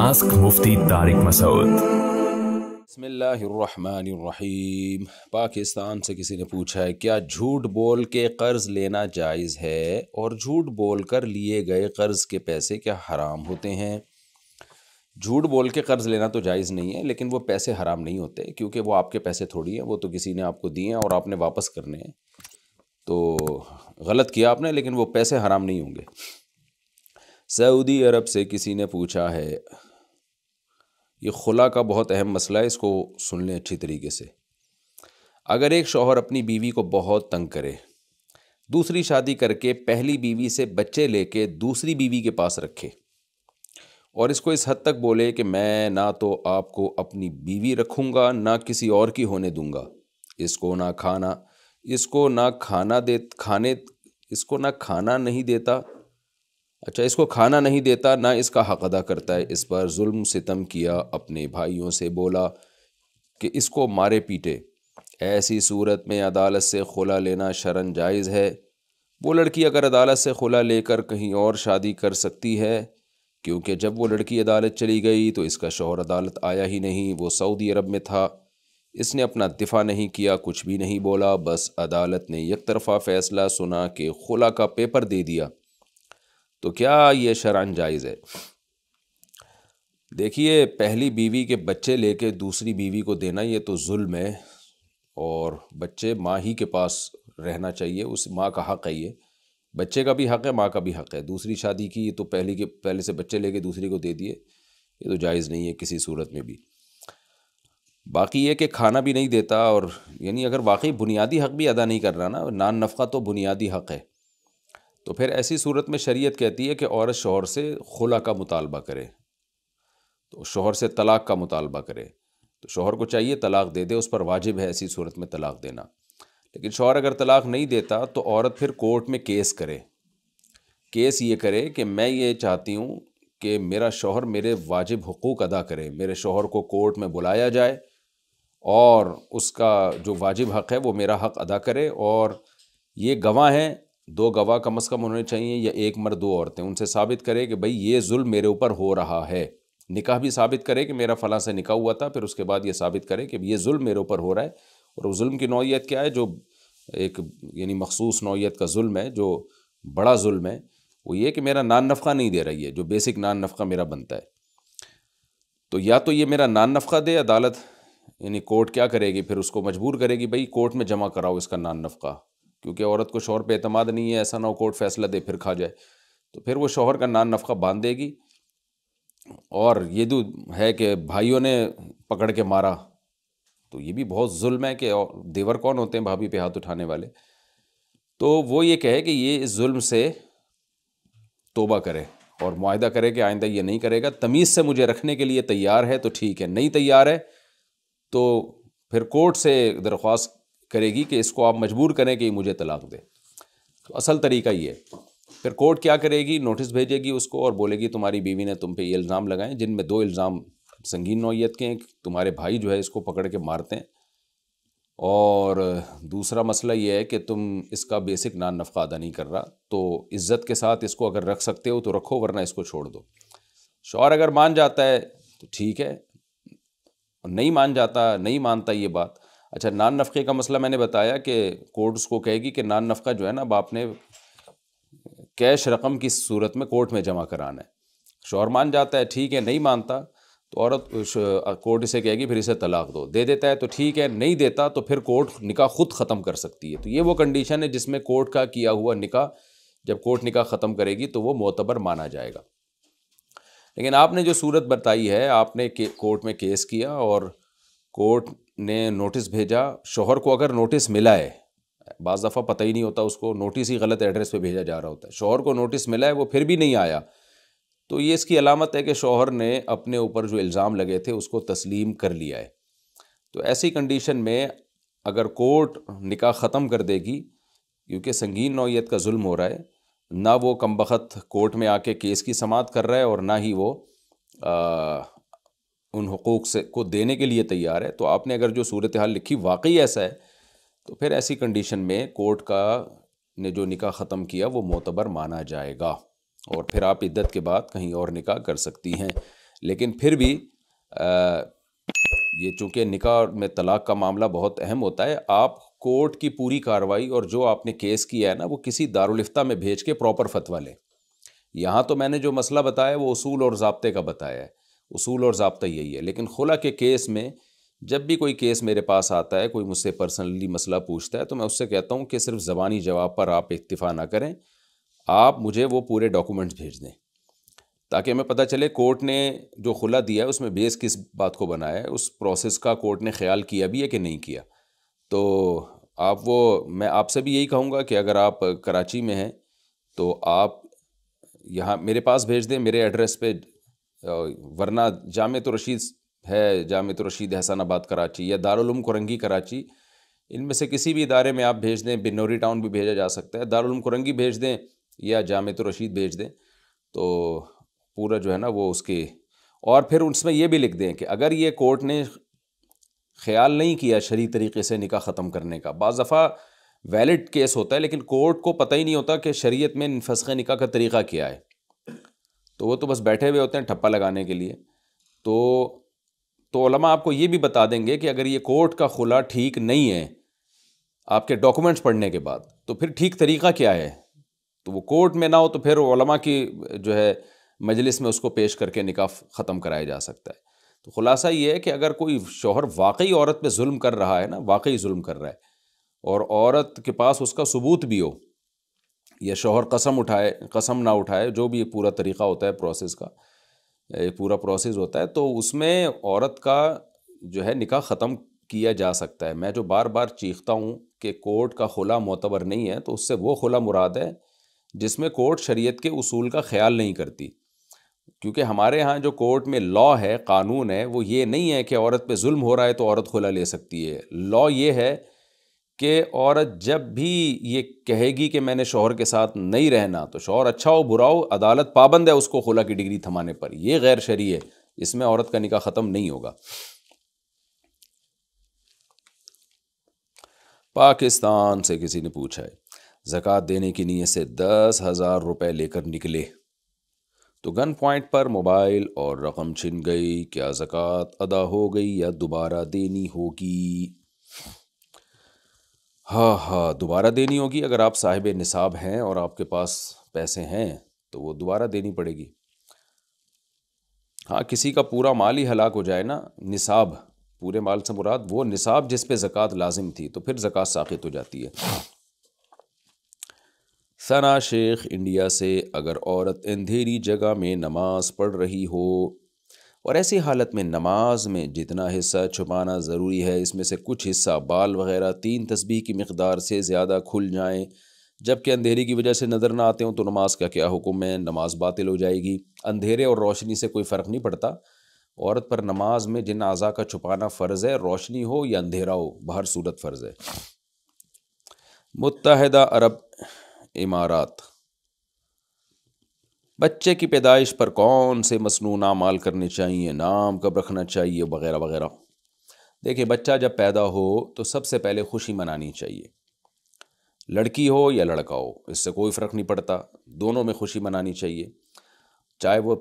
Ask Mufti Tariq Masood. बसमीम पाकिस्तान से किसी ने पूछा है क्या झूठ बोल के कर्ज़ लेना जायज़ है और झूठ बोल कर लिए गए कर्ज़ के पैसे क्या हराम होते हैं झूठ बोल के कर्ज़ लेना तो जायज़ नहीं है लेकिन वो पैसे हराम नहीं होते क्योंकि वो आपके पैसे थोड़ी हैं वो तो किसी ने आपको दिए हैं और आपने वापस करने हैं तो गलत किया आपने लेकिन वो पैसे हराम नहीं होंगे सऊदी अरब से किसी ने पूछा है ये खुला का बहुत अहम मसला है इसको सुन लें अच्छी तरीके से अगर एक शोहर अपनी बीवी को बहुत तंग करे दूसरी शादी करके पहली बीवी से बच्चे लेके दूसरी बीवी के पास रखे और इसको इस हद तक बोले कि मैं ना तो आपको अपनी बीवी रखूँगा ना किसी और की होने दूँगा इसको ना खाना इसको ना खाना दे खाने इसको ना खाना नहीं देता अच्छा इसको खाना नहीं देता ना इसका हक अदा करता है इस पर जुल्म सितम किया अपने भाइयों से बोला कि इसको मारे पीटे ऐसी सूरत में अदालत से खुला लेना शरण जायज़ है वो लड़की अगर अदालत से खुला लेकर कहीं और शादी कर सकती है क्योंकि जब वो लड़की अदालत चली गई तो इसका शोहर अदालत आया ही नहीं वो सऊदी अरब में था इसने अपना दिफा नहीं किया कुछ भी नहीं बोला बस अदालत ने एक तरफ़ा फ़ैसला सुना कि खुला का पेपर दे दिया तो क्या ये शरण जायज़ है देखिए पहली बीवी के बच्चे लेके दूसरी बीवी को देना ये तो जुल्म है और बच्चे माँ ही के पास रहना चाहिए उस माँ का हक़ है ये बच्चे का भी हक़ है माँ का भी हक़ है दूसरी शादी की तो पहली के पहले से बच्चे लेके दूसरी को दे दिए ये तो जायज़ नहीं है किसी सूरत में भी बाकी ये कि खाना भी नहीं देता और यानी अगर वाकई बुनियादी हक़ भी अदा नहीं कर रहा ना नान नफ़ा तो बुनियादी हक़ है तो फिर ऐसी सूरत में शरीयत कहती है कि औरत शोहर से खुला का मुतालबा करे तो शोहर से तलाक़ का मुतालबा करे तो शोहर को चाहिए तलाक़ दे दे उस पर वाजिब है ऐसी सूरत में तलाक़ देना लेकिन शोहर अगर तलाक़ नहीं देता तो औरत फिर कोर्ट में केस करे केस ये करे कि मैं ये चाहती हूँ कि मेरा शोहर मेरे वाजिब हकूक़ अदा करे मेरे शोहर को कोर्ट में बुलाया जाए और उसका जो वाजिब हक़ है वो मेरा हक़ अदा करे और ये गवाह हैं दो गवाह कम अज़ कम होने चाहिए या एक मर्द दो औरतें उनसे साबित करे कि भाई ये जुल्म मेरे ऊपर हो रहा है निकाह भी साबित करे कि मेरा फ़लाँ से निकाह हुआ था फिर उसके बाद ये साबित करे कि ये जुल्म मेरे ऊपर हो रहा है और उस जुल्म की नौीयत क्या है जो एक यानी मखसूस नौीयत का जुल्म है जो बड़ा जुल्म है वो ये कि मेरा नान नफ़ा नहीं दे रही है जो बेसिक नान नफ़ा मेरा बनता है तो या तो ये मेरा नान नफ़ा दे अदालत यानी कोर्ट क्या करेगी फिर उसको मजबूर करेगी भाई कोर्ट में जमा कराओ इसका नान नफ़ा क्योंकि औरत को शोहर पर अतमाद नहीं है ऐसा ना हो कोर्ट फैसला दे फिर खा जाए तो फिर वो शोहर का नान नफका बांध देगी और ये जो है कि भाइयों ने पकड़ के मारा तो ये भी बहुत जुल्म है कि देवर कौन होते हैं भाभी पे हाथ उठाने वाले तो वो ये कहे कि ये इस जुल्म से तोबा करे और माहिदा करे कि आइंदा ये नहीं करेगा तमीज़ से मुझे रखने के लिए तैयार है तो ठीक है नहीं तैयार है तो फिर कोर्ट से दरख्वास्त करेगी कि इसको आप मजबूर करें कि मुझे तलाक दे तो असल तरीका ये फिर कोर्ट क्या करेगी नोटिस भेजेगी उसको और बोलेगी तुम्हारी बीवी ने तुम पे ये इल्ज़ाम लगाए जिनमें दो इल्ज़ाम संगीन नौीयत के हैं तुम्हारे भाई जो है इसको पकड़ के मारते हैं और दूसरा मसला ये है कि तुम इसका बेसिक नान नफ़ा अदा नहीं कर रहा तो इज़्ज़त के साथ इसको अगर रख सकते हो तो रखो वरना इसको छोड़ दो शौर अगर मान जाता है तो ठीक है नहीं मान जाता नहीं मानता ये बात अच्छा नान नफ़े का मसला मैंने बताया कि कोर्ट उसको कहेगी कि नान नफ़ा जो है ना अब आपने कैश रकम की सूरत में कोर्ट में जमा कराना है शोर मान जाता है ठीक है नहीं मानता तो औरत कोर्ट इसे कहेगी फिर इसे तलाक दो दे देता है तो ठीक है नहीं देता तो फिर कोर्ट निका खुद ख़त्म कर सकती है तो ये वो कंडीशन है जिसमें कोर्ट का किया हुआ निका जब कोर्ट निका ख़त्म करेगी तो वो मोतबर माना जाएगा लेकिन आपने जो सूरत बताई है आपने कोर्ट में केस किया और कोर्ट ने नोटिस भेजा शोहर को अगर नोटिस मिला है बाज़ दफ़ा पता ही नहीं होता उसको नोटिस ही गलत एड्रेस पे भेजा जा रहा होता है शोहर को नोटिस मिला है वो फिर भी नहीं आया तो ये इसकी अलामत है कि शोहर ने अपने ऊपर जो इल्ज़ाम लगे थे उसको तस्लीम कर लिया है तो ऐसी कंडीशन में अगर कोर्ट निका ख़त्म कर देगी क्योंकि संगीन नौीयत का जुल्म हो रहा है ना वो कम बखत कोर्ट में आके केस की समात कर रहा है और ना ही वो आ, उन हकूक़ से को देने के लिए तैयार है तो आपने अगर जो सूरत हाल लिखी वाकई ऐसा है तो फिर ऐसी कंडीशन में कोर्ट का ने जो निकाह ख़त्म किया वो मोतबर माना जाएगा और फिर आप इद्दत के बाद कहीं और निकाह कर सकती हैं लेकिन फिर भी आ, ये चूँकि निकाह में तलाक का मामला बहुत अहम होता है आप कोर्ट की पूरी कार्रवाई और जो आपने केस किया है ना वो किसी दारुलफ्ता में भेज के प्रॉपर फतवा लें यहाँ तो मैंने जो मसला बताया वो असूल और ज़बते का बताया है उसूल और ज़बता यही है लेकिन खुला के केस में जब भी कोई केस मेरे पास आता है कोई मुझसे पर्सनली मसला पूछता है तो मैं उससे कहता हूँ कि सिर्फ ज़बानी जवाब पर आप इतफ़ा ना करें आप मुझे वो पूरे डॉक्यूमेंट्स भेज दें ताकि हमें पता चले कोर्ट ने जो खुला दिया है उसमें बेस किस बात को बनाया है उस प्रोसेस का कोर्ट ने ख्याल किया भी है कि नहीं किया तो आप वो मैं आपसे भी यही कहूँगा कि अगर आप कराची में हैं तो आप यहाँ मेरे पास भेज दें मेरे एड्रेस पे वरना जाम रशीद है जाम रशीद रशीद आबाद कराची या दारुलूम कुरंगी कराची इनमें से किसी भी इदारे में आप भेज दें बिन्नौरी टाउन भी भेजा जा सकता है दारुलूम कुरंगी भेज दें या जाम रशीद भेज दें तो पूरा जो है ना वो उसके और फिर उसमें ये भी लिख दें कि अगर ये कोर्ट ने ख्याल नहीं किया शरी तरीके से निका ख़त्म करने का बज़ दफ़ा वैलिड केस होता है लेकिन कोर्ट को पता ही नहीं होता कि शरीयत में नफसख़ निका का तरीक़ा क्या है तो वो तो बस बैठे हुए होते हैं ठप्पा लगाने के लिए तो तो आपको ये भी बता देंगे कि अगर ये कोर्ट का खुला ठीक नहीं है आपके डॉक्यूमेंट्स पढ़ने के बाद तो फिर ठीक तरीक़ा क्या है तो वो कोर्ट में ना हो तो फिर ओलमा की जो है मजलिस में उसको पेश करके निकाह ख़त्म कराया जा सकता है तो ख़ुलासा ये है कि अगर कोई शोहर वाकई औरत पे जुल्म कर रहा है ना वाकई जुल्म कर रहा है और औरत के पास उसका सबूत भी हो या शोहर कसम उठाए कसम ना उठाए जो भी ये पूरा तरीक़ा होता है प्रोसेस का ये पूरा प्रोसेस होता है तो उसमें औरत का जो है निकाह ख़त्म किया जा सकता है मैं जो बार बार चीखता हूँ कि कोर्ट का खुला मोतबर नहीं है तो उससे वो खुला मुराद है जिसमें कोर्ट शरीयत के उसूल का ख्याल नहीं करती क्योंकि हमारे यहाँ जो कोर्ट में लॉ है कानून है वो ये नहीं है कि औरत पे जुल्म हो रहा है तो औरत खुला ले सकती है लॉ ये है कि औरत जब भी ये कहेगी कि मैंने शोहर के साथ नहीं रहना तो शोहर अच्छा हो बुरा हो अदालत पाबंद है उसको खोला की डिग्री थमाने पर यह गैर शरी है इसमें औरत का निका ख़त्म नहीं होगा पाकिस्तान से किसी ने पूछा है ज़क़़त देने की नीयत से दस हज़ार रुपये लेकर निकले तो गन पॉइंट पर मोबाइल और रकम छिन गई क्या ज़क़़त अदा हो गई या दोबारा देनी होगी हाँ हाँ दोबारा देनी होगी अगर आप साहिब निसाब हैं और आपके पास पैसे हैं तो वो दोबारा देनी पड़ेगी हाँ किसी का पूरा माल ही हलाक हो जाए ना निसाब पूरे माल से मुराद वो निसाब जिस पे ज़क़़त लाजिम थी तो फिर ज़क़़त साखित हो जाती है सना शेख इंडिया से अगर औरत अंधेरी जगह में नमाज पढ़ रही हो और ऐसी हालत में नमाज में जितना हिस्सा छुपाना ज़रूरी है इसमें से कुछ हिस्सा बाल वगैरह तीन तस्बी की मकदार से ज़्यादा खुल जाएँ जबकि अंधेरे की वजह से नज़र ना आते हों तो नमाज का क्या हुक्म है नमाज बातिल हो जाएगी अंधेरे और रोशनी से कोई फ़र्क नहीं पड़ता औरत पर नमाज में जिन अज़ा का छुपाना फ़र्ज़ है रोशनी हो या अंधेरा हो बाहर सूरत फ़र्ज़ है मुतहदा अरब इमारात बच्चे की पैदाइश पर कौन से मसनू अमाल करने चाहिए नाम कब रखना चाहिए वगैरह वगैरह देखिए बच्चा जब पैदा हो तो सबसे पहले खुशी मनानी चाहिए लड़की हो या लड़का हो इससे कोई फ़र्क नहीं पड़ता दोनों में खुशी मनानी चाहिए चाहे वो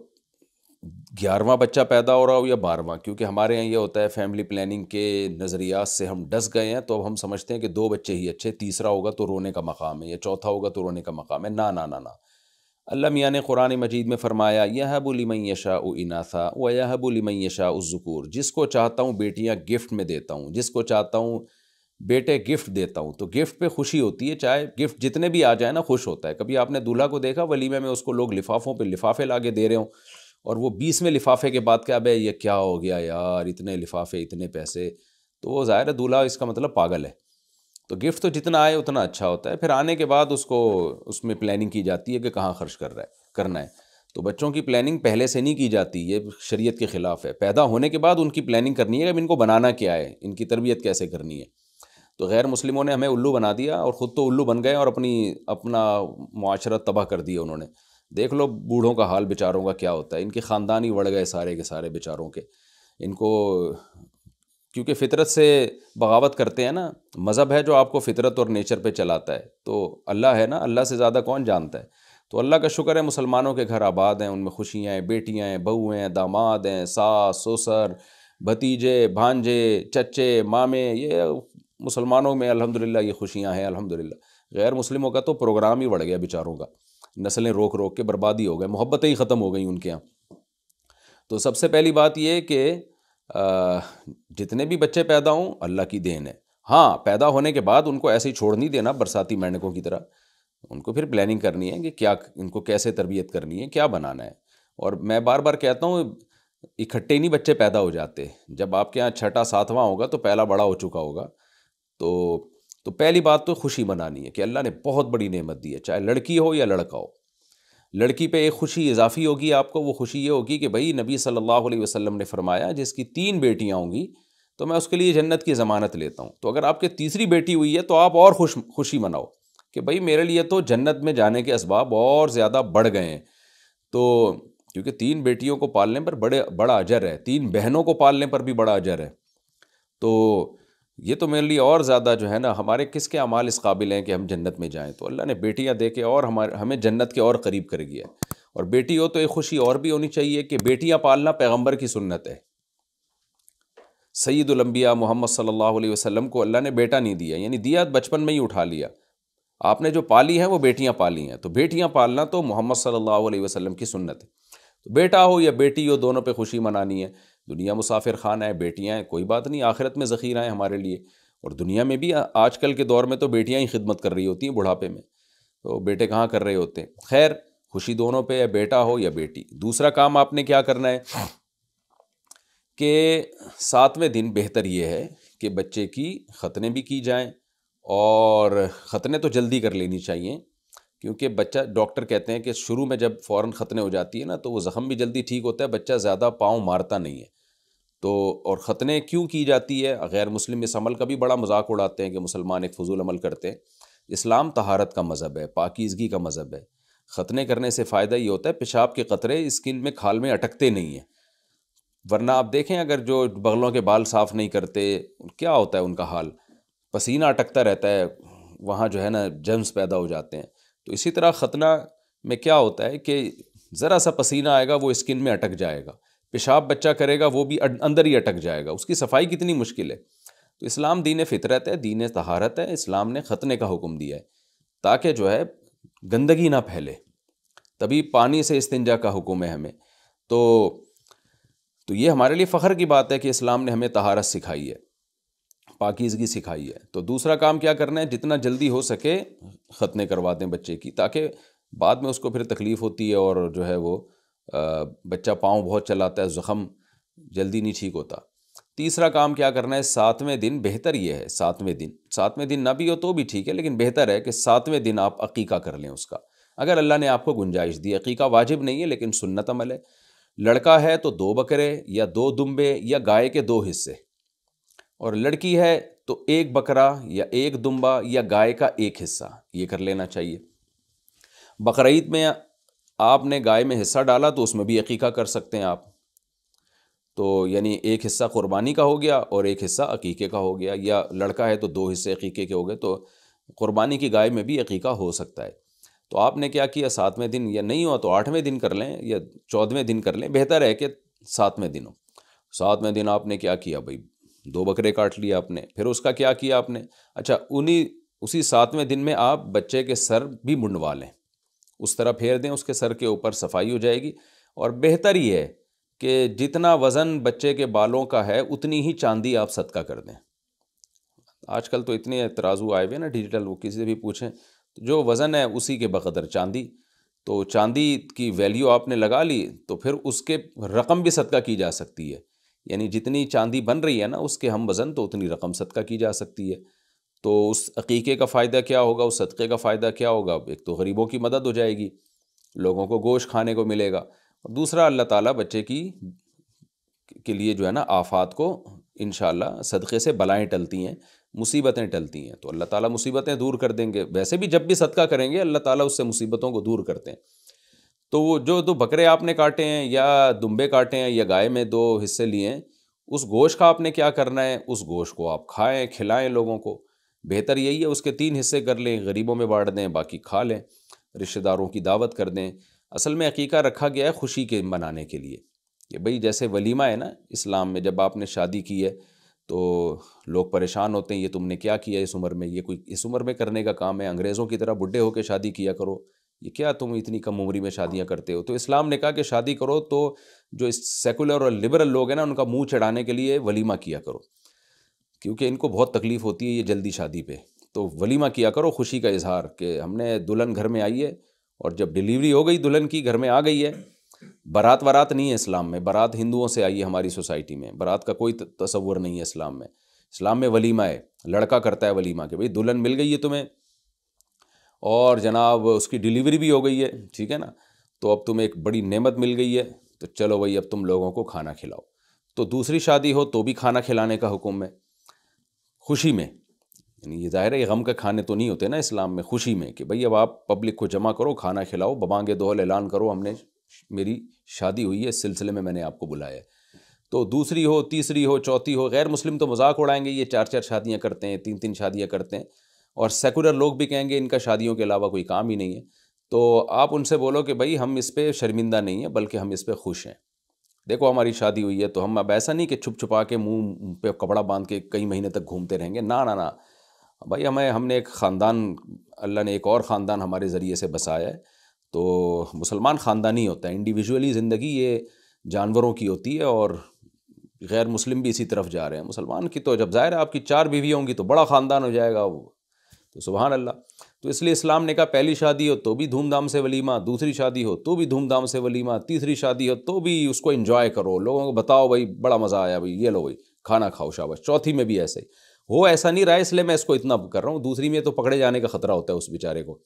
ग्यारहवा बच्चा पैदा हो रहा हो या बारहवा क्योंकि हमारे यहाँ ये होता है फैमिली प्लानिंग के नज़रियात से हम डस गए हैं तो अब हम समझते हैं कि दो बच्चे ही अच्छे तीसरा होगा तो रोने का मकाम है या चौथा होगा तो रोने का मकाम है ना ना ना ना अल्लाह मियाँ ने कुरान मजीद में फ़रमाया यहबुलमन यशा इनासा व यहबुलमन यशा ज़कूर जिसको चाहता हूँ बेटियाँ गिफ्ट में देता हूँ जिसको चाहता हूँ बेटे गिफ्ट देता हूँ तो गिफ्ट पे खुशी होती है चाहे गिफ्ट जितने भी आ जाए ना खुश होता है कभी आपने दूल्हा को देखा वलीमे में उसको लोग लिफाफों पे लिफाफे ला दे रहे हो और वो बीसवें लिफाफे के बाद क्या भाई ये क्या हो गया यार इतने लिफाफे इतने पैसे तो वो ज़ाहिर दूल्हा इसका मतलब पागल है तो गिफ्ट तो जितना आए उतना अच्छा होता है फिर आने के बाद उसको उसमें प्लानिंग की जाती है कि कहाँ खर्च कर रहा है करना है तो बच्चों की प्लानिंग पहले से नहीं की जाती ये शरीयत के ख़िलाफ़ है पैदा होने के बाद उनकी प्लानिंग करनी है कि इनको बनाना क्या है इनकी तरबियत कैसे करनी है तो गैर मुस्लिमों ने हमें उल्लू बना दिया और ख़ुद तो उल्लू बन गए और अपनी अपना माशरा तबाह कर दिया उन्होंने देख लो बूढ़ों का हाल बेचारों का क्या होता है इनके ख़ानदान ही बढ़ गए सारे के सारे बेचारों के इनको क्योंकि फ़ितरत से बगावत करते हैं ना मज़हब है जो आपको फ़ितरत और नेचर पे चलाता है तो अल्लाह है ना अल्लाह से ज़्यादा कौन जानता है तो अल्लाह का शुक्र है मुसलमानों के घर आबाद हैं उनमें खुशियाँ हैं बेटियाँ हैं बहू हैं दामाद हैं सास सोसर भतीजे भांजे चचे मामे ये मुसलमानों में अलहमदिल्ला ये खुशियाँ हैं अलहमदिल्ला गैर मुस्लिमों का तो प्रोग्राम ही बढ़ गया बेचारों का नस्लें रोक रोक के बर्बादी हो गए मोहब्बतें ही ख़त्म हो गई उनके यहाँ तो सबसे पहली बात ये कि जितने भी बच्चे पैदा हों अल्लाह की देन है हाँ पैदा होने के बाद उनको ऐसे ही छोड़ नहीं देना बरसाती मेंढकों की तरह उनको फिर प्लानिंग करनी है कि क्या इनको कैसे तरबियत करनी है क्या बनाना है और मैं बार बार कहता हूँ इकट्ठे नहीं बच्चे पैदा हो जाते जब आपके यहाँ छठा सातवां होगा तो पहला बड़ा हो चुका होगा तो तो पहली बात तो खुशी मनानी है कि अल्लाह ने बहुत बड़ी नेमत दी है चाहे लड़की हो या लड़का हो लड़की पे एक खुशी इजाफी होगी आपको वो खुशी ये होगी कि भाई नबी सल्लल्लाहु अलैहि वसल्लम ने फरमाया जिसकी तीन बेटियाँ होंगी तो मैं उसके लिए जन्नत की ज़मानत लेता हूँ तो अगर आपके तीसरी बेटी हुई है तो आप और खुश खुशी मनाओ कि भाई मेरे लिए तो जन्नत में जाने के इसबाब और ज़्यादा बढ़ गए हैं तो क्योंकि तीन बेटियों को पालने पर बड़े बड़ा अजर है तीन बहनों को पालने पर भी बड़ा अजर है तो ये तो मेरे लिए और ज़्यादा जो है ना हमारे किसके अमाल इस काबिल हैं कि हम जन्नत में जाएँ तो अल्लाह ने बेटियाँ दे के और हमारे हमें जन्नत के और करीब कर गया और बेटी हो तो एक खुशी और भी होनी चाहिए कि बेटियाँ पालना पैगम्बर की सुन्नत है सैदुलम्बिया मोहम्मद सल्लल्लाहु वसलम को अल्लाह ने बेटा नहीं दिया यानी दिया बचपन में ही उठा लिया आपने जो पाली है वो बेटियाँ पाली हैं तो बेटियाँ पालना तो मोहम्मद सल्लल्लाहु वसलम की सुनत है तो बेटा हो या बेटी हो दोनों पर खुशी मनानी है दुनिया मुसाफिर खान है बेटियाँ हैं कोई बात नहीं आखिरत में ज़ख़ीरा हैं हमारे लिए और दुनिया में भी आजकल के दौर में तो बेटियाँ ही खिदमत कर रही होती हैं बुढ़ापे में तो बेटे कहाँ कर रहे होते हैं खैर खुशी दोनों पे या बेटा हो या बेटी दूसरा काम आपने क्या करना है कि सातवें दिन बेहतर ये है कि बच्चे की ख़तने भी की जाएँ और ख़तने तो जल्दी कर लेनी चाहिए क्योंकि बच्चा डॉक्टर कहते हैं कि शुरू में जब फ़ौर ख़तने हो जाती है ना तो वो ज़ख़म भी जल्दी ठीक होता है बच्चा ज़्यादा पाँव मारता नहीं है तो और ख़तने क्यों की जाती है गैर मुस्लिम इस अमल का भी बड़ा मजाक उड़ाते हैं कि मुसलमान एक फजूल अमल करते हैं इस्लाम तहारत का मज़हब है पाकिजगी का मज़हब है ख़तने करने से फ़ायदा ये होता है पेशाब के कतरे स्किन में खाल में अटकते नहीं हैं वरना आप देखें अगर जो बगलों के बाल साफ़ नहीं करते क्या होता है उनका हाल पसीना अटकता रहता है वहाँ जो है ना जम्स पैदा हो जाते हैं तो इसी तरह ख़तना में क्या होता है कि ज़रा सा पसीना आएगा वो स्किन में अटक जाएगा पेशाब बच्चा करेगा वो भी अं-, अंदर ही अटक जाएगा उसकी सफाई कितनी मुश्किल है तो इस्लाम दीन फितरत है दीन तहारत है इस्लाम ने ख़तने का हुक्म दिया है ताकि जो है गंदगी ना फैले तभी पानी से इस्तंजा का हुक्म है हमें तो तो ये हमारे लिए फ़ख्र की बात है कि इस्लाम ने हमें तहारत सिखाई है पाकिजगी सिखाई है तो दूसरा काम क्या करना है जितना जल्दी हो सके ख़तने करवा दें बच्चे की ताकि बाद में उसको फिर तकलीफ़ होती है और जो है वो बच्चा पाँव बहुत चलाता है ज़ख़म जल्दी नहीं ठीक होता तीसरा काम क्या करना है सातवें दिन बेहतर ये है सातवें दिन सातवें दिन ना भी हो तो भी ठीक है लेकिन बेहतर है कि सातवें दिन आप अकीका कर लें उसका अगर अल्लाह ने आपको गुंजाइश दी अकीका वाजिब नहीं है लेकिन सुन्नत अमल है लड़का है तो दो बकरे या दो दुम्बे या गाय के दो हिस्से और लड़की है तो एक बकरा या एक दुम्बा या गाय का एक हिस्सा ये कर लेना चाहिए बकरीद में आपने गाय में हिस्सा डाला तो उसमें भी अकीका कर सकते हैं आप तो यानी एक हिस्सा क़ुरबानी का हो गया और एक हिस्सा अकीके का हो गया या लड़का है तो दो हिस्से अकीके के हो गए तो क़ुरबानी की गाय में भी अकीका हो सकता है तो आपने क्या किया सातवें दिन या नहीं हुआ तो आठवें दिन कर लें या चौदहवें दिन कर लें बेहतर है कि सातवें दिन हो सातवें दिन आपने क्या किया भाई दो बकरे काट लिए आपने फिर उसका क्या किया आपने अच्छा उन्हीं उसी सातवें दिन में आप बच्चे के सर भी मुंडवा लें उस तरह फेर दें उसके सर के ऊपर सफाई हो जाएगी और बेहतर ये है कि जितना वज़न बच्चे के बालों का है उतनी ही चांदी आप सदका कर दें आजकल तो इतने तराजू आए हुए ना डिजिटल वो किसी से भी पूछें तो जो वज़न है उसी के बकदर चांदी तो चांदी की वैल्यू आपने लगा ली तो फिर उसके रकम भी सदका की जा सकती है यानी जितनी चांदी बन रही है ना उसके हम वज़न तो उतनी रकम सदका की जा सकती है तो उस अकीके का फ़ायदा क्या होगा उस सदक़े का फ़ायदा क्या होगा एक तो गरीबों की मदद हो जाएगी लोगों को गोश खाने को मिलेगा और दूसरा अल्लाह ताला बच्चे की के लिए जो है ना आफात को इन सदक़े से बलाएँ टलती हैं मुसीबतें टलती हैं तो अल्लाह ताला मुसीबतें दूर कर देंगे वैसे भी जब भी सदका करेंगे अल्लाह ताला उससे मुसीबतों को दूर करते हैं तो वो जो दो बकरे आपने काटे हैं या दुम्बे काटे हैं या गाय में दो हिस्से लिए हैं उस गोश्त का आपने क्या करना है उस गोश्त को आप खाएं खिलाएं लोगों को बेहतर यही है उसके तीन हिस्से कर लें गरीबों में बांट दें बाकी खा लें रिश्तेदारों की दावत कर दें असल में अकीका रखा गया है खुशी के मनाने के लिए कि भाई जैसे वलीमा है ना इस्लाम में जब आपने शादी की है तो लोग परेशान होते हैं ये तुमने क्या किया इस उम्र में ये कोई इस उम्र में करने का काम है अंग्रेज़ों की तरह बुढ़े होकर शादी किया करो ये क्या तुम इतनी कम उम्री में शादियाँ करते हो तो इस्लाम ने कहा कि शादी करो तो जो सेकुलर और लिबरल लोग हैं ना उनका मुंह चढ़ाने के लिए वलीमा किया करो क्योंकि इनको बहुत तकलीफ़ होती है ये जल्दी शादी पे तो वलीमा किया करो खुशी का इजहार कि हमने दुल्हन घर में आई है और जब डिलीवरी हो गई दुल्हन की घर में आ गई है बारात वारात नहीं है इस्लाम में बारात हिंदुओं से आई है हमारी सोसाइटी में बारात का कोई तस्वुर नहीं है इस्लाम में इस्लाम में वलीमा है लड़का करता है वलीमा के भाई दुल्हन मिल गई है तुम्हें और जनाब उसकी डिलीवरी भी हो गई है ठीक है ना तो अब तुम्हें एक बड़ी नेमत मिल गई है तो चलो भाई अब तुम लोगों को खाना खिलाओ तो दूसरी शादी हो तो भी खाना खिलाने का हुक्म है खुशी में यानी ये ज़ाहिर है ये गम के खाने तो नहीं होते ना इस्लाम में खुशी में कि भाई अब आप पब्लिक को जमा करो खाना खिलाओ बबांगे दोहल ऐलान करो हमने मेरी शादी हुई है इस सिलसिले में मैंने आपको बुलाया है तो दूसरी हो तीसरी हो चौथी हो गैर मुस्लिम तो मजाक उड़ाएंगे ये चार चार शादियाँ करते हैं तीन तीन शादियाँ करते हैं और सेकुलर लोग भी कहेंगे इनका शादियों के अलावा कोई काम ही नहीं है तो आप उनसे बोलो कि भाई हम इस पर शर्मिंदा नहीं है बल्कि हम इस पर खुश हैं देखो हमारी शादी हुई है तो हम अब ऐसा नहीं कि छुप छुपा के मुंह पे कपड़ा बांध के कई महीने तक घूमते रहेंगे ना ना ना भाई हमें हमने एक ख़ानदान अल्लाह ने एक और ख़ानदान हमारे ज़रिए से बसाया है तो मुसलमान खानदान ही होता है इंडिविजुअली ज़िंदगी ये जानवरों की होती है और गैर मुस्लिम भी इसी तरफ जा रहे हैं मुसलमान की तो जब ज़ाहिर है आपकी चार बीवी होंगी तो बड़ा ख़ानदान हो जाएगा वो तो सुबहान अल्लाह तो इसलिए इस्लाम ने कहा पहली शादी हो तो भी धूमधाम से वलीमा दूसरी शादी हो तो भी धूमधाम से वलीमा तीसरी शादी हो तो भी उसको इन्जॉय करो लोगों को बताओ भाई बड़ा मज़ा आया भाई ये लो भाई खाना खाओ शाबाश चौथी में भी ऐसे ही हो ऐसा नहीं रहा इसलिए मैं इसको इतना कर रहा हूँ दूसरी में तो पकड़े जाने का खतरा होता है उस बेचारे को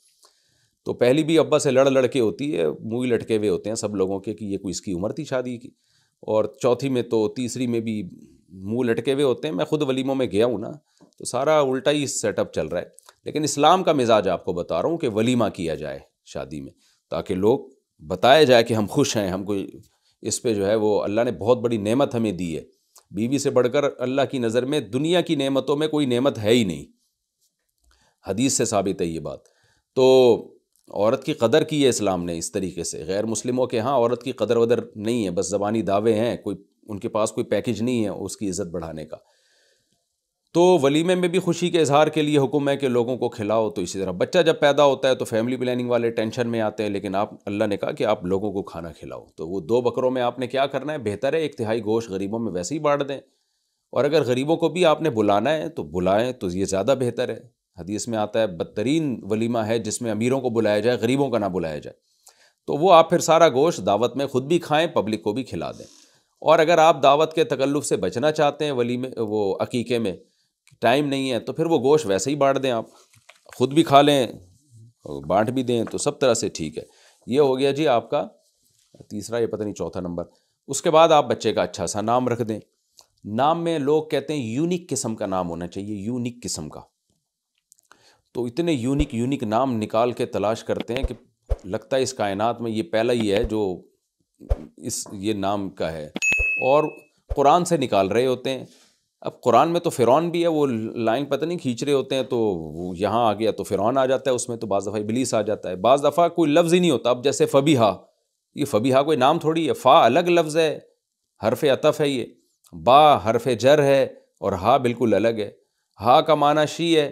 तो पहली भी अब्बा से लड़ लड़के होती है मुँह लटके हुए होते हैं सब लोगों के कि ये कोई इसकी उम्र थी शादी की और चौथी में तो तीसरी में भी मुँह लटके हुए होते हैं मैं खुद वलीमों में गया हूँ ना तो सारा उल्टा ही सेटअप चल रहा है लेकिन इस्लाम का मिजाज आपको बता रहा हूँ कि वलीमा किया जाए शादी में ताकि लोग बताया जाए कि हम खुश हैं हम कोई इस पर जो है वो अल्लाह ने बहुत बड़ी नेमत हमें दी है बीवी से बढ़कर अल्लाह की नज़र में दुनिया की नेमतों में कोई नेमत है ही नहीं हदीस से साबित है ये बात तो औरत की कदर की है इस्लाम ने इस तरीके से गैर मुस्लिमों के यहाँ औरत की कदर वदर नहीं है बस ज़बानी दावे हैं कोई उनके पास कोई पैकेज नहीं है उसकी इज़्ज़त बढ़ाने का तो वलीमे में भी खुशी के इजहार के लिए हुक्म है कि लोगों को खिलाओ तो इसी तरह बच्चा जब पैदा होता है तो फैमिली प्लानिंग वाले टेंशन में आते हैं लेकिन आप अल्लाह ने कहा कि आप लोगों को खाना खिलाओ तो वो दो बकरों में आपने क्या करना है बेहतर है एक तिहाई गोश्त गरीबों में वैसे ही बांट दें और अगर गरीबों को भी आपने बुलाना है तो बुलाएँ तो ये ज़्यादा बेहतर है हदीस में आता है बदतरीन वलीमा है जिसमें अमीरों को बुलाया जाए गरीबों का ना बुलाया जाए तो वो आप फिर सारा गोश्त दावत में ख़ुद भी खाएँ पब्लिक को भी खिला दें और अगर आप दावत के तकल्लुफ़ से बचना चाहते हैं वलीमे वो अकीके में टाइम नहीं है तो फिर वो गोश्त वैसे ही बांट दें आप ख़ुद भी खा लें बांट भी दें तो सब तरह से ठीक है ये हो गया जी आपका तीसरा ये पता नहीं चौथा नंबर उसके बाद आप बच्चे का अच्छा सा नाम रख दें नाम में लोग कहते हैं यूनिक किस्म का नाम होना चाहिए यूनिक किस्म का तो इतने यूनिक यूनिक नाम निकाल के तलाश करते हैं कि लगता है इस कायनात में ये पहला ही है जो इस ये नाम का है और कुरान से निकाल रहे होते हैं अब कुरान में तो फ़िरौन भी है वो लाइन पता नहीं खींच रहे होते हैं तो वो यहाँ आ गया तो फ़िरौन आ जाता है उसमें तो बाज़ दफ़ा इबलीस आ जाता है बाज़ दफ़ा कोई लफ्ज़ ही नहीं होता अब जैसे फ़बीहा ये फ़बीहा कोई नाम थोड़ी है फ़ा अलग लफ्ज़ है हरफ अतफ़ है ये बा हरफ जर है और हा बिल्कुल अलग है हा का माना शी है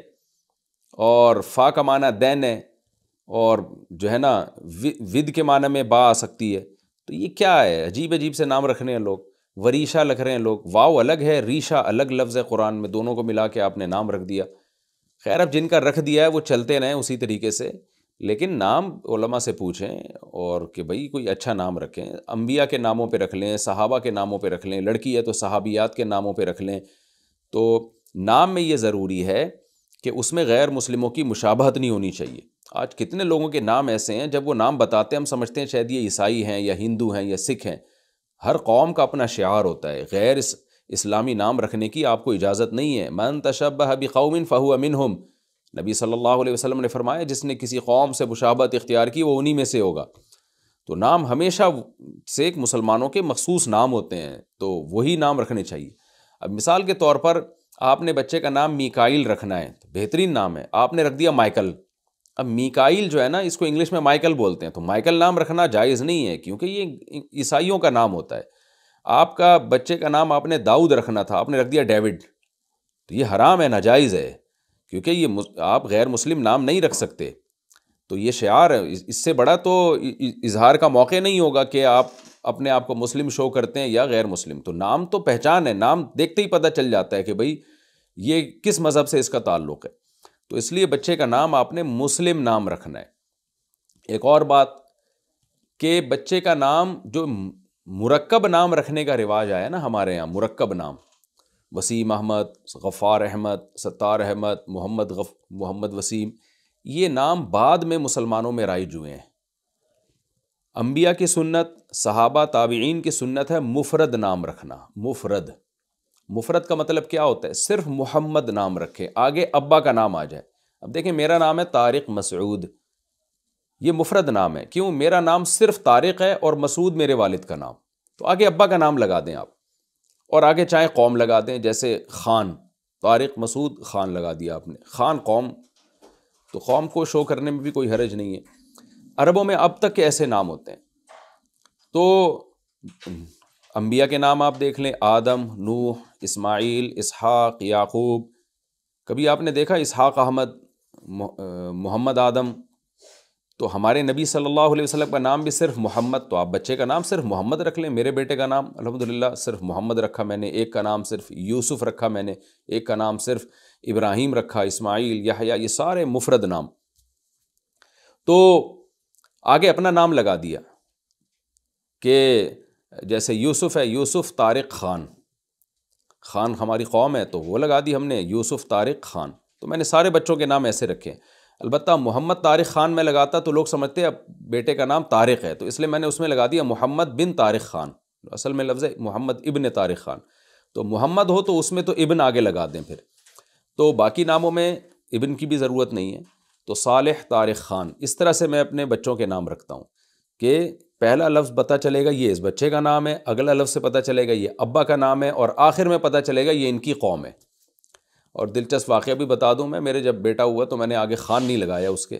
और फ़ा का माना दैन है और जो है ना विद के माना में बा आ सकती है तो ये क्या है अजीब अजीब से नाम रखने हैं लोग वरीशा लिख रहे हैं लोग वाव अलग है रीशा अलग लफ्ज़ है कुरान में दोनों को मिला के आपने नाम रख दिया खैर अब जिनका रख दिया है वो चलते रहें उसी तरीके से लेकिन नाम उलमा से पूछें और कि भाई कोई अच्छा नाम रखें अम्बिया के नामों पे रख लें सहाबा के नामों पे रख लें लड़की है तो सहाबियात के नामों पे रख लें तो नाम में ये ज़रूरी है कि उसमें गैर मुस्लिमों की मुशाबहत नहीं होनी चाहिए आज कितने लोगों के नाम ऐसे हैं जब वो नाम बताते हैं हम समझते हैं शायद ये ईसाई हैं या हिंदू हैं या सिख हैं हर कौम का अपना शार होता है गैर इस, इस्लामी नाम रखने की आपको इजाज़त नहीं है मन तशब हबी कौमिन फ़हु अमिन हम नबी सल्ह अलैहि ने फरमाया जिसने किसी कौम से मुशाबत इख्तियार की वो उन्हीं में से होगा तो नाम हमेशा से मुसलमानों के मखसूस नाम होते हैं तो वही नाम रखने चाहिए अब मिसाल के तौर पर आपने बच्चे का नाम मिकाइल रखना है तो बेहतरीन नाम है आपने रख दिया माइकल अब मीकाइल जो है ना इसको इंग्लिश में माइकल बोलते हैं तो माइकल नाम रखना जायज़ नहीं है क्योंकि ये ईसाइयों का नाम होता है आपका बच्चे का नाम आपने दाऊद रखना था आपने रख दिया डेविड तो ये हराम है नाजायज़ है क्योंकि ये आप गैर मुस्लिम नाम नहीं रख सकते तो ये शार इससे बड़ा तो इजहार का मौके नहीं होगा कि आप अपने आप को मुस्लिम शो करते हैं या गैर मुस्लिम तो नाम तो पहचान है नाम देखते ही पता चल जाता है कि भाई ये किस मज़हब से इसका ताल्लुक़ है तो इसलिए बच्चे का नाम आपने मुस्लिम नाम रखना है एक और बात कि बच्चे का नाम जो मुरक्कब नाम रखने का रिवाज आया ना हमारे यहाँ मुरक्कब नाम वसीम अहमद गफ़ार अहमद सत्तार अहमद मोहम्मद गफ मोहम्मद वसीम ये नाम बाद में मुसलमानों में राइज हुए हैं अम्बिया की सुन्नत सहाबा ताबीन की सुन्नत है मुफरद नाम रखना मुफरद मुफरत का मतलब क्या होता है सिर्फ मोहम्मद नाम रखे आगे अब्बा का नाम आ जाए अब देखें मेरा नाम है तारिक मसूद ये मुफरत नाम है क्यों मेरा नाम सिर्फ तारिक है और मसूद मेरे वालिद का नाम तो आगे अब्बा का नाम लगा दें आप और आगे चाहे कौम लगा दें जैसे ख़ान तारिक मसूद ख़ान लगा दिया आपने ख़ान कौम तो कौम को शो करने में भी कोई हरज नहीं है अरबों में अब तक के ऐसे नाम होते हैं तो अम्बिया के नाम आप देख लें आदम नूह इस्माइल इसहाक याकूब कभी आपने देखा इसहाक अहमद मोहम्मद आदम तो हमारे नबी सल्लल्लाहु अलैहि वसल्लम का नाम भी सिर्फ मोहम्मद तो आप बच्चे का नाम सिर्फ मोहम्मद रख लें मेरे बेटे का नाम अलहमदिल्ला सिर्फ मोहम्मद रखा मैंने एक का नाम सिर्फ यूसुफ रखा मैंने एक का नाम सिर्फ इब्राहिम रखा इस्माइल याहया ये सारे मुफरद नाम तो आगे अपना नाम लगा दिया कि जैसे यूसुफ़ है यूसुफ़ तारिक ख़ान ख़ान हमारी कौम है तो वो लगा दी हमने यूसुफ़ तारिक ख़ान तो मैंने सारे बच्चों के नाम ऐसे रखे हैं अलबत्त मोहम्मद तारिक ख़ान में लगाता तो लोग समझते अब बेटे का नाम तारिक है तो इसलिए मैंने उसमें लगा दिया मोहम्मद बिन तारिक ख़ान असल में लफ्ज़ है मोहम्मद इबन तारिक ख़ान तो मोहम्मद हो तो उसमें तो इबन आगे लगा दें फिर तो बाकी नामों में इबन की भी ज़रूरत नहीं है तो साल तारिक ख़ान इस तरह से मैं अपने बच्चों के नाम रखता हूँ कि पहला लफ्ज़ पता चलेगा ये इस बच्चे का नाम है अगला लफ्ज़ से पता चलेगा ये अब्बा का नाम है और आखिर में पता चलेगा ये इनकी कौम है और दिलचस्प वाक़ भी बता दूँ मैं मेरे जब बेटा हुआ तो मैंने आगे ख़ान नहीं लगाया उसके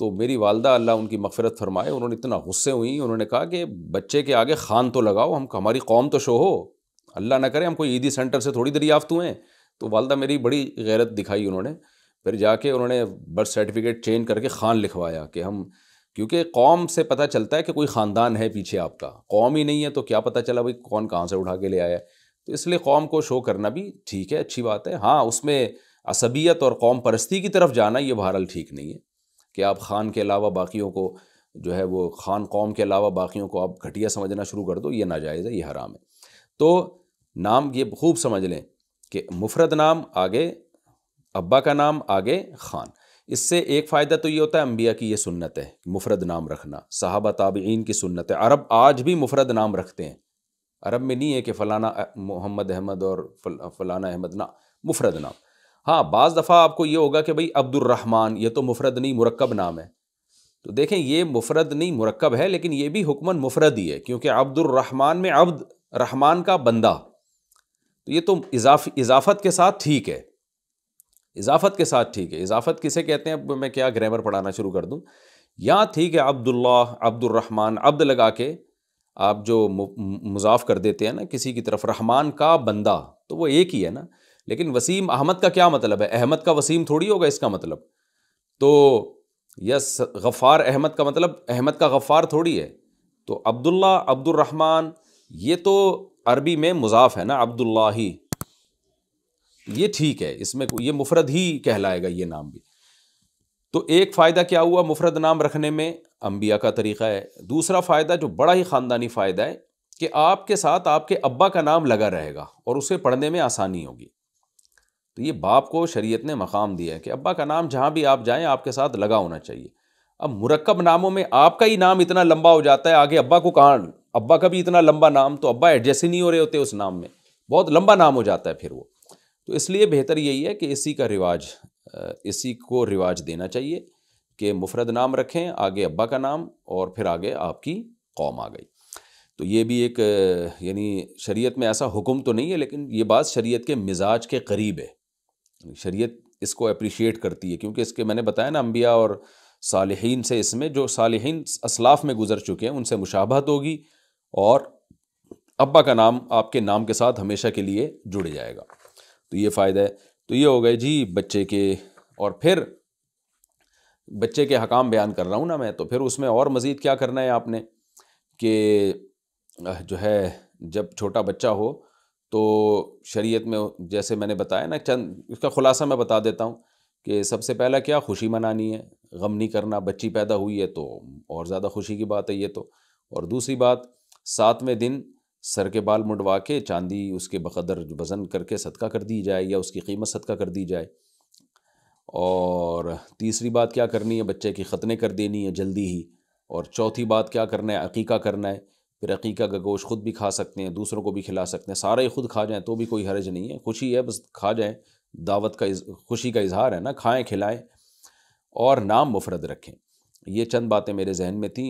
तो मेरी वालदा अल्लाह उनकी मफ़रत फरमाए उन्होंने इतना गुस्से हुई उन्होंने कहा कि बच्चे के आगे ख़ान तो लगाओ हम हमारी कौम तो शो हो अल्लाह ना करे हम कोई ईदी सेंटर से थोड़ी दरियाफ्त हुए तो वालदा मेरी बड़ी गैरत दिखाई उन्होंने फिर जाके उन्होंने बर्थ सर्टिफिकेट चेंज करके ख़ान लिखवाया कि हम क्योंकि कौम से पता चलता है कि कोई ख़ानदान है पीछे आपका कौम ही नहीं है तो क्या पता चला भाई कौन कहाँ से उठा के ले आया है तो इसलिए कौम को शो करना भी ठीक है अच्छी बात है हाँ उसमें असबियत और कौम परस्ती की तरफ जाना ये बहरहाल ठीक नहीं है कि आप खान के अलावा बाकियों को जो है वो खान कौम के अलावा बाकियों को आप घटिया समझना शुरू कर दो ये नाजायज़ है ये हराम है तो नाम ये खूब समझ लें कि मुफरद नाम आगे अब्बा का नाम आगे खान इससे एक फ़ायदा तो ये होता है अम्बिया की ये सुन्नत है मुफरद नाम रखना साहबा ताबीन की सुन्नत है अरब आज भी मुफरद नाम रखते हैं अरब में नहीं है कि फ़लाना मोहम्मद अहमद और फ़लाना अहमद ना मुफरद नाम हाँ बज़ दफ़ा आपको ये होगा कि भाई अब्दुलरहमान ये तो मुफरद नहीं मुरकब नाम है तो देखें ये मुफरद नहीं मुरकब है लेकिन ये भी हुक्मन मुफरद ही है क्योंकि अब्दुलरहमान में अब्द रहमान का बंदा तो ये तो इजाफ इजाफत के साथ ठीक है इजाफत के साथ ठीक है इजाफत किसे कहते हैं अब मैं क्या ग्रामर पढ़ाना शुरू कर दूँ या ठीक है अब्दुल्ला अब्दुलरहमान अब्द लगा के आप जो मुजाफ कर देते हैं ना किसी की तरफ रहमान का बंदा तो वो एक ही है ना लेकिन वसीम अहमद का क्या मतलब है अहमद का वसीम थोड़ी होगा इसका मतलब तो यस गफ़ार अहमद का मतलब अहमद का गफ़ार थोड़ी है तो अब्दुल्ला अब्दुलरहमान ये तो अरबी में मुजाफ है ना अब्दुल्ला ही ये ठीक है इसमें ये मुफरद ही कहलाएगा ये नाम भी तो एक फ़ायदा क्या हुआ मुफरद नाम रखने में अम्बिया का तरीक़ा है दूसरा फ़ायदा जो बड़ा ही ख़ानदानी फ़ायदा है कि आपके साथ आपके अब्बा का नाम लगा रहेगा और उसे पढ़ने में आसानी होगी तो ये बाप को शरीयत ने मकाम दिया है कि अब्बा का नाम जहाँ भी आप जाएँ आपके साथ लगा होना चाहिए अब मुरक्कब नामों में आपका ही नाम इतना लंबा हो जाता है आगे अब्बा को कहाँ अब्बा का भी इतना लंबा नाम तो अब्बा एडजस्ट ही नहीं हो रहे होते उस नाम में बहुत लंबा नाम हो जाता है फिर वो तो इसलिए बेहतर यही है कि इसी का रिवाज इसी को रिवाज देना चाहिए कि मुफरद नाम रखें आगे अब्बा का नाम और फिर आगे आपकी कौम आ गई तो ये भी एक यानी शरीयत में ऐसा हुक्म तो नहीं है लेकिन ये बात शरीयत के मिजाज के करीब है शरीयत इसको अप्रिशिएट करती है क्योंकि इसके मैंने बताया ना अम्बिया और सालहीन से इसमें जो सालहीन असलाफ में गुजर चुके हैं उनसे मुशाबहत होगी और अब्बा का नाम आपके नाम के साथ हमेशा के लिए जुड़ जाएगा तो ये फ़ायदा है तो ये हो गए जी बच्चे के और फिर बच्चे के हकाम बयान कर रहा हूँ ना मैं तो फिर उसमें और मज़ीद क्या करना है आपने कि जो है जब छोटा बच्चा हो तो शरीयत में जैसे मैंने बताया ना चंद इसका ख़ुलासा मैं बता देता हूँ कि सबसे पहला क्या खुशी मनानी है गम नहीं करना बच्ची पैदा हुई है तो और ज़्यादा खुशी की बात है ये तो और दूसरी बात सातवें दिन सर के बाल मुंडवा के चांदी उसके बकदर वज़न करके सदका कर दी जाए या उसकी कीमत सदका कर दी जाए और तीसरी बात क्या करनी है बच्चे की ख़तने कर देनी है जल्दी ही और चौथी बात क्या करना है अकीका करना है फिर अकीका का गोश्त खुद भी खा सकते हैं दूसरों को भी खिला सकते हैं सारा ही खुद खा जाएँ तो भी कोई हरज नहीं है खुशी है बस खा जाएँ दावत का खुशी का इजहार है ना खाएँ खिलाएँ और नाम मुफरद रखें ये चंद बातें मेरे जहन में थी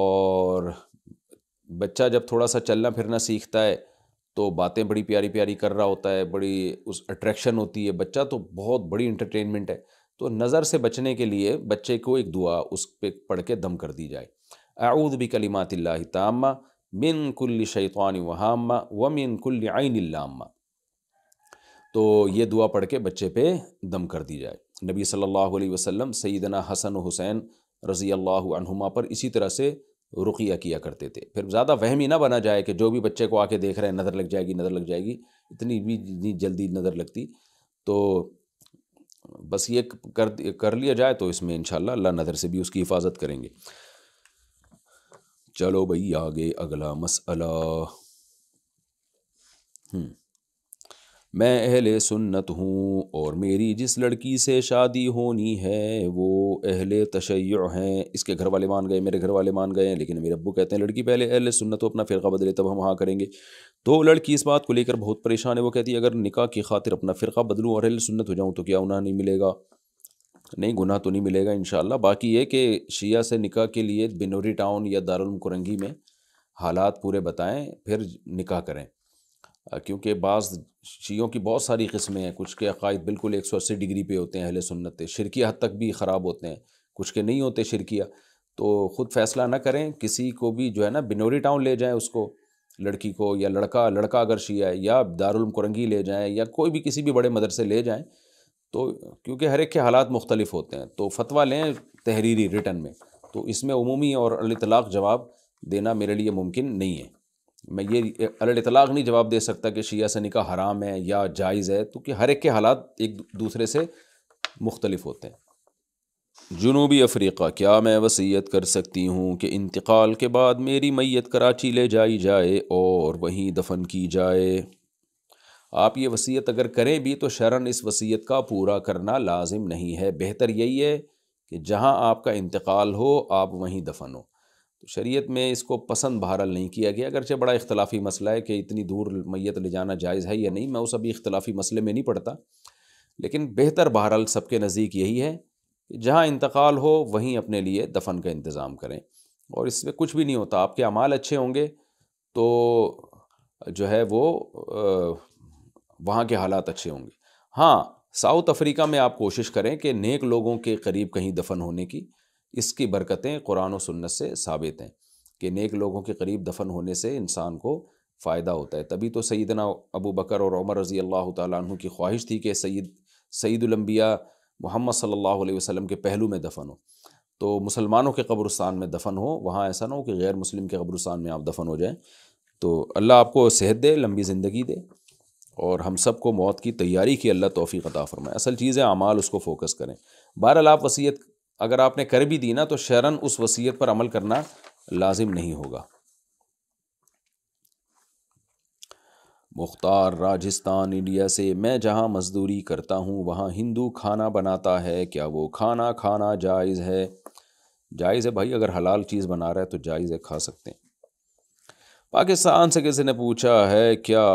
और बच्चा जब थोड़ा सा चलना फिरना सीखता है तो बातें बड़ी प्यारी प्यारी कर रहा होता है बड़ी उस अट्रैक्शन होती है बच्चा तो बहुत बड़ी इंटरटेनमेंट है तो नज़र से बचने के लिए बच्चे को एक दुआ उस पर पढ़ के दम कर दी जाए आऊद भी कलिमात तामा मिन कुल्ल शैतान वहामा व मिन कुल्ल आइनल्लामा तो ये दुआ पढ़ के बच्चे पे दम कर दी जाए नबी सल्लल्लाहु अलैहि वसल्लम सईदना हसन हुसैन रज़ी अल्लाह पर इसी तरह से रुकिया किया करते थे फिर ज़्यादा वहम ही ना बना जाए कि जो भी बच्चे को आके देख रहे हैं नज़र लग जाएगी नज़र लग जाएगी इतनी भी जितनी जल्दी नज़र लगती तो बस ये कर कर लिया जाए तो इसमें इन अल्लाह नज़र से भी उसकी हिफाजत करेंगे चलो भई आगे अगला मसला हम्म मैं अहले सुन्नत हूँ और मेरी जिस लड़की से शादी होनी है वो अहले तशै हैं इसके घर वाले मान गए मेरे घर वाले मान गए लेकिन मेरे अबू कहते हैं लड़की पहले अहल सुन्नत हो अपना फ़िरका बदले तब हम हाँ करेंगे तो लड़की इस बात को लेकर बहुत परेशान है वो कहती है अगर निका की खातिर अपना फ़िरका बदलूँ और अहल सुन्नत हो जाऊँ तो क्या उन्हें नहीं मिलेगा नहीं गुनाह तो नहीं मिलेगा इन बाकी ये कि शिया से निका के लिए बिनोरी टाउन या दारकुरंगी में हालात पूरे बताएँ फिर निका करें क्योंकि बाज़ शीयों की बहुत सारी किस्में हैं कुछ के अकायद बिल्कुल एक सौ अस्सी डिग्री पे होते हैं अहले सुन्नत शिरकिया हद तक भी ख़राब होते हैं कुछ के नहीं होते शिरकिया तो ख़ुद फैसला ना करें किसी को भी जो है ना बिनोरी टाउन ले जाएँ उसको लड़की को या लड़का लड़का अगर शिया है या दारुल कुरंगी ले जाएँ या कोई भी किसी भी बड़े मदरसे ले जाएँ तो क्योंकि हर एक के हालात मुख्तलिफ होते हैं तो फतवा लें तहरीरी रिटर्न में तो इसमें अमूमी और अतलाक़ जवाब देना मेरे लिए मुमकिन नहीं है मैं ये अलग इतलाक नहीं जवाब दे सकता कि शिया से निका हराम है या जायज़ है तो कि हर एक के हालात एक दूसरे से मुख्तलिफ होते हैं जनूबी अफ्रीका क्या मैं वसीयत कर सकती हूँ कि इंतकाल के बाद मेरी मैत कराची ले जाई जाए और वहीं दफन की जाए आप ये वसीयत अगर करें भी तो शरण इस वसीयत का पूरा करना लाजिम नहीं है बेहतर यही है कि जहाँ आपका इंतकाल हो आप वहीं दफन हो तो शरीयत में इसको पसंद बहरल नहीं किया गया अगरचे बड़ा इख्तलाफी मसला है कि इतनी दूर मैत ले जाना जायज़ है या नहीं मैं उस अभी इख्तलाफी मसले में नहीं पड़ता लेकिन बेहतर बहरल सबके नज़दीक यही है कि जहाँ इंतकाल हो वहीं अपने लिए दफन का इंतज़ाम करें और इसमें कुछ भी नहीं होता आपके अमाल अच्छे होंगे तो जो है वो वहाँ के हालात अच्छे होंगे हाँ साउथ अफ्रीका में आप कोशिश करें कि नेक लोगों के करीब कहीं दफन होने की इसकी बरकतें कुरान और सुन्नत से साबित हैं कि नेक लोगों के करीब दफन होने से इंसान को फ़ायदा होता है तभी तो सईदना अबू बकर और उमर रज़ी अल्लाह तु की ख्वाहिश थी कि सईद सईदुलम्बिया मोहम्मद सल्ला वसलम के पहलू में दफन हो तो मुसलमानों के कब्रस्तान में दफन हो वहाँ ऐसा ना हो कि गैर मुस्लिम के कब्रस्तान में आप दफन हो जाएँ तो अल्लाह आपको सेहत दे लंबी ज़िंदगी दे और हम सब को मौत की तैयारी की अल्लाह तोफ़ी अता फरमाए असल चीज़ है अमाल उसको फ़ोकस करें बहरहाल आप वसीयत अगर आपने कर भी दी ना तो शरण उस वसीयत पर अमल करना लाजिम नहीं होगा मुख्तार राजस्थान इंडिया से मैं जहां मजदूरी करता हूं वहां हिंदू खाना बनाता है क्या वो खाना खाना जायज़ है जायज़ है भाई अगर हलाल चीज़ बना रहा है तो जायज़ है खा सकते हैं पाकिस्तान से किसी ने पूछा है क्या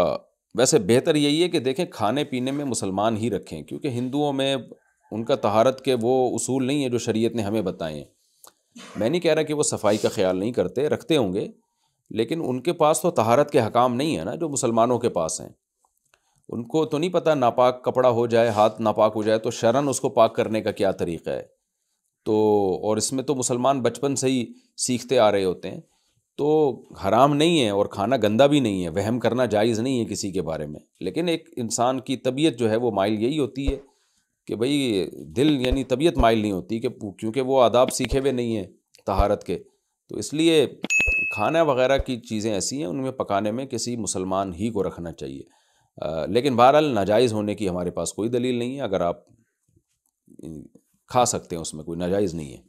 वैसे बेहतर यही है कि देखें खाने पीने में मुसलमान ही रखें क्योंकि हिंदुओं में उनका तहारत के वो उसूल नहीं है जो शरीयत ने हमें बताए हैं मैं नहीं कह रहा कि वो सफाई का ख्याल नहीं करते रखते होंगे लेकिन उनके पास तो तहारत के हकाम नहीं है ना जो मुसलमानों के पास हैं उनको तो नहीं पता नापाक कपड़ा हो जाए हाथ नापाक हो जाए तो शरण उसको पाक करने का क्या तरीक़ा है तो और इसमें तो मुसलमान बचपन से ही सीखते आ रहे होते हैं तो हराम नहीं है और खाना गंदा भी नहीं है वहम करना जायज़ नहीं है किसी के बारे में लेकिन एक इंसान की तबीयत जो है वो माइल यही होती है कि भाई दिल यानी तबीयत माइल नहीं होती कि क्योंकि वो आदाब सीखे हुए नहीं हैं तहारत के तो इसलिए खाना वगैरह की चीज़ें ऐसी हैं उनमें पकाने में किसी मुसलमान ही को रखना चाहिए आ, लेकिन बहरहाल नाजायज़ होने की हमारे पास कोई दलील नहीं है अगर आप खा सकते हैं उसमें कोई नाजायज़ नहीं है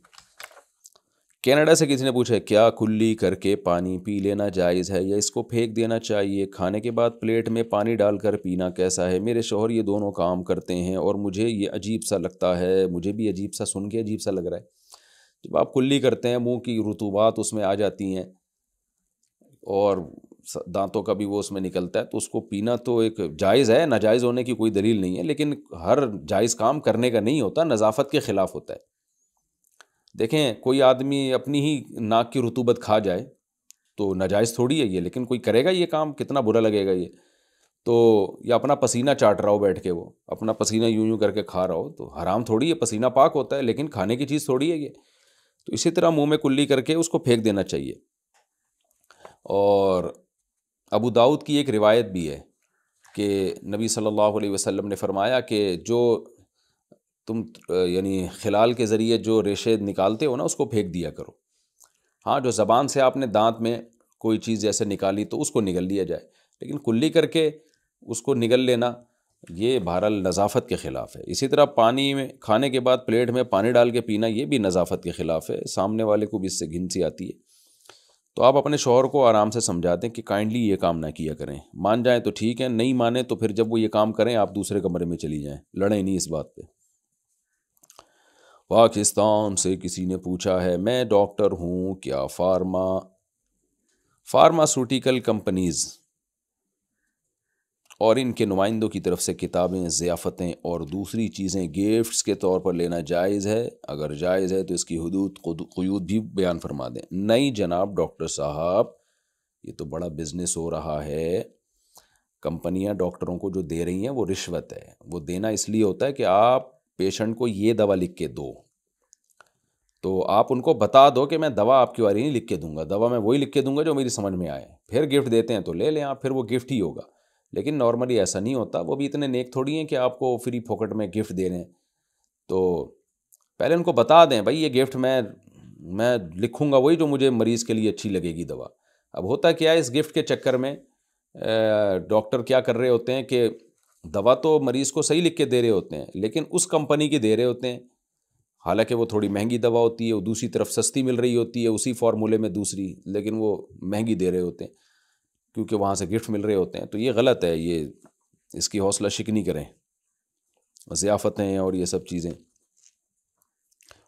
कनाडा से किसी ने पूछा क्या कुल्ली करके पानी पी लेना जायज़ है या इसको फेंक देना चाहिए खाने के बाद प्लेट में पानी डालकर पीना कैसा है मेरे शोहर ये दोनों काम करते हैं और मुझे ये अजीब सा लगता है मुझे भी अजीब सा सुन के अजीब सा लग रहा है जब आप कुल्ली करते हैं मुंह की रुतूबात उसमें आ जाती हैं और दांतों का भी वो उसमें निकलता है तो उसको पीना तो एक जायज़ है नाजायज़ होने की कोई दलील नहीं है लेकिन हर जायज़ काम करने का नहीं होता नज़ाफत के ख़िलाफ़ होता है देखें कोई आदमी अपनी ही नाक की रतूबत खा जाए तो नाजायज़ थोड़ी है ये लेकिन कोई करेगा ये काम कितना बुरा लगेगा ये तो या अपना पसीना चाट रहा हो बैठ के वो अपना पसीना यूं यूं करके खा रहा हो तो हराम थोड़ी है पसीना पाक होता है लेकिन खाने की चीज़ थोड़ी है ये तो इसी तरह मुंह में कुल्ली करके उसको फेंक देना चाहिए और अबू दाऊद की एक रिवायत भी है कि नबी सल्लल्लाहु अलैहि वसल्लम ने फरमाया कि जो तुम यानी खिलाल के ज़रिए जो रेशे निकालते हो ना उसको फेंक दिया करो हाँ जो ज़बान से आपने दांत में कोई चीज़ जैसे निकाली तो उसको निगल लिया जाए लेकिन कुल्ली करके उसको निगल लेना ये बहरहाल नज़ाफत के ख़िलाफ़ है इसी तरह पानी में खाने के बाद प्लेट में पानी डाल के पीना ये भी नज़ाफत के ख़िलाफ़ है सामने वाले को भी इससे घिनसी आती है तो आप अपने शोहर को आराम से समझा दें कि काइंडली ये काम ना किया करें मान जाएं तो ठीक है नहीं माने तो फिर जब वो ये काम करें आप दूसरे कमरे में चली जाएं लड़ें नहीं इस बात पे पाकिस्तान से किसी ने पूछा है मैं डॉक्टर हूँ क्या फार्मा फार्मास्यूटिकल कंपनीज़ और इनके नुमाइंदों की तरफ से किताबें ज़ियाफ़तें और दूसरी चीज़ें गिफ्ट्स के तौर पर लेना जायज़ है अगर जायज़ है तो इसकी हदूद क्यूद भी बयान फरमा दें नहीं जनाब डॉक्टर साहब ये तो बड़ा बिजनेस हो रहा है कंपनियां डॉक्टरों को जो दे रही हैं वो रिश्वत है वो देना इसलिए होता है कि आप पेशेंट को ये दवा लिख के दो तो आप उनको बता दो कि मैं दवा आपकी बारी नहीं लिख के दूंगा दवा मैं वही लिख के दूंगा जो मेरी समझ में आए फिर गिफ्ट देते हैं तो ले लें आप फिर वो गिफ्ट ही होगा लेकिन नॉर्मली ऐसा नहीं होता वो भी इतने नेक थोड़ी हैं कि आपको फ्री फोकट में गिफ्ट दे रहे तो पहले उनको बता दें भाई ये गिफ्ट मैं मैं लिखूँगा वही जो मुझे मरीज़ के लिए अच्छी लगेगी दवा अब होता क्या है इस गिफ्ट के चक्कर में डॉक्टर क्या कर रहे होते हैं कि दवा तो मरीज़ को सही लिख के दे रहे होते हैं लेकिन उस कंपनी की दे रहे होते हैं हालांकि वो थोड़ी महंगी दवा होती है वो दूसरी तरफ सस्ती मिल रही होती है उसी फार्मूले में दूसरी लेकिन वो महंगी दे रहे होते हैं क्योंकि वहाँ से गिफ्ट मिल रहे होते हैं तो ये गलत है ये इसकी हौसला शिकनी करें ज़ियाफ़तें और ये सब चीज़ें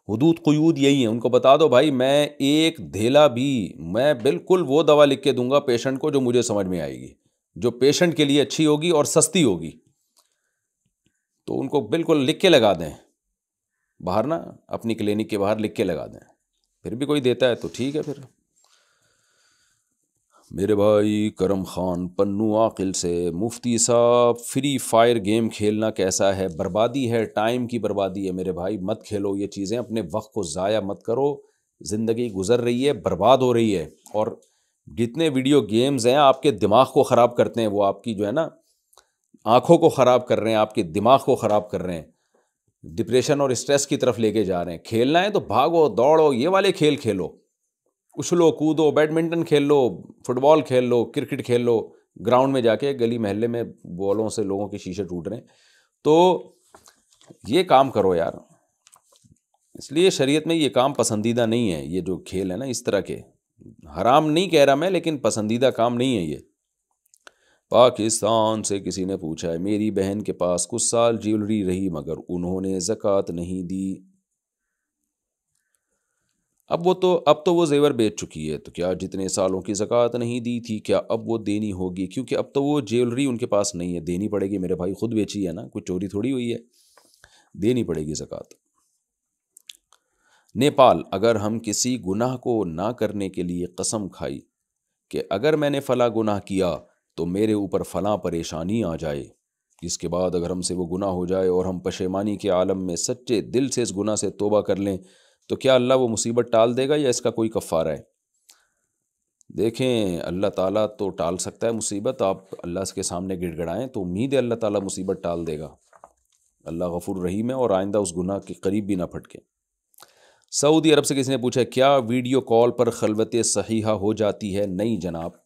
हदूद क्यूद यही हैं उनको बता दो भाई मैं एक धेला भी मैं बिल्कुल वो दवा लिख के दूंगा पेशेंट को जो मुझे समझ में आएगी जो पेशेंट के लिए अच्छी होगी और सस्ती होगी तो उनको बिल्कुल लिख के लगा दें बाहर ना अपनी क्लिनिक के बाहर लिख के लगा दें फिर भी कोई देता है तो ठीक है फिर मेरे भाई करम खान पन्नू आकिल से मुफ्ती साहब फ्री फायर गेम खेलना कैसा है बर्बादी है टाइम की बर्बादी है मेरे भाई मत खेलो ये चीज़ें अपने वक्त को ज़ाया मत करो ज़िंदगी गुजर रही है बर्बाद हो रही है और जितने वीडियो गेम्स हैं आपके दिमाग को ख़राब करते हैं वो आपकी जो है ना आँखों को ख़राब कर रहे हैं आपके दिमाग को ख़राब कर रहे हैं डिप्रेशन और स्ट्रेस की तरफ लेके जा रहे हैं खेलना है तो भागो दौड़ो ये वाले खेल खेलो उछलो कूदो बैडमिंटन खेल लो फुटबॉल खेल लो क्रिकेट खेल लो ग्राउंड में जाके गली महल्ले में बॉलों से लोगों के शीशे टूट रहे हैं तो ये काम करो यार इसलिए शरीयत में ये काम पसंदीदा नहीं है ये जो खेल है ना इस तरह के हराम नहीं कह रहा मैं लेकिन पसंदीदा काम नहीं है ये पाकिस्तान से किसी ने पूछा है मेरी बहन के पास कुछ साल ज्वेलरी रही मगर उन्होंने ज़क़़त नहीं दी अब वो तो अब तो वो जेवर बेच चुकी है तो क्या जितने सालों की ज़क़़त नहीं दी थी क्या अब वो देनी होगी क्योंकि अब तो वो ज्वेलरी उनके पास नहीं है देनी पड़ेगी मेरे भाई खुद बेची है ना कुछ चोरी थोड़ी हुई है देनी पड़ेगी जक़ात नेपाल अगर हम किसी गुनाह को ना करने के लिए कसम खाई कि अगर मैंने फ़ला गुनाह किया तो मेरे ऊपर फ़ला परेशानी आ जाए इसके बाद अगर हमसे वो गुनाह हो जाए और हम पशेमानी के आलम में सच्चे दिल से इस गुनाह से तोबा कर लें तो क्या अल्लाह वो मुसीबत टाल देगा या इसका कोई कफ़ारा है देखें अल्लाह ताला तो टाल सकता है मुसीबत आप अल्लाह के सामने गिड़गड़ाएं तो उम्मीद है अल्लाह ताला मुसीबत टाल देगा अल्लाह गफुर रहीम है और आइंदा उस गुनाह के करीब भी ना फटके सऊदी अरब से किसी ने पूछा क्या वीडियो कॉल पर खलवत सहीहा हो जाती है नहीं जनाब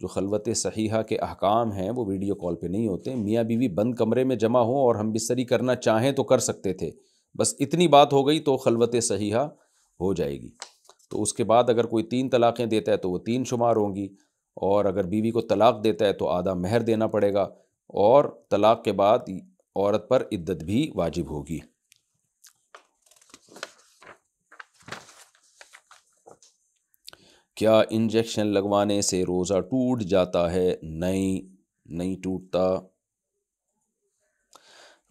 जो खलवत सहीहा के अहकाम हैं वो वीडियो कॉल पे नहीं होते मियाँ बीवी बंद कमरे में जमा हों और हम बिस्तरी करना चाहें तो कर सकते थे बस इतनी बात हो गई तो खलवत सहीहा हो जाएगी तो उसके बाद अगर कोई तीन तलाक़ें देता है तो वो तीन शुमार होंगी और अगर बीवी को तलाक़ देता है तो आधा महर देना पड़ेगा और तलाक़ के बाद औरत पर इद्दत भी वाजिब होगी क्या इंजेक्शन लगवाने से रोज़ा टूट जाता है नहीं नहीं टूटता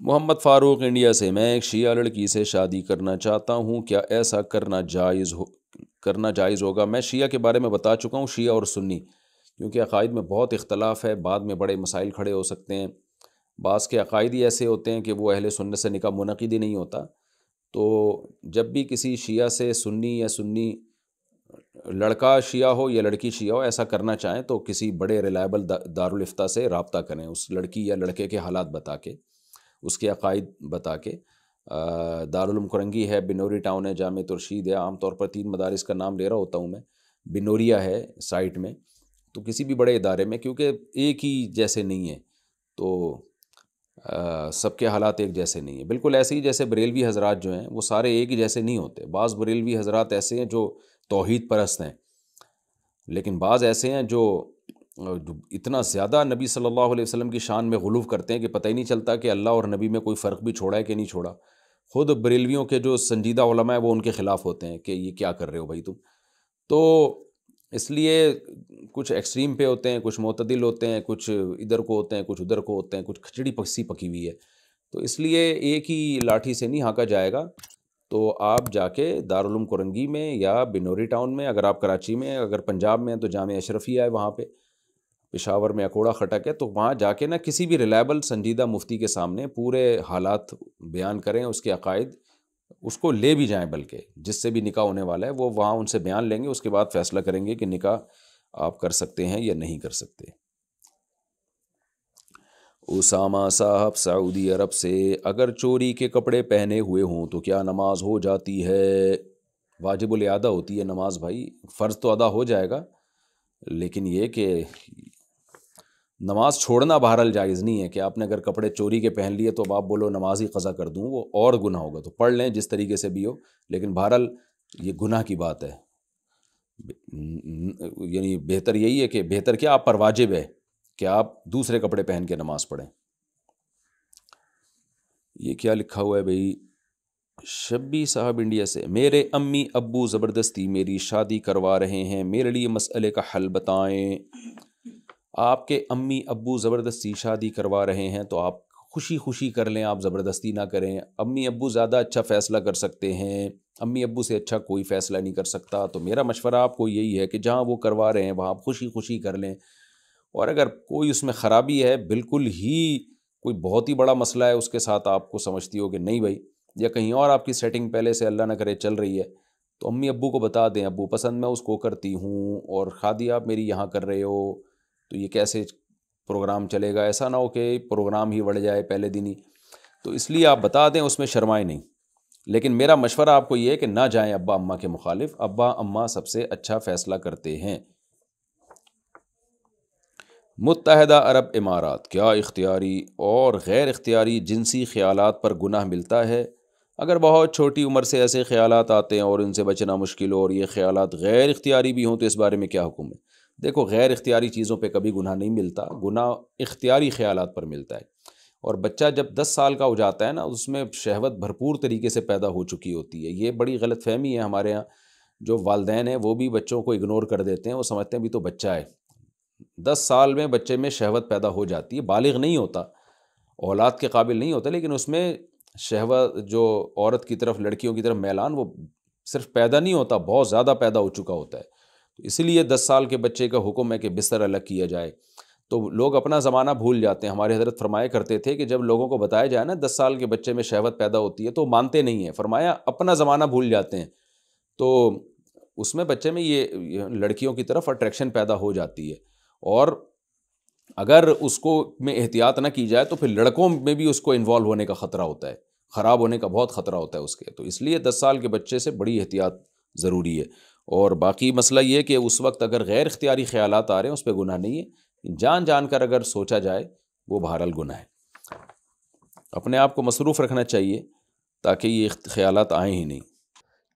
मोहम्मद फ़ारूक इंडिया से मैं एक शिया लड़की से शादी करना चाहता हूँ क्या ऐसा करना जायज़ हो करना जायज़ होगा मैं शिया के बारे में बता चुका हूँ शिया और सुन्नी क्योंकि अकायद में बहुत इख्तलाफ है बाद में बड़े मसाइल खड़े हो सकते हैं बास के अकायद ही ऐसे होते हैं कि वो अहले सुन्नत से निका मुनद ही नहीं होता तो जब भी किसी शिया से सुन्नी या सुन्नी लड़का शिया हो या लड़की शिया हो ऐसा करना चाहें तो किसी बड़े रिलायबल दा, दारुलफ्ता से रबता करें उस लड़की या लड़के के हालात बता के उसके अकायद बता के दारुलम है बिनोरी टाउन है जाम तुरशीद है आमतौर पर तीन मदारस का नाम ले रहा होता हूँ मैं बिनोरिया है साइट में तो किसी भी बड़े इदारे में क्योंकि एक ही जैसे नहीं है तो सबके हालात एक जैसे नहीं है बिल्कुल ऐसे ही जैसे बरेलवी हजरात जो हैं वो सारे एक ही जैसे नहीं होते बाज़ बरेलवी हजरात ऐसे हैं जो तोहद परस्त हैं लेकिन बाज़ ऐसे हैं जो इतना ज़्यादा नबी सल्लल्लाहु अलैहि वसल्लम की शान में गलूफ करते हैं कि पता ही नहीं चलता कि अल्लाह और नबी में कोई फ़र्क भी छोड़ा है कि नहीं छोड़ा ख़ुद बरेलवियों के जो संजीदा है वो उनके ख़िलाफ़ होते हैं कि ये क्या कर रहे हो भाई तुम तो इसलिए कुछ एक्सट्रीम पे होते हैं कुछ मतदिल होते हैं कुछ इधर को होते हैं कुछ उधर को होते हैं कुछ खिचड़ी पसी पकी हुई है तो इसलिए एक ही लाठी से नहीं हाँका जाएगा तो आप जाके दारुलूम कुरंगी में या बिनोरी टाउन में अगर आप कराची में अगर पंजाब में हैं तो जाम अशरफिया है वहाँ पे पेशावर में अकोड़ा खटक है तो वहाँ जाके ना किसी भी रिलायबल संजीदा मुफ्ती के सामने पूरे हालात बयान करें उसके अकायद उसको ले भी जाएं बल्कि जिससे भी निकाह होने वाला है वो वहाँ उनसे बयान लेंगे उसके बाद फ़ैसला करेंगे कि निकाह आप कर सकते हैं या नहीं कर सकते उसामा साहब सऊदी अरब से अगर चोरी के कपड़े पहने हुए हों तो क्या नमाज हो जाती है वाजिबुल अदा होती है नमाज भाई फ़र्ज़ तो अदा हो जाएगा लेकिन ये कि नमाज छोड़ना बहरहाल जायज़ नहीं है कि आपने अगर कपड़े चोरी के पहन लिए तो अब आप बोलो नमाज ही क़ज़ा कर दूँ वो और गुना होगा तो पढ़ लें जिस तरीके से भी हो लेकिन बहरहाल ये गुनाह की बात है यानी बेहतर यही है कि बेहतर क्या आप पर वाजिब है कि आप दूसरे कपड़े पहन के नमाज़ पढ़ें ये क्या लिखा हुआ है भाई शब्बी साहब इंडिया से मेरे अम्मी अब्बू ज़बरदस्ती मेरी शादी करवा रहे हैं मेरे लिए मसले का हल बताएं आपके अम्मी अब्बू ज़बरदस्ती शादी करवा रहे हैं तो आप खुशी खुशी कर लें आप ज़बरदस्ती ना करें अम्मी अब्बू ज़्यादा अच्छा फ़ैसला कर सकते हैं अम्मी अब्बू से अच्छा कोई फ़ैसला नहीं कर सकता तो मेरा मशवरा आपको यही है कि जहाँ वो करवा रहे हैं वहाँ आप खुशी खुशी कर लें और अगर कोई उसमें ख़राबी है बिल्कुल ही कोई बहुत ही बड़ा मसला है उसके साथ आपको समझती हो कि नहीं भाई या कहीं और आपकी सेटिंग पहले से अल्लाह ना करे चल रही है तो अम्मी अबू को बता दें अबू पसंद मैं उसको करती हूँ और खादी आप मेरी यहाँ कर रहे हो तो ये कैसे प्रोग्राम चलेगा ऐसा ना हो कि प्रोग्राम ही बढ़ जाए पहले दिन ही तो इसलिए आप बता दें उसमें शर्माए नहीं लेकिन मेरा मशवरा आपको ये है कि ना जाएं अब्बा अम्मा के मुखालिफ अब्बा अम्मा सबसे अच्छा फ़ैसला करते हैं मुतहदा अरब इमारात क्या इख्तियारी और गैर इख्तियारी जिनसी ख्याल पर गुनाह मिलता है अगर बहुत छोटी उम्र से ऐसे ख्याल आते हैं और इनसे बचना मुश्किल हो और ये ख्याल गैर इख्तियारी भी हों तो इस बारे में क्या हुक्म है देखो गैर इख्तियारी चीज़ों पर कभी गुनाह नहीं मिलता गुनाह इख्तियारी ख्याल पर मिलता है और बच्चा जब दस साल का हो जाता है ना उसमें शहवत भरपूर तरीके से पैदा हो चुकी होती है ये बड़ी गलत फहमी है हमारे यहाँ जो वालदे हैं वो भी बच्चों को इग्नोर कर देते हैं वो समझते हैं भी तो बच्चा है दस साल में बच्चे में शहवत पैदा हो जाती है बालिग नहीं होता औलाद के काबिल नहीं होता लेकिन उसमें शहवत जो औरत की तरफ लड़कियों की तरफ मैलान वो सिर्फ पैदा नहीं होता बहुत ज़्यादा पैदा हो चुका होता है तो इसीलिए दस साल के बच्चे का हुक्म है कि बिस्तर अलग किया जाए तो लोग अपना ज़माना भूल जाते हैं हमारे हजरत फरमाया करते थे कि जब लोगों को बताया जाए ना दस साल के बच्चे में शहवत पैदा होती है तो मानते नहीं हैं फरमाया अपना ज़माना भूल जाते हैं तो उसमें बच्चे में ये लड़कियों की तरफ अट्रैक्शन पैदा हो जाती है और अगर उसको में एहतियात ना की जाए तो फिर लड़कों में भी उसको इन्वॉल्व होने का ख़तरा होता है ख़राब होने का बहुत ख़तरा होता है उसके तो इसलिए दस साल के बच्चे से बड़ी एहतियात ज़रूरी है और बाकी मसला ये कि उस वक्त अगर गैर अख्तियारी ख्याल आ रहे हैं उस पर गुना नहीं है जान जान कर अगर सोचा जाए वो बहरहाल गुना है अपने आप को मसरूफ़ रखना चाहिए ताकि ये ख्याल आए ही नहीं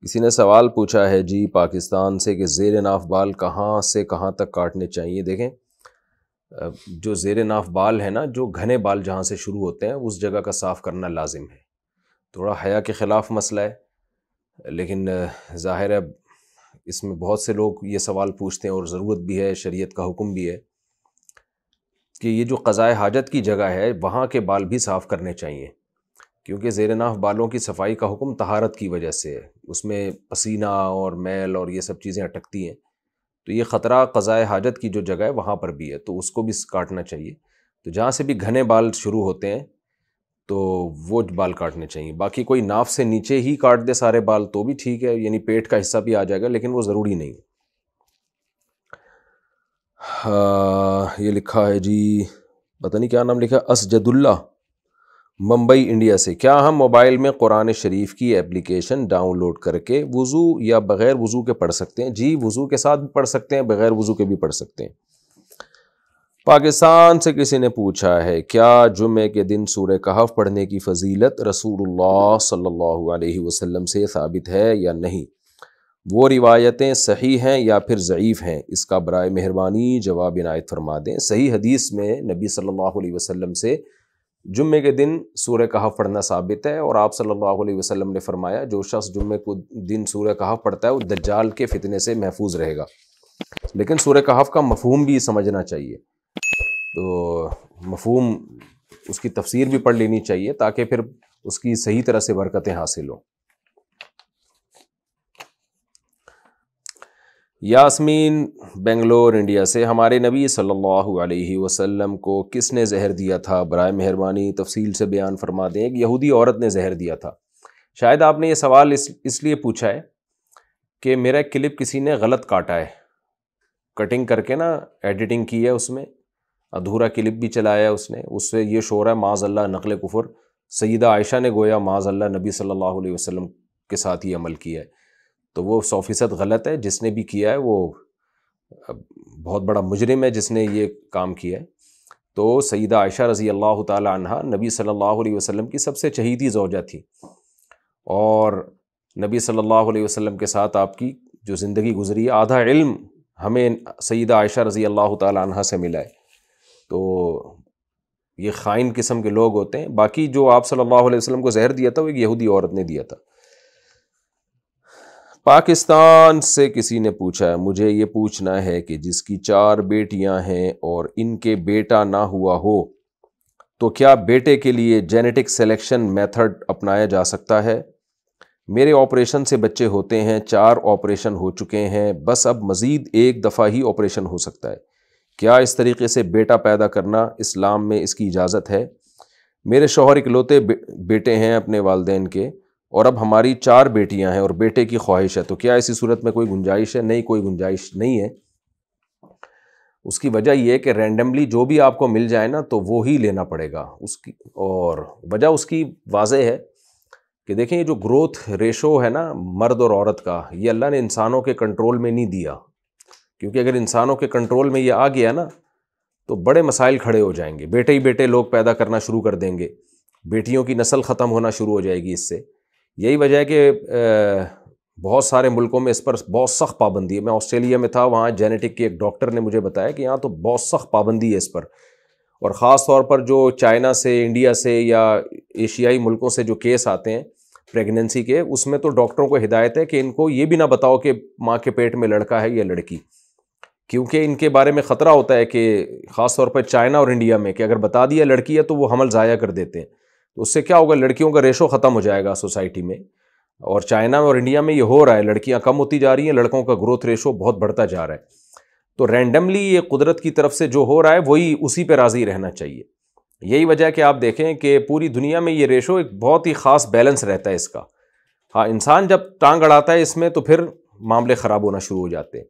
किसी ने सवाल पूछा है जी पाकिस्तान से कि जेर नाफ बाल कहाँ से कहाँ तक काटने चाहिए देखें जो जेर नाफ बाल है ना जो घने बाल जहाँ से शुरू होते हैं उस जगह का साफ़ करना लाजिम है थोड़ा हया के ख़िलाफ़ मसला है लेकिन ज़ाहिर है इसमें बहुत से लोग ये सवाल पूछते हैं और ज़रूरत भी है शरीयत का हुक्म भी है कि ये जो क़ज़ाए हाजत की जगह है वहाँ के बाल भी साफ़ करने चाहिए क्योंकि जेर नाफ बालों की सफ़ाई का हुक्म तहारत की वजह से है उसमें पसीना और मैल और ये सब चीज़ें अटकती हैं तो ये ख़तरा क़ज़ाए हाजत की जो जगह है वहाँ पर भी है तो उसको भी काटना चाहिए तो जहाँ से भी घने बाल शुरू होते हैं तो वो बाल काटने चाहिए बाकी कोई नाफ से नीचे ही काट दे सारे बाल तो भी ठीक है यानी पेट का हिस्सा भी आ जाएगा लेकिन वो ज़रूरी नहीं है हाँ, ये लिखा है जी पता नहीं क्या नाम लिखा असजदुल्ला मुंबई इंडिया से क्या हम मोबाइल में कुरान शरीफ की एप्लीकेशन डाउनलोड करके वज़ू या बग़ैर वज़ू के पढ़ सकते हैं जी वज़ू के साथ भी पढ़ सकते हैं बग़ैर वज़ू के भी पढ़ सकते हैं पाकिस्तान से किसी ने पूछा है क्या जुमे के दिन सूर्य कहफ पढ़ने की फजीलत रसूलुल्लाह सल्लल्लाहु अलैहि वसल्लम से साबित है या नहीं वो रिवायतें सही हैं या फिर ज़यीफ़ हैं इसका बर मेहरबानी जवाब इनायत फरमा दें सही हदीस में नबी सल्लल्लाहु अलैहि वसल्लम से जुम्मे के दिन सूर्य कहा पढ़ना साबित है और आप सल्लल्लाहु अलैहि वसल्लम ने फरमाया जो शख्स जुम्मे को दिन सूर्य कहा पढ़ता है वो दज्जाल के फितने से महफूज रहेगा लेकिन सूर्य कहफ का मफहम भी समझना चाहिए तो मफहम उसकी तफसीर भी पढ़ लेनी चाहिए ताकि फिर उसकी सही तरह से बरकतें हासिल हों यास्मीन बेंगलोर इंडिया से हमारे नबी सल्लल्लाहु अलैहि वसल्लम को किसने जहर दिया था बर मेहरबानी तफसील से बयान फरमा दें एक यहूदी औरत ने जहर दिया था शायद आपने ये सवाल इस इसलिए पूछा है कि मेरा क्लिप किसी ने गलत काटा है कटिंग करके ना एडिटिंग की है उसमें अधूरा क्लिप भी चलाया है उसने उससे ये शोर है अल्लाह नकल कुफर सईदा आयशा ने गोया अल्लाह नबी सल्लल्लाहु अलैहि वसल्लम के साथ ही अमल किया है तो वो सौ फीसद गलत है जिसने भी किया है वो बहुत बड़ा मुजरिम है जिसने ये काम किया है तो सईदा आयशा रज़ी अल्लाह तहा नबी सल्लल्लाहु अलैहि वसल्लम की सबसे चहीदी जोजा थी और नबी सल्लल्लाहु अलैहि वसल्लम के साथ आपकी जो ज़िंदगी गुजरी आधा इल्म हमें सईदा आयशा रज़ी अल्लाह तहा से मिला है तो ये ख़ाइन किस्म के लोग होते हैं बाकी जो आप सल्लल्लाहु अलैहि वसल्लम को जहर दिया था वो एक यहूदी औरत ने दिया था पाकिस्तान से किसी ने पूछा मुझे ये पूछना है कि जिसकी चार बेटियां हैं और इनके बेटा ना हुआ हो तो क्या बेटे के लिए जेनेटिक सिलेक्शन मेथड अपनाया जा सकता है मेरे ऑपरेशन से बच्चे होते हैं चार ऑपरेशन हो चुके हैं बस अब मज़ीद एक दफ़ा ही ऑपरेशन हो सकता है क्या इस तरीके से बेटा पैदा करना इस्लाम में इसकी इजाज़त है मेरे शोहर इकलौते बेटे हैं अपने वालदेन के और अब हमारी चार बेटियां हैं और बेटे की ख्वाहिश है तो क्या ऐसी सूरत में कोई गुंजाइश है नहीं कोई गुंजाइश नहीं है उसकी वजह यह है कि रैंडमली जो भी आपको मिल जाए ना तो वो ही लेना पड़ेगा उसकी और वजह उसकी वाज है कि देखें ये जो ग्रोथ रेशो है ना मर्द और औरत का ये अल्लाह ने इंसानों के कंट्रोल में नहीं दिया क्योंकि अगर इंसानों के कंट्रोल में ये आ गया ना तो बड़े मसाइल खड़े हो जाएंगे बेटे ही बेटे लोग पैदा करना शुरू कर देंगे बेटियों की नस्ल ख़त्म होना शुरू हो जाएगी इससे यही वजह है कि बहुत सारे मुल्कों में इस पर बहुत सख्त पाबंदी है मैं ऑस्ट्रेलिया में था वहाँ जेनेटिक के एक डॉक्टर ने मुझे बताया कि यहाँ तो बहुत सख्त पाबंदी है इस पर और ख़ास तौर पर जो चाइना से इंडिया से या एशियाई मुल्कों से जो केस आते हैं प्रेगनेंसी के उसमें तो डॉक्टरों को हिदायत है कि इनको ये भी ना बताओ कि माँ के पेट में लड़का है या लड़की क्योंकि इनके बारे में ख़तरा होता है कि ख़ास तौर पर चाइना और इंडिया में कि अगर बता दिया लड़की है तो वो हमल ज़ाया कर देते हैं तो उससे क्या होगा लड़कियों का रेशो ख़त्म हो जाएगा सोसाइटी में और चाइना में और इंडिया में ये हो रहा है लड़कियाँ कम होती जा रही हैं लड़कों का ग्रोथ रेशो बहुत बढ़ता जा रहा है तो रैंडमली ये कुदरत की तरफ से जो हो रहा है वही उसी पर राज़ी रहना चाहिए यही वजह है कि आप देखें कि पूरी दुनिया में ये रेशो एक बहुत ही ख़ास बैलेंस रहता है इसका हाँ इंसान जब टांग अड़ाता है इसमें तो फिर मामले ख़राब होना शुरू हो जाते हैं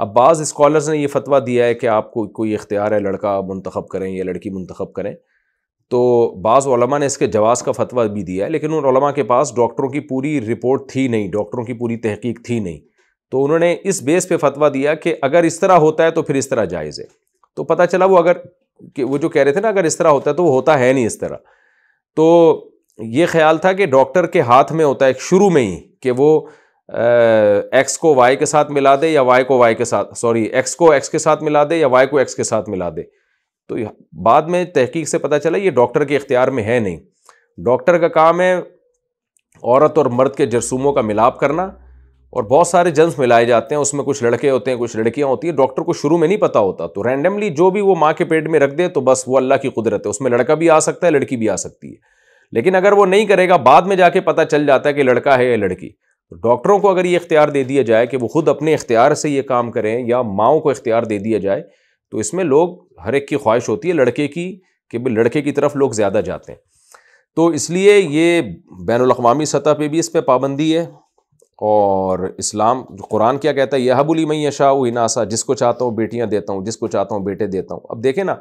अब बाज़ स्कॉलर्स ने ये फतवा दिया है कि आपको कोई इख्तियार है लड़का मंतखब करें या लड़की मंतखब करें तो बाज़ा ने इसके जवाब का फतवा भी दिया है लेकिन उन के पास डॉक्टरों की पूरी रिपोर्ट थी नहीं डॉक्टरों की पूरी तहकीक थी नहीं तो उन्होंने इस बेस पे फतवा दिया कि अगर इस तरह होता है तो फिर इस तरह जायज़ है तो पता चला वो अगर कि वो जो कह रहे थे ना अगर इस तरह होता है तो वो होता है नहीं इस तरह तो ये ख्याल था कि डॉक्टर के हाथ में होता है शुरू में ही कि वो एक्स को वाई के साथ मिला दे या वाई को वाई के साथ सॉरी एक्स को एक्स के साथ मिला दे या वाई को एक्स के साथ मिला दे तो बाद में तहकीक से पता चला ये डॉक्टर के इख्तियार में है नहीं डॉक्टर का काम है औरत और मर्द के जरसूमों का मिलाप करना और बहुत सारे जन्स मिलाए जाते हैं उसमें कुछ लड़के होते हैं कुछ लड़कियाँ होती हैं डॉक्टर को शुरू में नहीं पता होता तो रैंडमली जो भी वो माँ के पेट में रख दे तो बस वो अल्लाह की कुदरत है उसमें लड़का भी आ सकता है लड़की भी आ सकती है लेकिन अगर वो नहीं करेगा बाद में जाके पता चल जाता है कि लड़का है या लड़की तो डॉक्टरों को अगर ये इख्तियार दे दिया जाए कि वो खुद अपने इख्तियार से ये काम करें या माओ को इख्तियार दे दिया जाए तो इसमें लोग हर एक की ख्वाहिश होती है लड़के की कि भाई लड़के की तरफ लोग ज़्यादा जाते हैं तो इसलिए ये बैन अवी सतह पर भी इस पर पाबंदी है और इस्लाम कुरान क्या कहता है यह बुली मैं यशा इनासा जिसको चाहता हूँ बेटियाँ देता हूँ जिसको चाहता हूँ बेटे देता हूँ अब देखें ना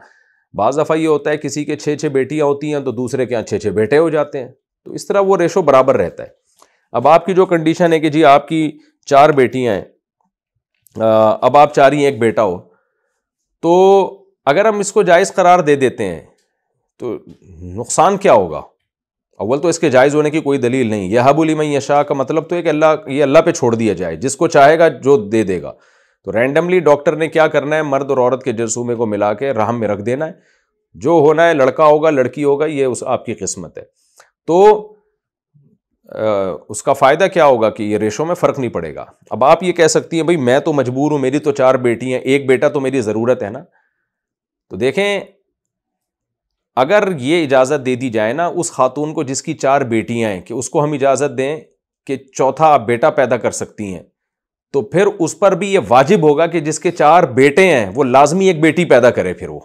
बाज़ दफ़ा ये होता है किसी के छः छः बेटियाँ होती हैं तो दूसरे के यहाँ छः छः बेटे हो जाते हैं तो इस तरह वो रेशो बराबर रहता है अब आपकी जो कंडीशन है कि जी आपकी चार बेटियाँ हैं अब आप चार ही एक बेटा हो तो अगर हम इसको जायज़ करार दे देते हैं तो नुकसान क्या होगा अव्वल तो इसके जायज़ होने की कोई दलील नहीं यह बोली मैं यशा का मतलब तो एक अल्लाह ये अल्लाह पे छोड़ दिया जाए जिसको चाहेगा जो दे देगा तो रैंडमली डॉक्टर ने क्या करना है मर्द और औरत के जरसूमे को मिला के राम में रख देना है जो होना है लड़का होगा लड़की होगा ये उस आपकी किस्मत है तो उसका फ़ायदा क्या होगा कि ये रेशो में फ़र्क नहीं पड़ेगा अब आप ये कह सकती हैं भाई मैं तो मजबूर हूँ मेरी तो चार बेटी हैं एक बेटा तो मेरी ज़रूरत है ना तो देखें अगर ये इजाज़त दे दी जाए ना उस खातून को जिसकी चार बेटियाँ हैं कि उसको हम इजाज़त दें कि चौथा आप बेटा पैदा कर सकती हैं तो फिर उस पर भी ये वाजिब होगा कि जिसके चार बेटे हैं वो लाजमी एक बेटी पैदा करे फिर वो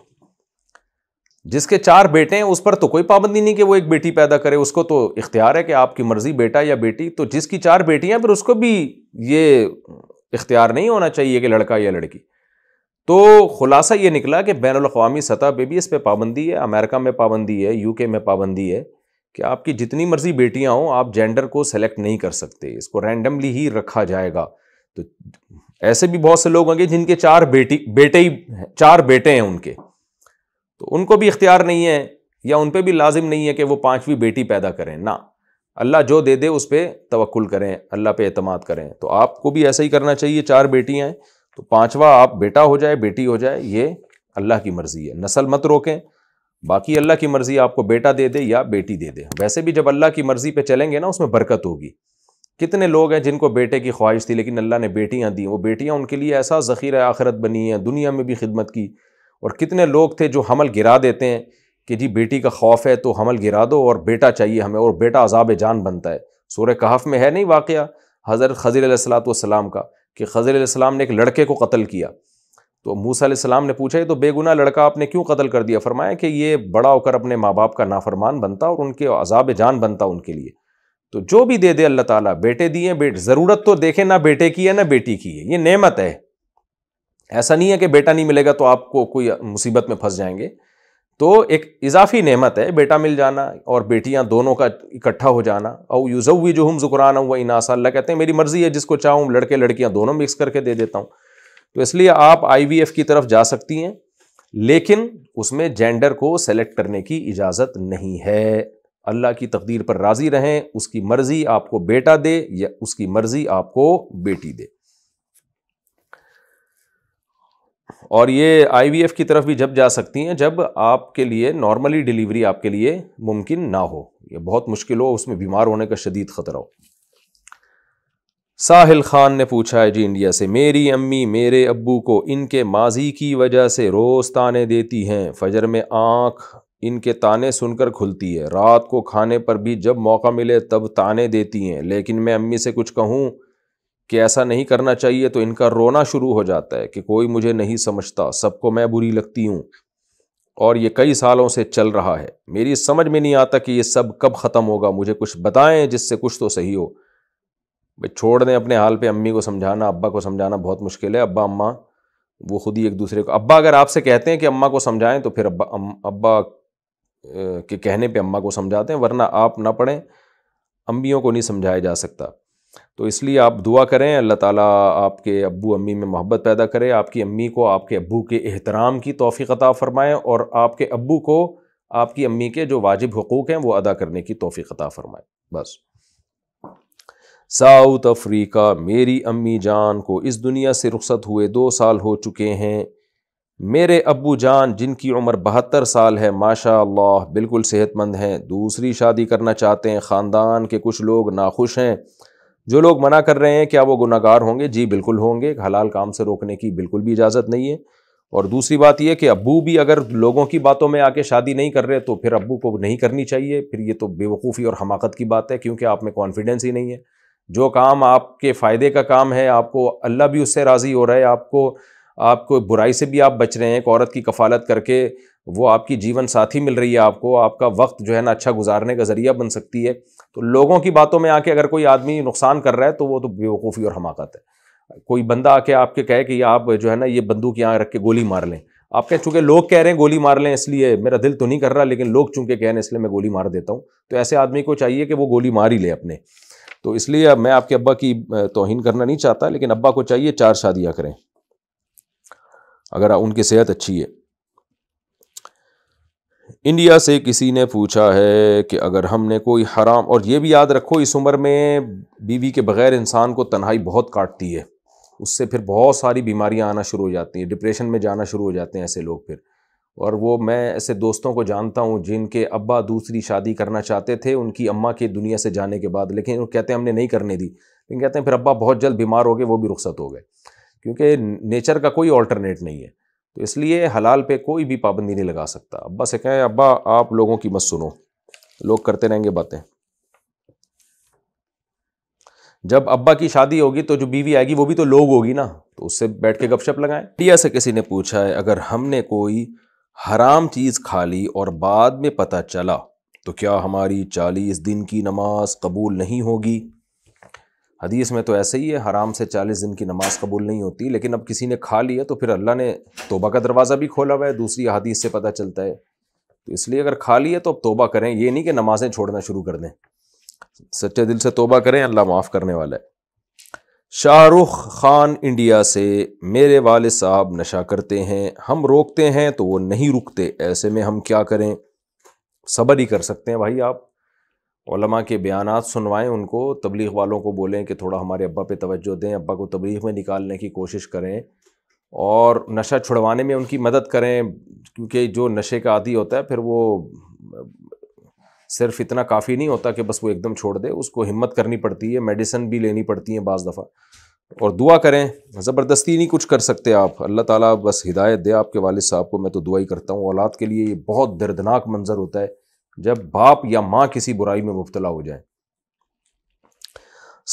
जिसके चार बेटे हैं उस पर तो कोई पाबंदी नहीं कि वो एक बेटी पैदा करे उसको तो इख्तियार है कि आपकी मर्ज़ी बेटा या बेटी तो जिसकी चार बेटियां फिर उसको भी ये इख्तियार नहीं होना चाहिए कि लड़का या लड़की तो खुलासा ये निकला कि बैन अवी सतह पर भी इस पर पाबंदी है अमेरिका में पाबंदी है यूके में पाबंदी है कि आपकी जितनी मर्ज़ी बेटियाँ हों आप जेंडर को सेलेक्ट नहीं कर सकते इसको रैंडमली ही रखा जाएगा तो ऐसे भी बहुत से लोग होंगे जिनके चार बेटी बेटे ही चार बेटे हैं उनके तो उनको भी इख्तियार नहीं है या उन पर भी लाजिम नहीं है कि वो पाँचवीं बेटी पैदा करें ना अल्लाह जो दे दे उस पर तवक्ल करें अल्लाह पे अतमाद करें तो आपको भी ऐसा ही करना चाहिए चार बेटियाँ हैं तो पाँचवा आप बेटा हो जाए बेटी हो जाए ये अल्लाह की मर्ज़ी है नस्ल मत रोकें बाकी अल्लाह की मर्ज़ी आपको बेटा दे दे या बेटी दे दे वैसे भी जब अल्लाह की मर्ज़ी पे चलेंगे ना उसमें बरकत होगी कितने लोग हैं जिनको बेटे की ख्वाहिश थी लेकिन अल्लाह ने बेटियाँ दी वो बेटियाँ उनके लिए ऐसा ज़ख़ीरा आखरत बनी है दुनिया में भी खिदमत की और कितने लोग थे जो हमल गिरा देते हैं कि जी बेटी का खौफ है तो हमल गिरा दो और बेटा चाहिए हमें और बेटा अजाब जान बनता है सूर्य कहफ में है नहीं वाक़ हज़रत खजीर का कि खजी सलाम ने एक लड़के को कत्ल किया तो मूसा सलाम ने पूछा ये तो बेगुना लड़का आपने क्यों कत्ल कर दिया फरमाया कि ये बड़ा होकर अपने माँ बाप का नाफरमान बनता और उनके अजाब जान बनता उनके लिए तो जो भी दे दे अल्लाह ताला बेटे दिए बेट ज़रूरत तो देखे ना बेटे की है ना बेटी की है ये नेमत है ऐसा नहीं है कि बेटा नहीं मिलेगा तो आपको कोई मुसीबत में फंस जाएंगे तो एक इजाफी नेमत है बेटा मिल जाना और बेटियां दोनों का इकट्ठा हो जाना और हुई जो हम जुकरान हुआ इनासा अल्लाह कहते हैं मेरी मर्ज़ी है जिसको चाहूँ लड़के लड़कियां दोनों मिक्स करके दे देता हूँ तो इसलिए आप आईवीएफ की तरफ जा सकती हैं लेकिन उसमें जेंडर को सेलेक्ट करने की इजाज़त नहीं है अल्लाह की तकदीर पर राज़ी रहें उसकी मर्ज़ी आपको बेटा दे या उसकी मर्ज़ी आपको बेटी दे और ये एफ की तरफ भी जब जा सकती हैं जब आपके लिए नॉर्मली डिलीवरी आपके लिए मुमकिन ना हो ये बहुत मुश्किल हो उसमें बीमार होने का शदीद ख़तरा हो साहिल खान ने पूछा है जी इंडिया से मेरी अम्मी मेरे अब्बू को इनके माजी की वजह से रोज़ ताने देती हैं फजर में आँख इनके ताने सुनकर खुलती है रात को खाने पर भी जब मौका मिले तब ताने देती हैं लेकिन मैं अम्मी से कुछ कहूँ कि ऐसा नहीं करना चाहिए तो इनका रोना शुरू हो जाता है कि कोई मुझे नहीं समझता सबको मैं बुरी लगती हूँ और ये कई सालों से चल रहा है मेरी समझ में नहीं आता कि ये सब कब ख़त्म होगा मुझे कुछ बताएं जिससे कुछ तो सही हो भाई छोड़ दें अपने हाल पे अम्मी को समझाना अब्बा को समझाना बहुत मुश्किल है अब्बा अम्मा वो खुद ही एक दूसरे को अब्बा अगर आपसे कहते हैं कि अम्मा को समझाएं तो फिर अब्बा अब्बा के कहने पे अम्मा को समझाते हैं वरना आप ना पढ़ें अम्बियों को नहीं समझाया जा सकता तो इसलिए आप दुआ करें अल्लाह ताला आपके अब्बू अम्मी में मोहब्बत पैदा करें आपकी अम्मी को आपके अब्बू के एहतराम की तोफ़ी अता फ़रमाएँ और आपके अब्बू को आपकी अम्मी के जो वाजिब हकूक़ हैं वो अदा करने की तोफ़ी अता फ़रमाएँ बस साउथ अफ्रीका मेरी अम्मी जान को इस दुनिया से रुखसत हुए दो साल हो चुके हैं मेरे अबू जान जिनकी उम्र बहत्तर साल है माशा बिल्कुल सेहतमंद हैं दूसरी शादी करना चाहते हैं ख़ानदान के कुछ लोग नाखुश हैं जो लोग मना कर रहे हैं क्या वो गुनागार होंगे जी बिल्कुल होंगे हलाल काम से रोकने की बिल्कुल भी इजाज़त नहीं है और दूसरी बात यह कि अबू भी अगर लोगों की बातों में आके शादी नहीं कर रहे तो फिर अबू को नहीं करनी चाहिए फिर ये तो बेवकूफ़ी और हमाकत की बात है क्योंकि आप में कॉन्फिडेंस ही नहीं है जो काम आपके फ़ायदे का काम है आपको अल्लाह भी उससे राज़ी हो रहा है आपको आपको बुराई से भी आप बच रहे हैं एक औरत की कफालत करके वो आपकी जीवन साथी मिल रही है आपको आपका वक्त जो है ना अच्छा गुजारने का जरिया बन सकती है तो लोगों की बातों में आके अगर कोई आदमी नुकसान कर रहा है तो वो तो बेवकूफ़ी और हमाकत है कोई बंदा आके आपके कहे कि आप जो है ना ये बंदूक यहाँ रख के गोली मार लें आप कहें चूँकि लोग कह रहे हैं गोली मार लें इसलिए मेरा दिल तो नहीं कर रहा लेकिन लोग चूँकि कह रहे हैं इसलिए मैं गोली मार देता हूँ तो ऐसे आदमी को चाहिए कि वो गोली मार ही ले अपने तो इसलिए मैं आपके अब्बा की तोहन करना नहीं चाहता लेकिन अब्बा को चाहिए चार शादियाँ करें अगर उनकी सेहत अच्छी है इंडिया से किसी ने पूछा है कि अगर हमने कोई हराम और ये भी याद रखो इस उम्र में बीवी के बग़ैर इंसान को तन्हाई बहुत काटती है उससे फिर बहुत सारी बीमारियां आना शुरू हो जाती हैं डिप्रेशन में जाना शुरू हो जाते हैं ऐसे लोग फिर और वो मैं ऐसे दोस्तों को जानता हूँ जिनके अब्बा दूसरी शादी करना चाहते थे उनकी अम्मा के दुनिया से जाने के बाद लेकिन वो कहते हैं हमने नहीं करने दी लेकिन कहते हैं फिर अब्बा बहुत जल्द बीमार हो गए वो भी रुख्सत हो गए क्योंकि नेचर का कोई ऑल्टरनेट नहीं है तो इसलिए हलाल पे कोई भी पाबंदी नहीं लगा सकता अब्बा से कहें अब्बा आप लोगों की मत सुनो लोग करते रहेंगे बातें जब अब्बा की शादी होगी तो जो बीवी आएगी वो भी तो लोग होगी ना तो उससे बैठ के गपशप लगाएं इंडिया से किसी ने पूछा है अगर हमने कोई हराम चीज़ खा ली और बाद में पता चला तो क्या हमारी चालीस दिन की नमाज कबूल नहीं होगी हदीस में तो ऐसे ही है हराम से चालीस दिन की नमाज कबूल नहीं होती लेकिन अब किसी ने खा लिया तो फिर अल्लाह ने तोबा का दरवाज़ा भी खोला हुआ है दूसरी हदीस से पता चलता है तो इसलिए अगर खा लिया तो अब तोबा करें ये नहीं कि नमाजें छोड़ना शुरू कर दें सच्चे दिल से तोबा करें अल्लाह माफ़ करने वाला है शाहरुख खान इंडिया से मेरे वाल साहब नशा करते हैं हम रोकते हैं तो वो नहीं रुकते ऐसे में हम क्या करें सबर ही कर सकते हैं भाई आप ओलमा के बयान सुनवाएं उनको तबलीग वालों को बोलें कि थोड़ा हमारे अब्बा पे तवज्जो दें अब्बा को तबलीग में निकालने की कोशिश करें और नशा छुड़वाने में उनकी मदद करें क्योंकि जो नशे का आदि होता है फिर वो सिर्फ इतना काफ़ी नहीं होता कि बस वो एकदम छोड़ दे उसको हिम्मत करनी पड़ती है मेडिसिन भी लेनी पड़ती है बज़ दफ़ा और दुआ करें ज़बरदस्ती नहीं कुछ कर सकते आप अल्लाह ताला बस हिदायत दे आपके वालिद साहब को मैं तो दुआ ही करता हूँ औलाद के लिए ये बहुत दर्दनाक मंज़र होता है जब बाप या माँ किसी बुराई में मुबतला हो जाए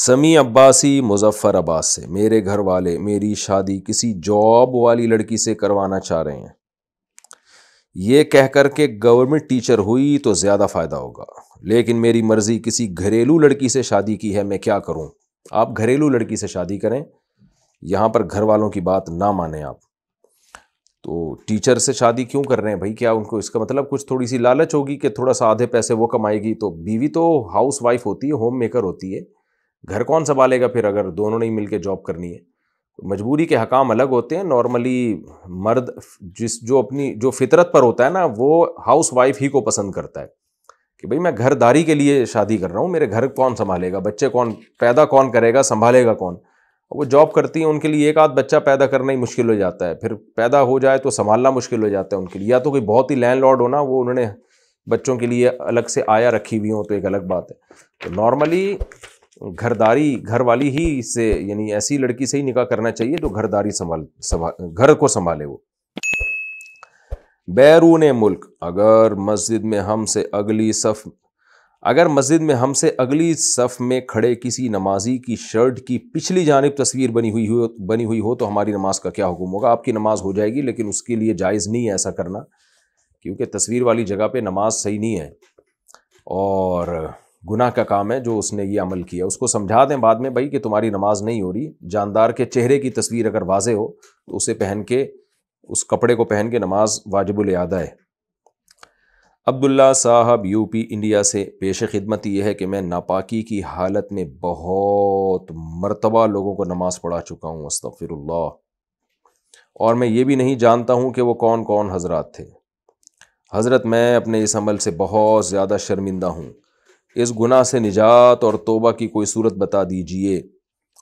समी अब्बासी मुजफ्फर अब्बास से मेरे घर वाले मेरी शादी किसी जॉब वाली लड़की से करवाना चाह रहे हैं ये कह कर के गवर्नमेंट टीचर हुई तो ज़्यादा फ़ायदा होगा लेकिन मेरी मर्ज़ी किसी घरेलू लड़की से शादी की है मैं क्या करूं आप घरेलू लड़की से शादी करें यहां पर घर वालों की बात ना माने आप तो टीचर से शादी क्यों कर रहे हैं भाई क्या उनको इसका मतलब कुछ थोड़ी सी लालच होगी कि थोड़ा सा आधे पैसे वो कमाएगी तो बीवी तो हाउस वाइफ होती है होम मेकर होती है घर कौन संभालेगा फिर अगर दोनों ने ही मिलकर जॉब करनी है तो मजबूरी के हकाम अलग होते हैं नॉर्मली मर्द जिस जो अपनी जो फितरत पर होता है ना वो हाउस वाइफ ही को पसंद करता है कि भाई मैं घरदारी के लिए शादी कर रहा हूँ मेरे घर कौन संभालेगा बच्चे कौन पैदा कौन करेगा संभालेगा कौन वो जॉब करती हैं उनके लिए एक आध बच्चा पैदा करना ही मुश्किल हो जाता है फिर पैदा हो जाए तो संभालना मुश्किल हो जाता है उनके लिए या तो कोई बहुत ही लैंड लॉर्ड होना वो उन्होंने बच्चों के लिए अलग से आया रखी हुई हो तो एक अलग बात है तो नॉर्मली घरदारी घर वाली ही से यानी ऐसी लड़की से ही निकाह करना चाहिए जो घरदारी संभाल संभाल घर को संभाले वो बैरून मुल्क अगर मस्जिद में हमसे अगली सफ़ अगर मस्जिद में हमसे अगली सफ़ में खड़े किसी नमाजी की शर्ट की पिछली जानब तस्वीर बनी हुई हो बनी हुई हो तो हमारी नमाज का क्या हुक्म होगा आपकी नमाज हो जाएगी लेकिन उसके लिए जायज़ नहीं है ऐसा करना क्योंकि तस्वीर वाली जगह पे नमाज सही नहीं है और गुनाह का काम है जो उसने ये अमल किया उसको समझा दें बाद में भाई कि तुम्हारी नमाज नहीं हो रही जानदार के चेहरे की तस्वीर अगर वाजे हो तो उसे पहन के उस कपड़े को पहन के नमाज वाजिबुल अदा है अब्दुल्ला साहब यूपी इंडिया से पेश खिदमत यह है कि मैं नापाकी की हालत में बहुत मरतबा लोगों को नमाज़ पढ़ा चुका हूँ अस्तफ़िरुल्ला और मैं ये भी नहीं जानता हूँ कि वो कौन कौन हजरात थे हज़रत मैं अपने इस अमल से बहुत ज़्यादा शर्मिंदा हूँ इस गुनाह से निजात और तोबा की कोई सूरत बता दीजिए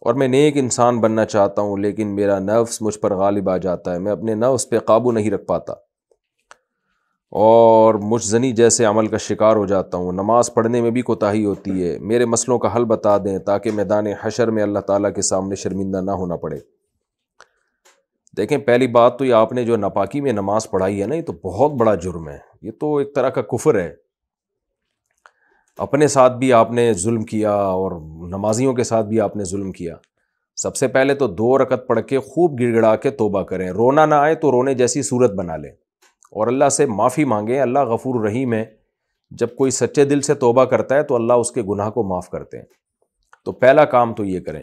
और मैं नेक इंसान बनना चाहता हूँ लेकिन मेरा नफ्स मुझ पर गालिब आ जाता है मैं अपने नफ्स पे काबू नहीं रख पाता और मुशजनी जैसे अमल का शिकार हो जाता हूँ नमाज़ पढ़ने में भी कोताही होती है मेरे मसलों का हल बता दें ताकि मैदान हशर में अल्लाह ताला के सामने शर्मिंदा ना होना पड़े देखें पहली बात तो ये आपने जो नापाकी में नमाज़ पढ़ाई है ना ये तो बहुत बड़ा जुर्म है ये तो एक तरह का कुफर है अपने साथ भी आपने जुल्म किया और नमाजियों के साथ भी आपने जुल्म किया सबसे पहले तो दो रकत पढ़ के खूब गिड़गिड़ा के तोबा करें रोना ना आए तो रोने जैसी सूरत बना लें और अल्लाह से माफ़ी मांगें अल्लाह गफूर रहीम है जब कोई सच्चे दिल से तोबा करता है तो अल्लाह उसके गुनाह को माफ़ करते हैं तो पहला काम तो ये करें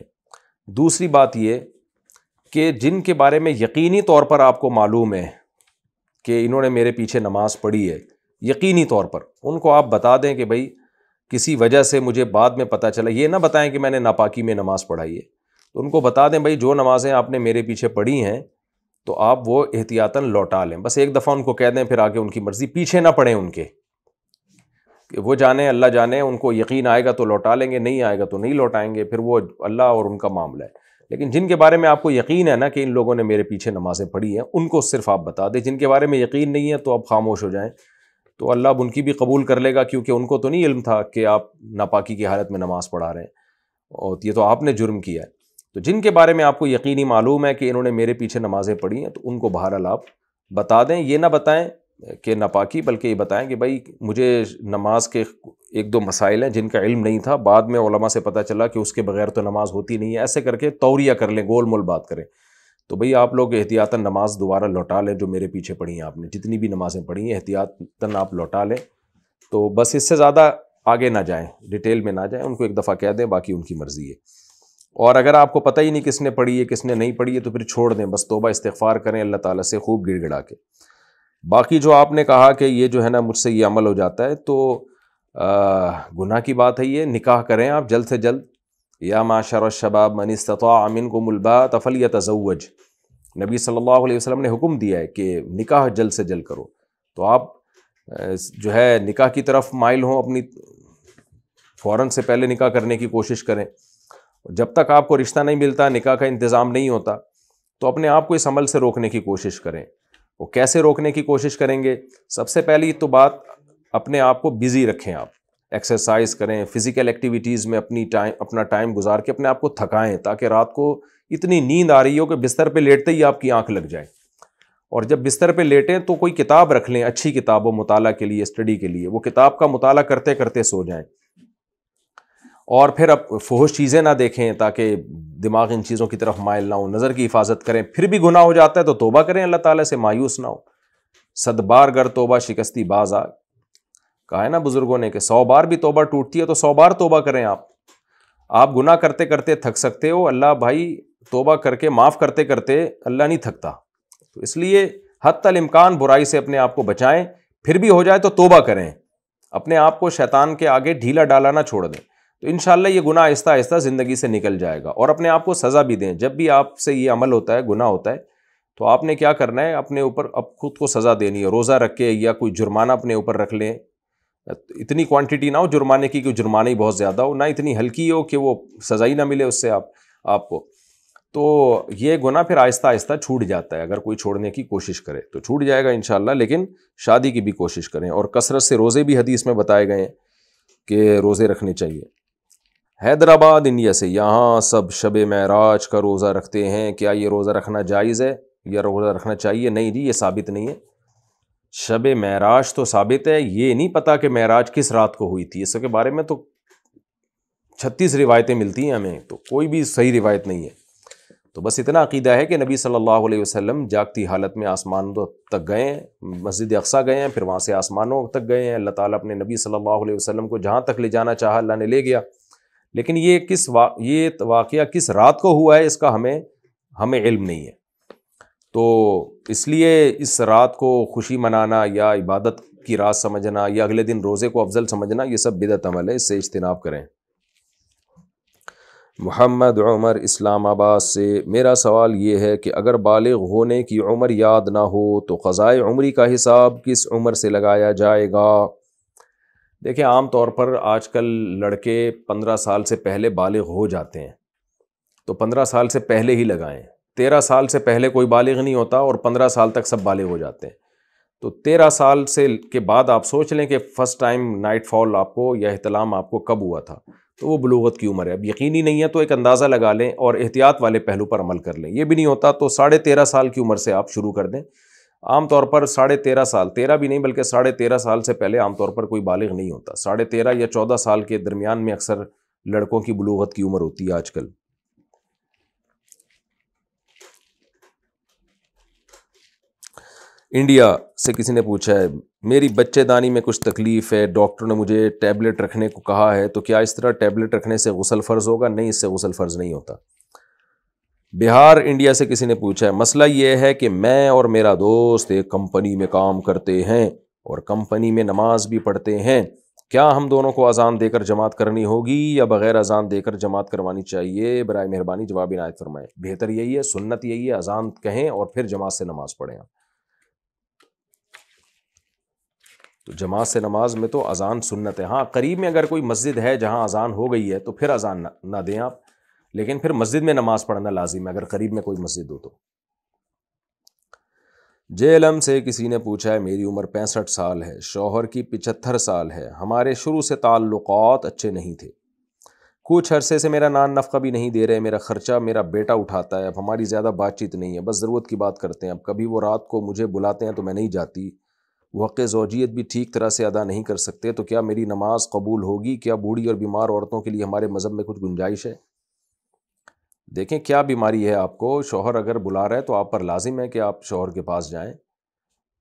दूसरी बात ये कि जिनके बारे में यकीनी तौर पर आपको मालूम है कि इन्होंने मेरे पीछे नमाज़ पढ़ी है यकीनी तौर पर उनको आप बता दें कि भाई किसी वजह से मुझे बाद में पता चला ये ना बताएं कि मैंने नापाकी में नमाज़ पढ़ाई है तो उनको बता दें भाई जो नमाज़ें आपने मेरे पीछे पढ़ी हैं तो आप वो एहतियातन लौटा लें बस एक दफ़ा उनको कह दें फिर आगे उनकी मर्ज़ी पीछे ना पड़े उनके कि वो जाने अल्लाह जाने उनको यकीन आएगा तो लौटा लेंगे नहीं आएगा तो नहीं लौटाएंगे फिर वो अल्लाह और उनका मामला है लेकिन जिनके बारे में आपको यकीन है ना कि इन लोगों ने मेरे पीछे नमाज़ें पढ़ी हैं उनको सिर्फ आप बता दें जिनके बारे में यकीन नहीं है तो आप खामोश हो जाएं तो अल्लाह अब उनकी भी कबूल कर लेगा क्योंकि उनको तो नहीं इल्म था कि आप नापाकी की हालत में नमाज़ पढ़ा रहे हैं और ये तो आपने जुर्म किया है तो जिनके बारे में आपको यकीनी मालूम है कि इन्होंने मेरे पीछे नमाज़ें पढ़ी हैं तो उनको बहरहाल आप बता दें ये ना बताएं कि नापाकी बल्कि ये बताएं कि भाई मुझे नमाज के एक दो मसाइल हैं जिनका इल्म नहीं था बाद में ओलमा से पता चला कि उसके बगैर तो नमाज होती नहीं है ऐसे करके तौरिया कर लें गोल मोल बात करें तो भाई आप लोग एहतियातन नमाज दोबारा लौटा लें जो मेरे पीछे पढ़ी हैं आपने जितनी भी नमाज़ें पढ़ी हैं एहतियातन आप लौटा लें तो बस इससे ज़्यादा आगे ना जाएँ डिटेल में ना जाएँ उनको एक दफ़ा कह दें बाकी उनकी मर्ज़ी है और अगर आपको पता ही नहीं किसने पढ़ी है किसने नहीं पढ़ी है तो फिर छोड़ दें बस तोबा इस्तफ़ार करें अल्लाह ताला से खूब गिड़ गिड़ा के बाकी जो आपने कहा कि ये जो है ना मुझसे ये अमल हो जाता है तो गुनाह की बात है ये निकाह करें आप जल्द से जल्द या माशर शबाब मन आमिन अमिन को मुलबा तफल या तजवज नबी सल्लल्लाहु अलैहि ने हुक्म दिया है कि निकाह जल्द से जल्द करो तो आप जो है निकाह की तरफ माइल हों अपनी फ़ौर से पहले निकाह करने की कोशिश करें जब तक आपको रिश्ता नहीं मिलता निकाह का इंतज़ाम नहीं होता तो अपने आप को इस अमल से रोकने की कोशिश करें वो कैसे रोकने की कोशिश करेंगे सबसे पहली तो बात अपने आप को बिज़ी रखें आप एक्सरसाइज करें फिज़िकल एक्टिविटीज़ में अपनी टाइम अपना टाइम गुजार के अपने आप को थकाएं ताकि रात को इतनी नींद आ रही हो कि बिस्तर पर लेटते ही आपकी आँख लग जाए और जब बिस्तर पर लेटें तो कोई किताब रख लें अच्छी किताब वो मुताला के लिए स्टडी के लिए वो किताब का मुताला करते करते सो जाएं और फिर अब फोहश चीज़ें ना देखें ताकि दिमाग इन चीज़ों की तरफ मायल ना हो नज़र की हिफाजत करें फिर भी गुना हो जाता है तो तोबा करें अल्लाह ताला से मायूस ना हो सदबार गर तोबा शिकस्ती बाज आ कहा है ना बुज़ुर्गों ने कि सौ बार भी तोबा टूटती है तो सौ बार तोबा करें आप आप गुनाह करते करते थक सकते हो अल्लाह भाई तोबा करके माफ़ करते करते अल्लाह नहीं थकता तो इसलिए हद तल इम्कान बुराई से अपने आप को बचाएं फिर भी हो जाए तो तोबा करें अपने आप को शैतान के आगे ढीला डाला ना छोड़ दें तो इन ये गुना आहिस्ता आहिस्ता ज़िंदगी से निकल जाएगा और अपने आप को सज़ा भी दें जब भी आपसे ये अमल होता है गुना होता है तो आपने क्या करना है अपने ऊपर अब खुद को सज़ा देनी है रोज़ा रख के या कोई जुर्माना अपने ऊपर रख लें इतनी क्वांटिटी ना हो जुर्माने की कि जुर्माना ही बहुत ज़्यादा हो ना इतनी हल्की हो कि वो सज़ा ही ना मिले उससे आप आपको तो ये गुना फिर आहिस्ता आहिस्ता छूट जाता है अगर कोई छोड़ने की कोशिश करे तो छूट जाएगा इन लेकिन शादी की भी कोशिश करें और कसरत से रोज़े भी हदीस में बताए गए हैं कि रोज़े रखने चाहिए हैदराबाद इंडिया से यहाँ सब शब महराज का रोज़ा रखते हैं क्या ये रोज़ा रखना जायज़ है या रोज़ा रखना चाहिए नहीं जी ये साबित नहीं है शब महराज तो साबित है ये नहीं पता कि महराज किस रात को हुई थी इसके बारे में तो छत्तीस रिवायतें मिलती हैं हमें तो कोई भी सही रिवायत नहीं है तो बस इतना अकीदा है कि नबी सल्लल्लाहु अलैहि वसल्लम जागती हालत में आसमान तो तक गए हैं मस्जिद अक्सा गए हैं फिर वहाँ से आसमानों तक गए हैं अल्लाह ताला अपने नबी सल्लल्लाहु अलैहि वसल्लम को जहाँ तक ले जाना चाहा अल्लाह ने ले गया लेकिन ये किस वा, ये वाक़ किस रात को हुआ है इसका हमें हमें इल्म नहीं है तो इसलिए इस रात को खुशी मनाना या इबादत की रात समझना या अगले दिन रोज़े को अफजल समझना ये सब बिदत अमल है इससे इज्तनाब करें मोहम्मद उमर इस्लामाबाद से मेरा सवाल ये है कि अगर बालग होने की उम्र याद ना हो तो ख़ज़ाए उम्री का हिसाब किस उम्र से लगाया जाएगा देखिए आम तौर पर आजकल लड़के पंद्रह साल से पहले बालिग हो जाते हैं तो पंद्रह साल से पहले ही लगाएं तेरह साल से पहले कोई बालिग नहीं होता और पंद्रह साल तक सब बालिग हो जाते हैं तो तेरह साल से के बाद आप सोच लें कि फ़र्स्ट टाइम नाइट फॉल आपको या अहतलाम आपको कब हुआ था तो वो बलूगत की उम्र है अब यकीनी नहीं है तो एक अंदाज़ा लगा लें और एहतियात वाले पहलू पर अमल कर लें ये भी नहीं होता तो साढ़े तेरह साल की उम्र से आप शुरू कर दें आमतौर पर साढ़े तेरह साल तेरह भी नहीं बल्कि साढ़े तेरह साल से पहले आमतौर पर कोई बालिग नहीं होता साढ़े तेरह या चौदह साल के दरमियान में अक्सर लड़कों की बलूगत की उम्र होती है आजकल इंडिया से किसी ने पूछा है मेरी बच्चेदानी में कुछ तकलीफ़ है डॉक्टर ने मुझे टैबलेट रखने को कहा है तो क्या इस तरह टैबलेट रखने से गुसल फ़र्ज़ होगा नहीं इससे गुसल फ़र्ज़ नहीं होता बिहार इंडिया से किसी ने पूछा है मसला ये है कि मैं और मेरा दोस्त एक कंपनी में काम करते हैं और कंपनी में नमाज भी पढ़ते हैं क्या हम दोनों को अजान देकर जमात करनी होगी या बगैर अजान देकर जमात करवानी चाहिए बर मेहरबानी जवाब इनायत फरमाएं बेहतर यही है सुन्नत यही है अजान कहें और फिर जमात से नमाज पढ़ें तो जमात से नमाज में तो अजान सुन्नत है हाँ करीब में अगर कोई मस्जिद है जहाँ अजान हो गई है तो फिर अजान ना, ना दें आप लेकिन फिर मस्जिद में नमाज़ पढ़ना लाजिम है अगर करीब में कोई मस्जिद हो तो जेएलएम से किसी ने पूछा है मेरी उम्र पैंसठ साल है शौहर की पिचहत्तर साल है हमारे शुरू से ताल्लुकात अच्छे नहीं थे कुछ अरसे से मेरा नान नफ़ा भी नहीं दे रहे मेरा ख़र्चा मेरा बेटा उठाता है अब हमारी ज़्यादा बातचीत नहीं है बस ज़रूरत की बात करते हैं अब कभी वो रात को मुझे बुलाते हैं तो मैं नहीं जाती वो हक़ भी ठीक तरह से अदा नहीं कर सकते तो क्या मेरी नमाज़ कबूल होगी क्या बूढ़ी और बीमार औरतों के लिए हमारे मज़हब में कुछ गुंजाइश है देखें क्या बीमारी है आपको शोहर अगर बुला रहा है तो आप पर लाजिम है कि आप शोहर के पास जाएं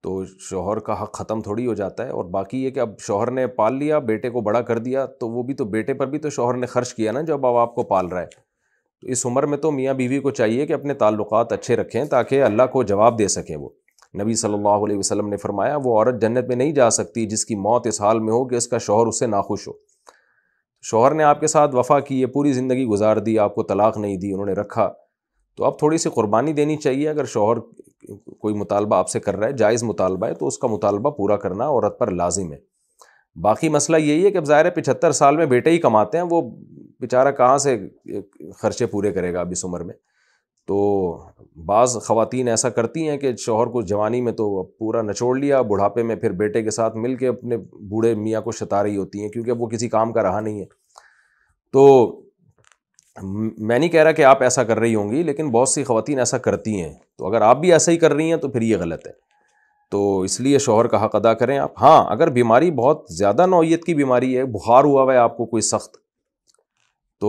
तो शोहर का हक़ ख़त्म थोड़ी हो जाता है और बाकी ये कि अब शोहर ने पाल लिया बेटे को बड़ा कर दिया तो वो भी तो बेटे पर भी तो शोहर ने खर्च किया ना जब अब आपको पाल रहा है तो इस उम्र में तो मियाँ बीवी को चाहिए कि अपने ताल्लुक अच्छे रखें ताकि अल्लाह को जवाब दे सकें वो नबी सल्लल्लाहु अलैहि वसल्लम ने फरमाया वो औरत जन्नत में नहीं जा सकती जिसकी मौत इस हाल में हो कि उसका शोहर उससे नाखुश हो शोहर ने आपके साथ वफ़ा की है पूरी ज़िंदगी गुजार दी आपको तलाक नहीं दी उन्होंने रखा तो आप थोड़ी सी कुर्बानी देनी चाहिए अगर शोहर कोई मुतालबा आपसे कर रहा है जायज़ मुतालबा है तो उसका मुतालबा पूरा करना औरत पर लाजिम है बाकी मसला यही है कि अब ज़ाहिर है पिछहत्तर साल में बेटे ही कमाते हैं वो बेचारा कहाँ से खर्चे पूरे करेगा अब इस उम्र में तो बाज़ ख़वातीन ऐसा करती हैं कि शोहर को जवानी में तो पूरा नचोड़ लिया बुढ़ापे में फिर बेटे के साथ मिल के अपने बूढ़े मियाँ को शता रही होती हैं क्योंकि अब वो किसी काम का रहा नहीं है तो मैं नहीं कह रहा कि आप ऐसा कर रही होंगी लेकिन बहुत सी खवतिन ऐसा करती हैं तो अगर आप भी ऐसा ही कर रही हैं तो फिर ये गलत है तो इसलिए शोहर का हक अदा करें आप हाँ अगर बीमारी बहुत ज़्यादा नौीयत की बीमारी है बुखार हुआ हुआ है आपको कोई सख्त तो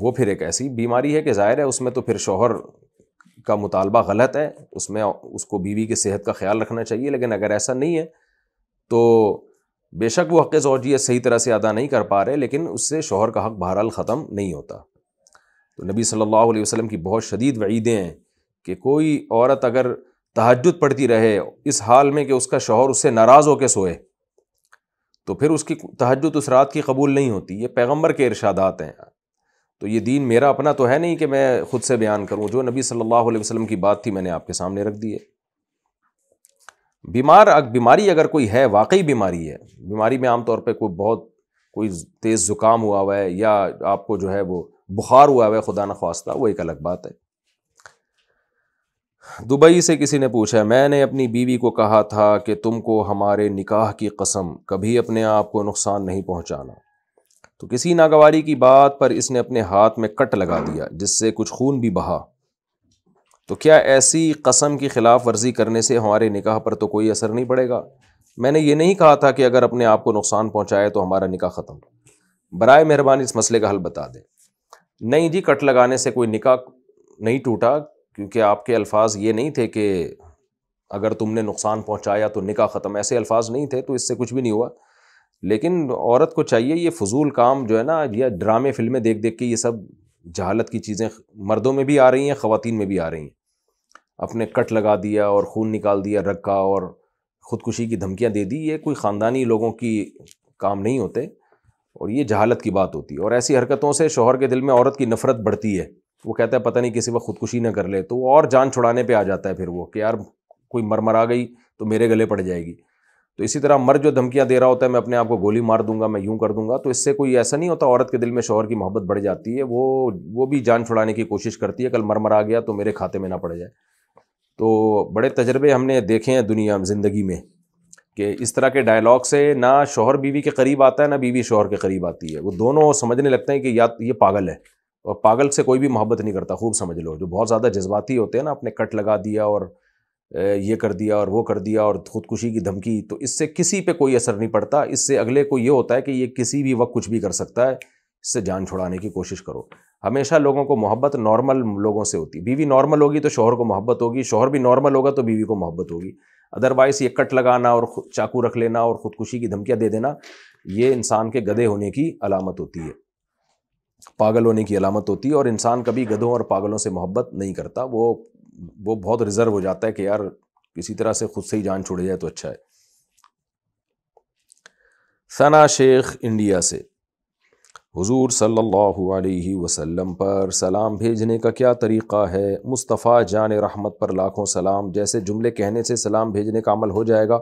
वो फिर एक ऐसी बीमारी है कि ज़ाहिर है उसमें तो फिर शोहर का मुतालबा गलत है उसमें उसको बीवी की सेहत का ख्याल रखना चाहिए लेकिन अगर ऐसा नहीं है तो बेशक वो हक़ जौजियत सही तरह से अदा नहीं कर पा रहे लेकिन उससे शोहर का हक़ बहरहाल ख़त्म नहीं होता तो नबी सल्लल्लाहु अलैहि वसल्लम की बहुत शदीद वईदें हैं कि कोई औरत अगर तहजद पढ़ती रहे इस हाल में कि उसका शोहर उससे नाराज़ होकर सोए तो फिर उसकी तहजद उस रात की कबूल नहीं होती ये पैगम्बर के इरशादात हैं तो ये दीन मेरा अपना तो है नहीं कि मैं खुद से बयान करूँ जो नबी सल्लल्लाहु अलैहि वसल्लम की बात थी मैंने आपके सामने रख दी है बीमार बीमारी अगर कोई है वाकई बीमारी है बीमारी में आमतौर पर कोई बहुत कोई तेज़ ज़ुकाम हुआ हुआ है या आपको जो है वो बुखार हुआ हुआ है खुदा न खास्ता वो एक अलग बात है दुबई से किसी ने पूछा मैंने अपनी बीवी को कहा था कि तुमको हमारे निकाह की कसम कभी अपने आप को नुकसान नहीं पहुंचाना तो किसी नागवारी की बात पर इसने अपने हाथ में कट लगा दिया जिससे कुछ खून भी बहा तो क्या ऐसी कसम की खिलाफ वर्जी करने से हमारे निकाह पर तो कोई असर नहीं पड़ेगा मैंने ये नहीं कहा था कि अगर अपने आप को नुकसान पहुँचाए तो हमारा निकाह ख़त्म बरए मेहरबानी इस मसले का हल बता दें नहीं जी कट लगाने से कोई निकाह नहीं टूटा क्योंकि आपके अल्फाज ये नहीं थे कि अगर तुमने नुकसान पहुंचाया तो निकाह ख़त्म ऐसे अल्फाज नहीं थे तो इससे कुछ भी नहीं हुआ लेकिन औरत को चाहिए ये फजूल काम जो है ना या ड्रामे फिल्में देख देख के ये सब जहालत की चीज़ें मर्दों में भी आ रही हैं ख़वान में भी आ रही हैं अपने कट लगा दिया और खून निकाल दिया रखा और ख़ुदकुशी की धमकियाँ दे दी ये कोई ख़ानदानी लोगों की काम नहीं होते और ये जहालत की बात होती है और ऐसी हरकतों से शोहर के दिल में औरत की नफ़रत बढ़ती है वो कहता है पता नहीं किसी वक्त ख़ुदकुशी ना कर ले तो और जान छुड़ाने पर आ जाता है फिर वो कि यार कोई मर आ गई तो मेरे गले पड़ जाएगी तो इसी तरह मर्द जो धमकियाँ दे रहा होता है मैं अपने आप को गोली मार दूंगा मैं यूं कर दूंगा तो इससे कोई ऐसा नहीं होता औरत के दिल में शोहर की मोहब्बत बढ़ जाती है वो वो भी जान छुड़ाने की कोशिश करती है कल मर मरा गया तो मेरे खाते में ना पड़ जाए तो बड़े तजर्बे हमने देखे हैं दुनिया ज़िंदगी में कि इस तरह के डायलॉग से ना शोहर बीवी के करीब आता है ना बीवी शोहर के करीब आती है वो दोनों समझने लगते हैं कि या तो ये पागल है और पागल से कोई भी मोहब्बत नहीं करता खूब समझ लो जो बहुत ज़्यादा जज्बाती होते हैं ना अपने कट लगा दिया और ये कर दिया और वो कर दिया और ख़ुदकुशी की धमकी तो इससे किसी पे कोई असर नहीं पड़ता इससे अगले को ये होता है कि ये किसी भी वक्त कुछ भी कर सकता है इससे जान छुड़ाने की कोशिश करो हमेशा लोगों को मोहब्बत नॉर्मल लोगों से होती बीवी नॉर्मल होगी तो शोहर को मोहब्बत होगी शोहर भी नॉर्मल होगा तो बीवी को मोहब्बत होगी अदरवाइज़ ये कट लगाना और चाकू रख लेना और ख़ुदकुशी की धमकियाँ दे देना ये इंसान के गधे होने की अलामत होती है पागल होने की अलामत होती है और इंसान कभी गधों और पागलों से मोहब्बत नहीं करता वो वो बहुत रिजर्व हो जाता है कि यार किसी तरह से खुद से ही जान छुड़ जाए तो अच्छा है सना शेख इंडिया से हुजूर सल्लल्लाहु अलैहि वसल्लम पर सलाम भेजने का क्या तरीक़ा है मुस्तफ़ा जान रहमत पर लाखों सलाम जैसे जुमले कहने से सलाम भेजने का अमल हो जाएगा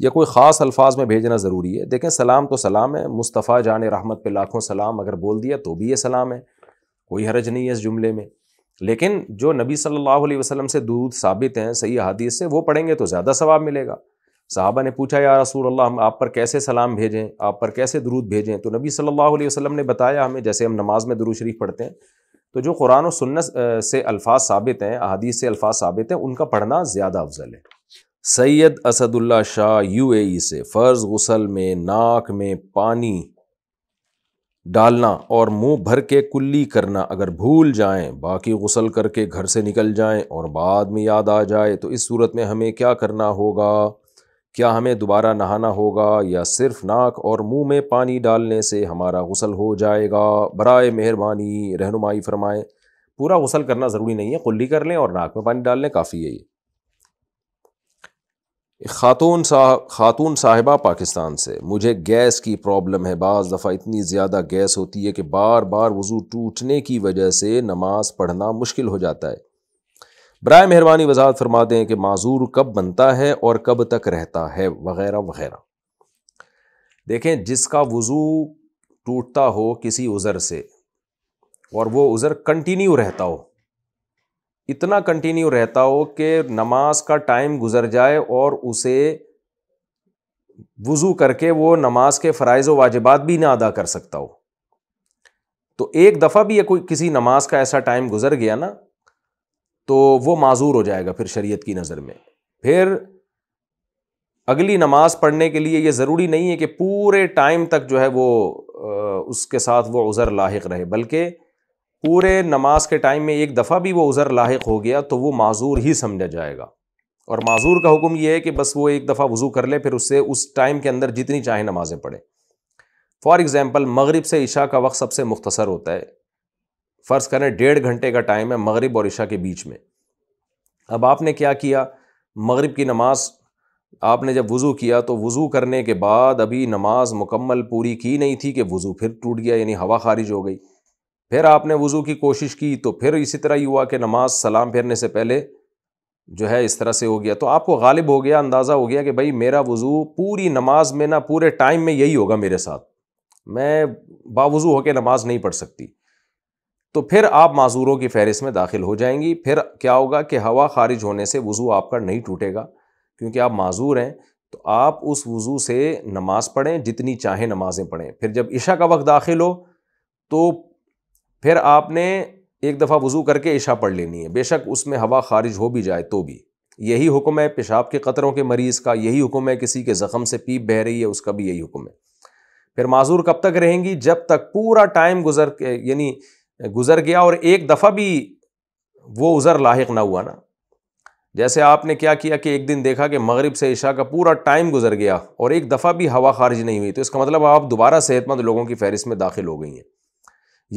या कोई ख़ास अल्फाज में भेजना ज़रूरी है देखें सलाम तो सलाम है मुस्तफ़ा जान रहमत पर लाखों सलाम अगर बोल दिया तो भी ये सलाम है कोई हरज नहीं है इस जुमले में लेकिन जो नबी सल्लल्लाहु अलैहि वसल्लम से दूध साबित हैं सही हदीस से वो पढ़ेंगे तो ज़्यादा सवाब मिलेगा साहबा ने पूछा यार रसूल अल्लाह हम आप पर कैसे सलाम भेजें आप पर कैसे दरूद भेजें तो नबी सल्लल्लाहु अलैहि वसल्लम ने बताया हमें जैसे हम नमाज में दरू शरीफ पढ़ते हैं तो जो कुरान और सुन्नत से अल्फाज साबित हैं अहादीस से अल्फाज साबित हैं उनका पढ़ना ज़्यादा अफजल है सैयद असदुल्ला शाह यू ए से फ़र्ज़ गसल में नाक में पानी डालना और मुंह भर के कुल्ली करना अगर भूल जाएं बाकी गुसल करके घर से निकल जाएं और बाद में याद आ जाए तो इस सूरत में हमें क्या करना होगा क्या हमें दोबारा नहाना होगा या सिर्फ नाक और मुंह में पानी डालने से हमारा गसल हो जाएगा बरए मेहरबानी रहनुमाई फरमाएं पूरा गुसल करना ज़रूरी नहीं है कुल्ली कर लें और नाक में पानी डाल लें काफ़ी है खातून साहब खातून साहिबा पाकिस्तान से मुझे गैस की प्रॉब्लम है बाज़ दफ़ा इतनी ज़्यादा गैस होती है कि बार बार वज़ू टूटने की वजह से नमाज पढ़ना मुश्किल हो जाता है बर मेहरबानी वजात फरमा दें कि माजूर कब बनता है और कब तक रहता है वगैरह वगैरह देखें जिसका वज़ू टूटता हो किसी उज़र से और वो उज़र कंटिन्यू रहता हो इतना कंटिन्यू रहता हो कि नमाज का टाइम गुजर जाए और उसे वज़ू करके वो नमाज के फराइज व वाजिबात भी ना अदा कर सकता हो तो एक दफ़ा भी कोई किसी नमाज का ऐसा टाइम गुजर गया ना तो वो माजूर हो जाएगा फिर शरीयत की नज़र में फिर अगली नमाज पढ़ने के लिए ये ज़रूरी नहीं है कि पूरे टाइम तक जो है वो उसके साथ वो उज़र लाक रहे बल्कि पूरे नमाज के टाइम में एक दफ़ा भी वो उज़र लाक हो गया तो वो माजूर ही समझा जाएगा और माजूर का हुक्म यह है कि बस वो एक दफ़ा वज़ू कर ले फिर उससे उस टाइम के अंदर जितनी चाहे नमाज़ें पढ़े फॉर एग्ज़ाम्पल मग़रब से इशा का वक्त सबसे मुख्तसर होता है फ़र्ज़ करें डेढ़ घंटे का टाइम है मगरब और इशा के बीच में अब आपने क्या किया मगरब की नमाज़ आपने जब वज़ू किया तो वज़ू करने के बाद अभी नमाज़ मुकम्मल पूरी की नहीं थी कि वज़ू फिर टूट गया यानी हवा खारिज हो गई फिर आपने वज़ू की कोशिश की तो फिर इसी तरह ही हुआ कि नमाज सलाम फेरने से पहले जो है इस तरह से हो गया तो आपको गालिब हो गया अंदाज़ा हो गया कि भाई मेरा वज़ू पूरी नमाज में ना पूरे टाइम में यही होगा मेरे साथ मैं बावज़ू होकर नमाज नहीं पढ़ सकती तो फिर आप माजूरों की फहरिस्त में दाखिल हो जाएंगी फिर क्या होगा कि हवा खारिज होने से वज़ू आपका नहीं टूटेगा क्योंकि आप माजूर हैं तो आप उस वज़ू से नमाज़ पढ़ें जितनी चाहें नमाज़ें पढ़ें फिर जब इशा का वक्त दाखिल हो तो फिर आपने एक दफ़ा वज़ू करके इशा पढ़ लेनी है बेशक उसमें हवा खारिज हो भी जाए तो भी यही हुक्म है पेशाब के कतरों के मरीज़ का यही हुक्म है किसी के ज़ख़म से पीप बह रही है उसका भी यही हुक्म है फिर माजूर कब तक रहेंगी जब तक पूरा टाइम गुजर के यानी गुजर गया और एक दफ़ा भी वो उज़र लाक ना हुआ ना जैसे आपने क्या किया कि एक दिन देखा कि मगरिब से इशा का पूरा टाइम गुजर गया और एक दफ़ा भी हवा खारिज नहीं हुई तो इसका मतलब आप दोबारा सेहतमंद लोगों की फहरिस्त में दाखिल हो गई हैं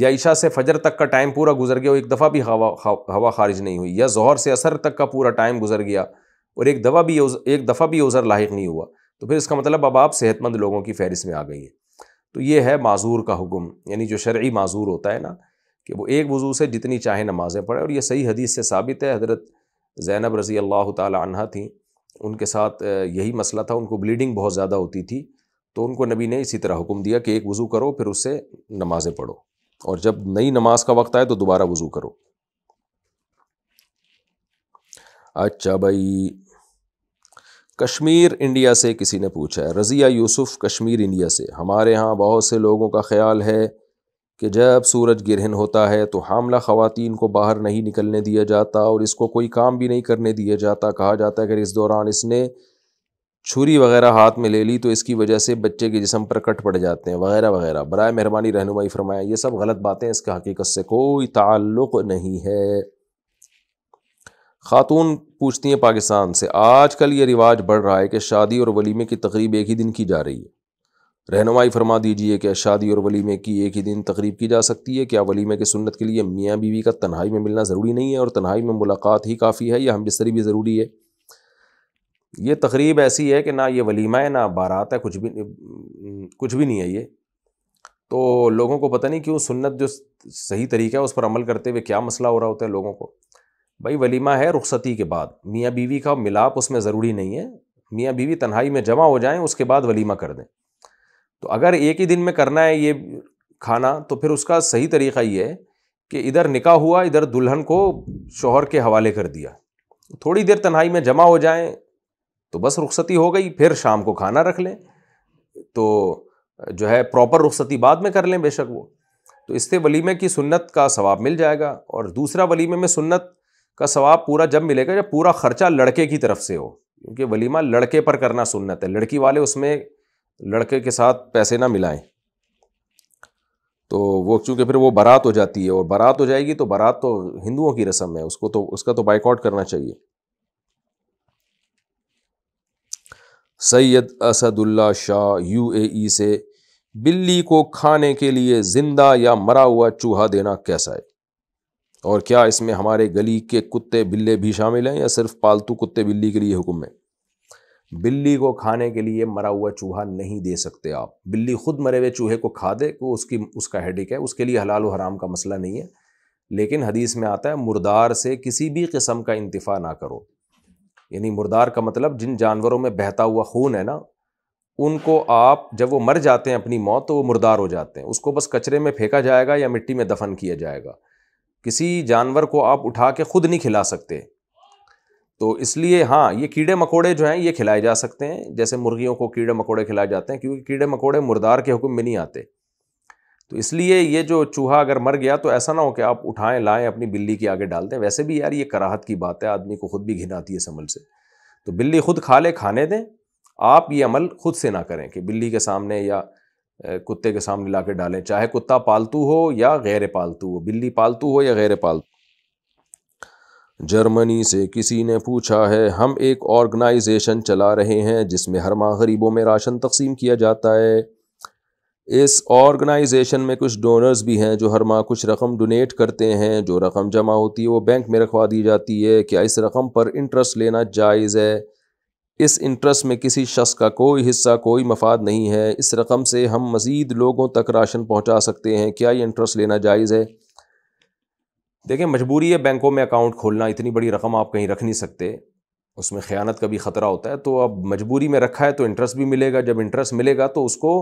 या ईशा से फजर तक का टाइम पूरा गुजर गया और एक दफ़ा भी हवा हवा खारिज नहीं हुई या जहर से असर तक का पूरा टाइम गुजर गया और एक दफ़ा भी एक दफ़ा भी ओज़र लाइक नहीं हुआ तो फिर इसका मतलब अब आप सेहतमंद लोगों की फहरिस्त में आ गई हैं तो ये है माजूर का हुक्म यानी जो शर्य माजूर होता है ना कि वो एक वज़ू से जितनी चाहे नमाज़ें पढ़े और ये सही हदीस से साबित है हज़रत ज़ैनब रज़ी अल्लाह तहा थी उनके साथ यही मसला था उनको ब्लीडिंग बहुत ज़्यादा होती थी तो उनको नबी ने इसी तरह हुक्म दिया कि एक वज़ू करो फिर उससे नमाज़ें पढ़ो और जब नई नमाज का वक्त आए तो दोबारा वज़ू करो अच्छा भाई कश्मीर इंडिया से किसी ने पूछा है रज़िया यूसुफ़ कश्मीर इंडिया से हमारे यहाँ बहुत से लोगों का ख्याल है कि जब सूरज ग्रहण होता है तो हामला ख़वातीन को बाहर नहीं निकलने दिया जाता और इसको कोई काम भी नहीं करने दिया जाता कहा जाता है अगर इस दौरान इसने छुरी वगैरह हाथ में ले ली तो इसकी वजह से बच्चे के जिसम पर कट पड़ जाते हैं वगैरह वगैरह बरए मेहरबानी रहनुमाई फरमाया ये सब गलत बातें इसके हकीकत से कोई ताल्लुक़ नहीं है खातून पूछती हैं पाकिस्तान से आज कल ये रिवाज बढ़ रहा है कि शादी और वलीमे की तकरीब एक ही दिन की जा रही है रहनुमाई फरमा दीजिए क्या शादी और वलीमे की एक ही दिन तकरीब की जा सकती है क्या वलीमे की सुन्नत के लिए मियाँ बीवी का तन्हाई में मिलना ज़रूरी नहीं है और तन्हाई में मुलाकात ही काफ़ी है या हम बिस्तरी भी ज़रूरी है ये तकरीब ऐसी है कि ना ये वलीमा है ना बारात है कुछ भी कुछ भी नहीं है ये तो लोगों को पता नहीं क्यों सुन्नत जो सही तरीका है उस पर अमल करते हुए क्या मसला हो रहा होता है लोगों को भाई वलीमा है रुखसती के बाद मियाँ बीवी का मिलाप उसमें ज़रूरी नहीं है मियाँ बीवी तन्हाई में जमा हो जाएं उसके बाद वलीमा कर दें तो अगर एक ही दिन में करना है ये खाना तो फिर उसका सही तरीका ये है कि इधर निकाह हुआ इधर दुल्हन को शोहर के हवाले कर दिया थोड़ी देर तन्हाई में जमा हो जाएं तो बस रुखसती हो गई फिर शाम को खाना रख लें तो जो है प्रॉपर रुखसती बाद में कर लें बेशक वो तो इससे वलीमे की सुन्नत का सवाब मिल जाएगा और दूसरा वलीमे में सुन्नत का सवाब पूरा जब मिलेगा जब पूरा ख़र्चा लड़के की तरफ से हो क्योंकि वलीमा लड़के पर करना सुन्नत है लड़की वाले उसमें लड़के के साथ पैसे ना मिलाएँ तो वो चूँकि फिर वो बारात हो जाती है और बारात हो जाएगी तो बारात तो हिंदुओं की रस्म है उसको तो उसका तो बाइकआउट करना चाहिए सैयद असदुल्ला शाह यूएई से बिल्ली को खाने के लिए ज़िंदा या मरा हुआ चूहा देना कैसा है और क्या इसमें हमारे गली के कुत्ते बिल्ले भी शामिल हैं या सिर्फ पालतू कुत्ते बिल्ली के लिए हुक्म है बिल्ली को खाने के लिए मरा हुआ चूहा नहीं दे सकते आप बिल्ली खुद मरे हुए चूहे को खा दे को उसकी उसका हेडिक है उसके लिए हलाल हराम का मसला नहीं है लेकिन हदीस में आता है मुर्दार से किसी भी किस्म का इंतफ़ा ना करो यानी मुर्दार का मतलब जिन जानवरों में बहता हुआ खून है ना उनको आप जब वो मर जाते हैं अपनी मौत तो वो मुर्दार हो जाते हैं उसको बस कचरे में फेंका जाएगा या मिट्टी में दफन किया जाएगा किसी जानवर को आप उठा के खुद नहीं खिला सकते तो इसलिए हाँ ये कीड़े मकोड़े जो हैं ये खिलाए जा सकते हैं जैसे मुर्गियों को कीड़े मकोड़े खिलाए जाते हैं क्योंकि कीड़े मकोड़े मुर्दार के हुक्म में नहीं आते तो इसलिए ये जो चूहा अगर मर गया तो ऐसा ना हो कि आप उठाएं लाएं अपनी बिल्ली के आगे डाल दें वैसे भी यार ये कराहत की बात है आदमी को खुद भी घिनाती है है समल से तो बिल्ली खुद खा ले खाने दें आप ये अमल खुद से ना करें कि बिल्ली के सामने या कुत्ते के सामने ला के डालें चाहे कुत्ता पालतू हो या गैर पालतू हो बिल्ली पालतू हो या गैर पालतू जर्मनी से किसी ने पूछा है हम एक ऑर्गेनाइजेशन चला रहे हैं जिसमें हर माह गरीबों में राशन तकसीम किया जाता है इस ऑर्गेनाइजेशन में कुछ डोनर्स भी हैं जो हर माह कुछ रकम डोनेट करते हैं जो रकम जमा होती है वो बैंक में रखवा दी जाती है क्या इस रकम पर इंटरेस्ट लेना जायज़ है इस इंटरेस्ट में किसी शख्स का कोई हिस्सा कोई मफाद नहीं है इस रकम से हम मज़ीद लोगों तक राशन पहुँचा सकते हैं क्या ये इंटरेस्ट लेना जायज़ है देखें मजबूरी है बैंकों में अकाउंट खोलना इतनी बड़ी रकम आप कहीं रख नहीं सकते उसमें ख़यानत का भी ख़तरा होता है तो अब मजबूरी में रखा है तो इंटरेस्ट भी मिलेगा जब इंटरेस्ट मिलेगा तो उसको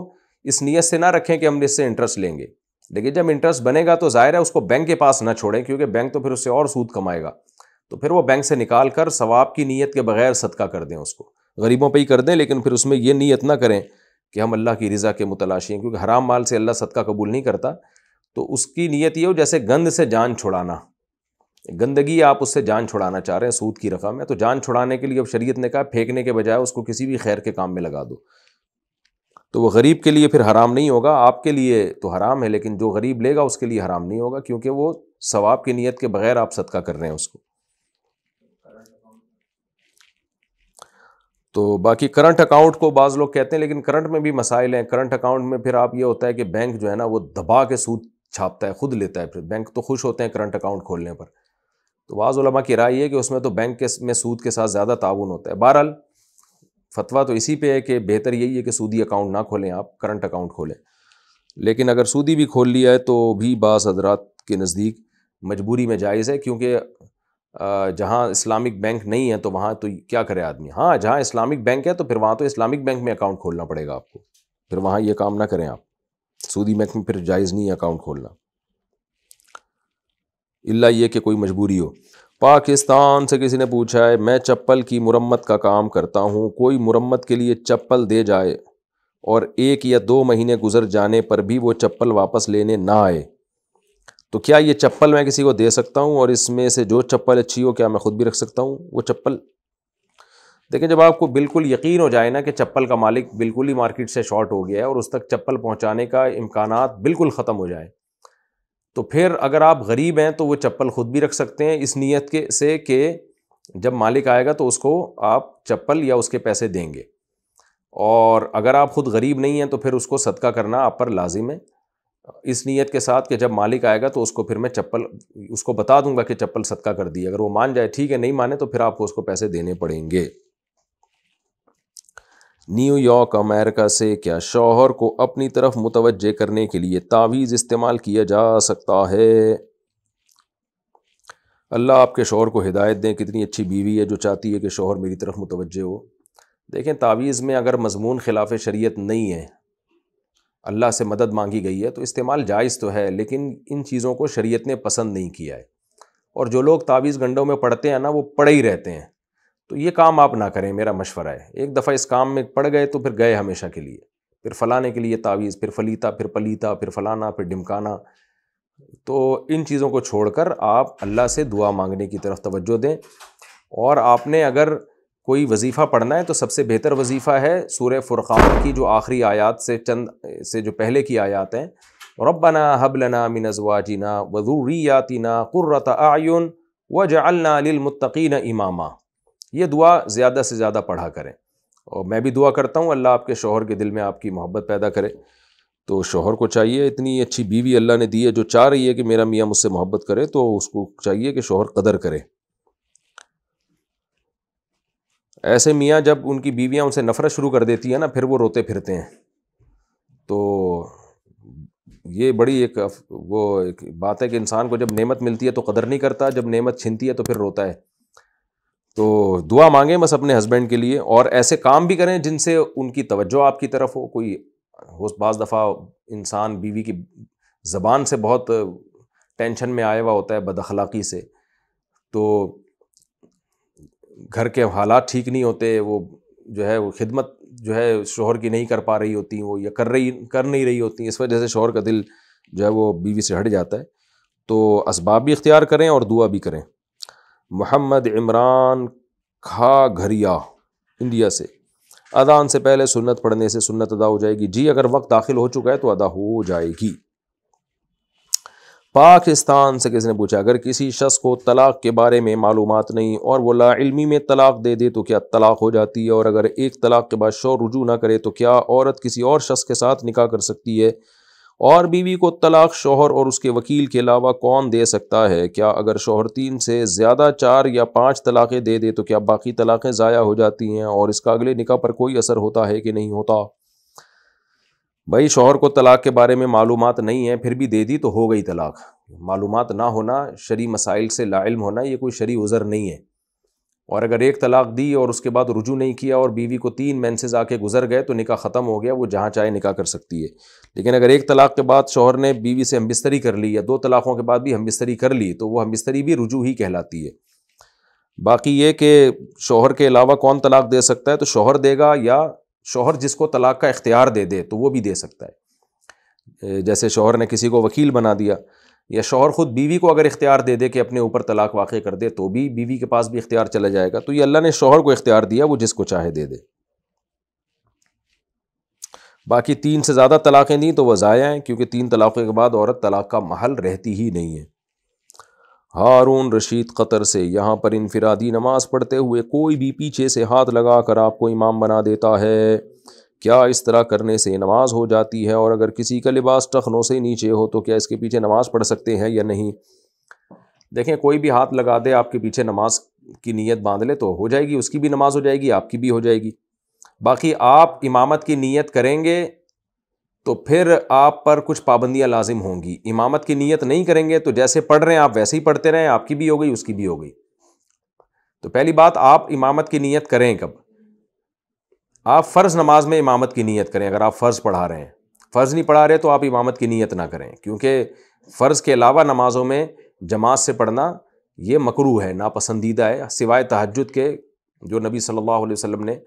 इस नीयत से ना रखें कि हम इससे इंटरेस्ट लेंगे लेकिन जब इंटरेस्ट बनेगा तो जाहिर है उसको बैंक के पास ना छोड़ें क्योंकि बैंक तो फिर उससे और सूद कमाएगा तो फिर वो बैंक से निकाल कर सवाब की नीयत के बगैर सदका कर दें उसको गरीबों पर ही कर दें लेकिन फिर उसमें ये नीयत ना करें कि हम अल्लाह की रज़ा के मुतलाशी हैं क्योंकि हराम माल से अल्लाह सदका कबूल नहीं करता तो उसकी नीयत ये हो जैसे गंद से जान छुड़ाना गंदगी आप उससे जान छुड़ाना चाह रहे हैं सूद की रकम है तो जान छुड़ाने के लिए अब शरीयत ने कहा फेंकने के बजाय उसको किसी भी खैर के काम में लगा दो तो वो गरीब के लिए फिर हराम नहीं होगा आपके लिए तो हराम है लेकिन जो गरीब लेगा उसके लिए हराम नहीं होगा क्योंकि वो सवाब की नीयत के बगैर आप सदका कर रहे हैं उसको तो बाकी करंट अकाउंट को बाज़ लोग कहते हैं लेकिन करंट में भी मसाइल हैं करंट अकाउंट में फिर आप ये होता है कि बैंक जो है ना वो दबा के सूद छापता है खुद लेता है फिर बैंक तो खुश होते हैं करंट अकाउंट खोलने पर तो बाज़ की राय है कि उसमें तो बैंक के में सूद के साथ ज़्यादा ताउन होता है बहरहाल फतवा तो इसी पे है कि बेहतर यही है कि सूदी अकाउंट ना खोलें आप करंट अकाउंट खोलें लेकिन अगर सूदी भी खोल लिया है तो भी बास हजरात के नज़दीक मजबूरी में जायज़ है क्योंकि जहाँ इस्लामिक बैंक नहीं है तो वहाँ तो क्या करे आदमी हाँ जहाँ इस्लामिक बैंक है तो फिर वहाँ तो इस्लामिक बैंक में अकाउंट खोलना पड़ेगा आपको फिर वहाँ ये काम ना करें आप सूदी बैंक में फिर जायज़ नहीं है अकाउंट खोलना इल्ला ये कि कोई मजबूरी हो पाकिस्तान से किसी ने पूछा है मैं चप्पल की मुरम्मत का काम करता हूँ कोई मुरम्मत के लिए चप्पल दे जाए और एक या दो महीने गुजर जाने पर भी वो चप्पल वापस लेने ना आए तो क्या ये चप्पल मैं किसी को दे सकता हूँ और इसमें से जो चप्पल अच्छी हो क्या मैं ख़ुद भी रख सकता हूँ वो चप्पल देखिए जब आपको बिल्कुल यकीन हो जाए ना कि चप्पल का मालिक बिल्कुल ही मार्केट से शॉर्ट हो गया है और उस तक चप्पल पहुँचाने का इम्कान बिल्कुल ख़त्म हो जाए तो फिर अगर आप गरीब हैं तो वो चप्पल ख़ुद भी रख सकते हैं इस नीयत के से कि जब मालिक आएगा तो उसको आप चप्पल या उसके पैसे देंगे और अगर आप ख़ुद गरीब नहीं हैं तो फिर उसको सदका करना आप पर लाजिम है इस नीयत के साथ कि जब मालिक आएगा तो उसको फिर मैं चप्पल उसको बता दूंगा कि चप्पल सदका कर दी अगर वो मान जाए ठीक है नहीं माने तो फिर आपको उसको पैसे देने पड़ेंगे न्यूयॉर्क अमेरिका से क्या शौहर को अपनी तरफ मुतवजह करने के लिए तावीज़ इस्तेमाल किया जा सकता है अल्लाह आपके शोहर को हिदायत दें कितनी अच्छी बीवी है जो चाहती है कि शोहर मेरी तरफ मुतवजह हो देखें तावीज़ में अगर मजमून खिलाफ शरीयत नहीं है अल्लाह से मदद मांगी गई है तो इस्तेमाल जायज़ तो है लेकिन इन चीज़ों को शरीयत ने पसंद नहीं किया है और जो लोग तावीज़ गंडों में पढ़ते हैं ना वो पढ़े ही रहते हैं तो ये काम आप ना करें मेरा मशवरा है एक दफ़ा इस काम में पड़ गए तो फिर गए हमेशा के लिए फिर फलाने के लिए तावीज़ फिर फलीता फिर पलीता फिर फलाना फिर डिमकाना तो इन चीज़ों को छोड़ कर आप अल्लाह से दुआ मांगने की तरफ तवज्जो दें और आपने अगर कोई वजीफ़ा पढ़ना है तो सबसे बेहतर वजीफ़ा है सूर्य फुरक़ान की जो आखिरी आयात से चंद से जो पहले की आयात हैं रबना हबलना मिन अजवाजिना वजूरियातिना क़ुर्रत आयुन व जल्ला इमामा ये दुआ ज़्यादा से ज़्यादा पढ़ा करें और मैं भी दुआ करता हूँ अल्लाह आपके शोहर के दिल में आपकी मोहब्बत पैदा करे तो शोहर को चाहिए इतनी अच्छी बीवी अल्लाह ने दी है जो चाह रही है कि मेरा मियाँ मुझसे मोहब्बत करे तो उसको चाहिए कि शोहर कदर करे ऐसे मियाँ जब उनकी बीवियाँ उनसे नफरत शुरू कर देती हैं ना फिर वो रोते फिरते हैं तो ये बड़ी एक वो एक बात है कि इंसान को जब नेमत मिलती है तो कदर नहीं करता जब नेमत छिनती है तो फिर रोता है तो दुआ मांगें बस अपने हस्बैंड के लिए और ऐसे काम भी करें जिनसे उनकी तवज्जो आपकी तरफ हो कोई हो बाज़ दफ़ा इंसान बीवी की ज़बान से बहुत टेंशन में आया हुआ होता है बदखलाक़ी से तो घर के हालात ठीक नहीं होते वो जो है वो खिदमत जो है शोहर की नहीं कर पा रही होती वो या कर रही कर नहीं रही होती इस वजह से शोहर का दिल जो है वो बीवी से हट जाता है तो इसबाब भी इख्तियार करें और दुआ भी करें मोहम्मद इमरान खा घरिया इंडिया से अदान से पहले सुन्नत पढ़ने से सुन्नत अदा हो जाएगी जी अगर वक्त दाखिल हो चुका है तो अदा हो जाएगी पाकिस्तान से किसने पूछा अगर किसी शख्स को तलाक के बारे में मालूम नहीं और वो लाइलमी में तलाक दे दे तो क्या तलाक हो जाती है और अगर एक तलाक के बाद शोर रुजू ना करे तो क्या औरत किसी और शख्स के साथ निकाह कर सकती है और बीवी को तलाक शोहर और उसके वकील के अलावा कौन दे सकता है क्या अगर शोहर तीन से ज़्यादा चार या पाँच तलाक़ें दे दे तो क्या बाकी तलाक़ें ज़ाया हो जाती हैं और इसका अगले निकाह पर कोई असर होता है कि नहीं होता भाई शोहर को तलाक के बारे में मालूम नहीं है फिर भी दे दी तो हो गई तलाक मालूम ना होना शरी मसाइल से लाइम होना ये कोई शरी उज़र नहीं है और अगर एक तलाक दी और उसके बाद रुजू नहीं किया और बीवी को तीन मैंसेज आके गुजर गए तो निका ख़त्म हो गया वो जहाँ चाहे निका कर सकती है लेकिन अगर एक तलाक के बाद शोहर ने बीवी से हमबिस्तरी कर ली या दो तलाक़ों के बाद भी हमबिस्तरी कर ली तो वो हमबिस्तरी भी रुजू ही कहलाती है बाकी ये कि शोहर के अलावा कौन तलाक दे सकता है तो शोहर देगा या शोहर जिसको तलाक का इख्तियार दे दे तो वो भी दे सकता है जैसे शोहर ने किसी को वकील बना दिया या शोहर ख़ुद बीवी को अगर इख्तियार दे दे के अपने ऊपर तलाक वाक़ कर दे तो भी बीवी के पास भी इख्तियार चला जाएगा तो ये अल्लाह ने शोहर को इख्तियार दिया वो जिसको चाहे दे दे बाकी तीन से ज़्यादा तलाक़ें दी तो वह ज़ाया हैं क्योंकि तीन तलाक़ों के बाद औरत तलाक का महल रहती ही नहीं है हारून रशीद कतर से यहाँ पर इनफरादी नमाज़ पढ़ते हुए कोई भी पीछे से हाथ लगा कर आपको इमाम बना देता है क्या इस तरह करने से नमाज हो जाती है और अगर किसी का लिबास टखनों से नीचे हो तो क्या इसके पीछे नमाज पढ़ सकते हैं या नहीं देखें कोई भी हाथ लगा दे आपके पीछे नमाज की नीयत बांध ले तो हो जाएगी उसकी भी नमाज हो जाएगी आपकी भी हो जाएगी बाकी आप इमामत की नीयत करेंगे तो फिर आप पर कुछ पाबंदियां लाजिम होंगी इमामत की नीयत नहीं करेंगे तो जैसे पढ़ रहे हैं आप वैसे ही पढ़ते रहें आपकी भी हो गई उसकी भी हो गई तो पहली बात आप इमामत की नीयत करें कब आप फ़र्ज़ नमाज में इमामत की नीयत करें अगर आप फ़र्ज़ पढ़ा रहे हैं फ़र्ज़ नहीं पढ़ा रहे तो आप इमामत की नीयत ना करें क्योंकि फ़र्ज़ के अलावा नमाज़ों में जमात से पढ़ना ये मकरू है नापसंदीदा है सिवाय तहजद के जो नबी सल्लल्लाहु अलैहि वसल्लम ने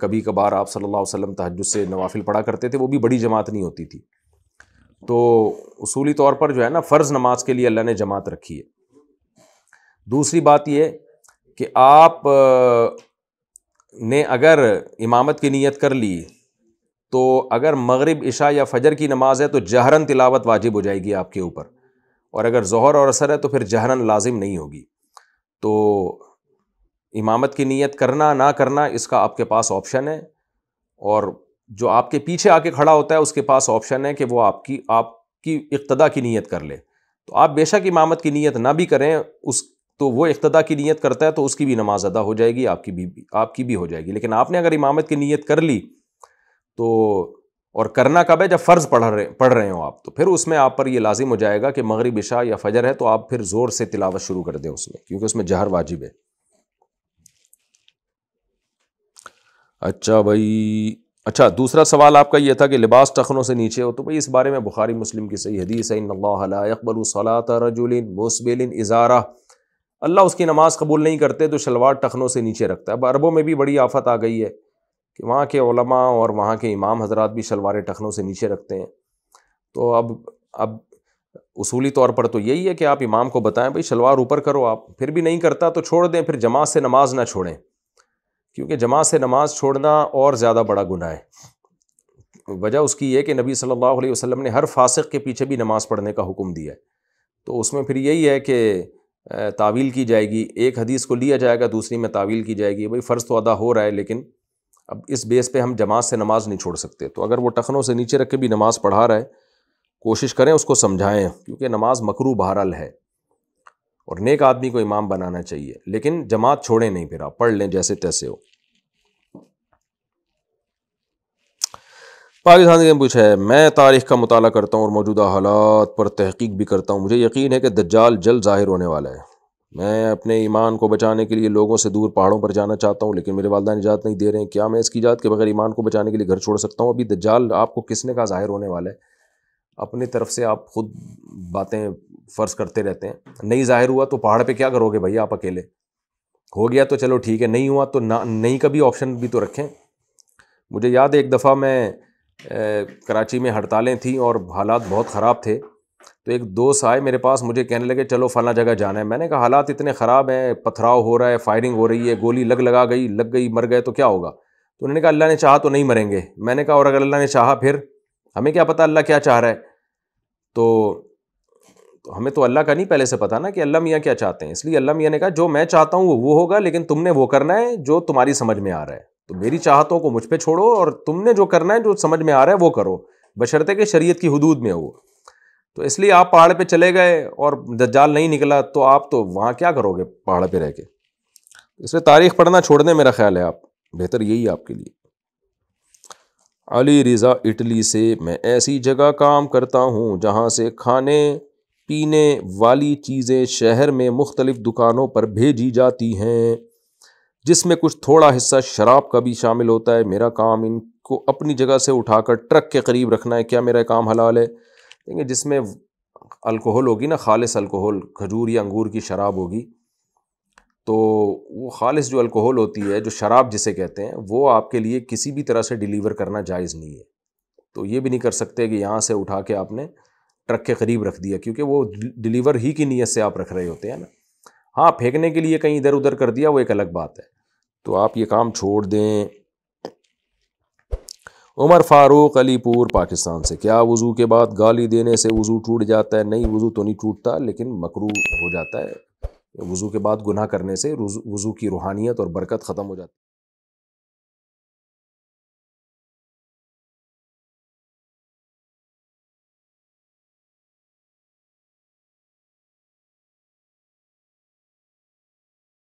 कभी कभार आप सल्लल्लाहु अलैहि वसल्लम तहजद से नवाफिल पढ़ा करते थे वो भी बड़ी जमात नहीं होती थी तो उसूली तौर पर जो है ना फ़र्ज़ नमाज के लिए अल्लाह ने जमात रखी है दूसरी बात ये कि आप ने अगर इमामत की नीयत कर ली तो अगर मगरब इशा या फजर की नमाज है तो जहरन तिलावत वाजिब हो जाएगी आपके ऊपर और अगर जहर और असर है तो फिर जहरन लाजिम नहीं होगी तो इमामत की नीयत करना ना करना इसका आपके पास ऑप्शन है और जो आपके पीछे आके खड़ा होता है उसके पास ऑप्शन है कि वो आपकी आपकी इक्तदा की नीयत कर ले तो आप बेशक इमामत की नीयत ना भी करें उस तो वो इख्तदा की नीयत करता है तो उसकी भी नमाज अदा हो जाएगी आपकी भी आपकी भी हो जाएगी लेकिन आपने अगर इमामत की नीयत कर ली तो और करना कब है जब फ़र्ज़ पढ़ रहे पढ़ रहे हो आप तो फिर उसमें आप पर यह लाजिम हो जाएगा कि मगरब इशा या फजर है तो आप फिर ज़ोर से तिलावत शुरू कर दें उसमें क्योंकि उसमें जहर वाजिब है अच्छा भाई अच्छा दूसरा सवाल आपका यह था कि लिबास टखनों से नीचे हो तो भाई इस बारे में बुखारी मुस्लिम की सही हदीस है इन अकबर सलात रजुल मुसबिल इज़ारा अल्लाह उसकी नमाज़ कबूल नहीं करते तो शलवार टखनों से नीचे रखता है अब अरबों में भी बड़ी आफत आ गई है कि वहाँ के ओलमा और वहाँ के इमाम हजरात भी शलवार टखनों से नीचे रखते हैं तो अब अब उसूली तौर पर तो यही है कि आप इमाम को बताएं भाई शलवार ऊपर करो आप फिर भी नहीं करता तो छोड़ दें फिर जमात से नमाज ना छोड़ें क्योंकि जमात से नमाज छोड़ना और ज़्यादा बड़ा गुनाह है वजह उसकी यह कि नबी सल्लल्लाहु अलैहि वसल्लम ने हर फासिक के पीछे भी नमाज़ पढ़ने का हुक्म दिया है तो उसमें फिर यही है कि तावील की जाएगी एक हदीस को लिया जाएगा दूसरी में तावील की जाएगी भाई फ़र्ज़ तो अदा हो रहा है लेकिन अब इस बेस पे हम जमात से नमाज़ नहीं छोड़ सकते तो अगर वो टखनों से नीचे रख के भी नमाज़ पढ़ा रहा है कोशिश करें उसको समझाएं क्योंकि नमाज मकरू बहरल है और नेक आदमी को इमाम बनाना चाहिए लेकिन जमात छोड़ें नहीं फिर आप पढ़ लें जैसे तैसे हो पाकिस्तान ने पूछा है मैं तारीख का मुताला करता हूँ और मौजूदा हालात पर तहकीक भी करता हूँ मुझे यकीन है कि दज्जाल जल्द ज़ाहिर होने वाला है मैं अपने ईमान को बचाने के लिए लोगों से दूर पहाड़ों पर जाना चाहता हूँ लेकिन मेरे वालदा इजाज़त नहीं दे रहे हैं क्या मैं इसकी इजाज़त के बगैर ईमान को बचाने के लिए घर छोड़ सकता हूँ अभी दज्जाल आपको किसने कहा ज़ाहिर होने वाला है अपनी तरफ से आप खुद बातें फ़र्ज करते रहते हैं नहीं ज़ाहिर हुआ तो पहाड़ पर क्या करोगे भैया आप अकेले हो गया तो चलो ठीक है नहीं हुआ तो ना नहीं का भी ऑप्शन भी तो रखें मुझे याद है एक दफ़ा मैं कराची में हड़तालें थीं और हालात बहुत ख़राब थे तो एक दोस्त आए मेरे पास मुझे कहने लगे चलो फला जगह जाना है मैंने कहा हालात इतने ख़राब हैं पथराव हो रहा है फायरिंग हो रही है गोली लग लगा गई लग गई मर गए तो क्या होगा तो उन्होंने कहा अल्लाह ने चाहा तो नहीं मरेंगे मैंने कहा और अगर अल्लाह ने चाहा फिर हमें क्या पता अल्लाह क्या चाह रहा है तो, तो हमें तो अल्लाह का नहीं पहले से पता ना कि अल्लाह मियाँ क्या चाहते हैं इसलिए अल्लाह मियाँ ने कहा जो मैं चाहता हूँ वो वो होगा लेकिन तुमने वो करना है जो तुम्हारी समझ में आ रहा है तो मेरी चाहतों को मुझ पर छोड़ो और तुमने जो करना है जो समझ में आ रहा है वो करो बशर्ते कि शरीयत की हदूद में हो तो इसलिए आप पहाड़ पे चले गए और दज्जाल नहीं निकला तो आप तो वहाँ क्या करोगे पहाड़ पे रह के इसलिए तारीख पढ़ना छोड़ने मेरा ख्याल है आप बेहतर यही आपके लिए अली रिज़ा इटली से मैं ऐसी जगह काम करता हूँ जहाँ से खाने पीने वाली चीज़ें शहर में मुख्तलिफ़ दुकानों पर भेजी जाती हैं जिसमें कुछ थोड़ा हिस्सा शराब का भी शामिल होता है मेरा काम इनको अपनी जगह से उठाकर ट्रक के करीब रखना है क्या मेरा काम हलाल है देखिए जिसमें अल्कोहल होगी ना खालिस अल्कोहल खजूर या अंगूर की शराब होगी तो वो खालिस जो अल्कोहल होती है जो शराब जिसे कहते हैं वो आपके लिए किसी भी तरह से डिलीवर करना जायज़ नहीं है तो ये भी नहीं कर सकते कि यहाँ से उठा के आपने ट्रक के करीब रख दिया क्योंकि वो डिलीवर ही की नीयत से आप रख रहे होते हैं ना हाँ फेंकने के लिए कहीं इधर उधर कर दिया वो एक अलग बात है तो आप ये काम छोड़ दें उमर फारूक अलीपुर पाकिस्तान से क्या वज़ू के बाद गाली देने से वज़ू टूट जाता है नहीं वज़ू तो नहीं टूटता लेकिन मकरू हो जाता है वज़ू के बाद गुनाह करने से वज़ू की रूहानियत और बरकत ख़त्म हो जाती है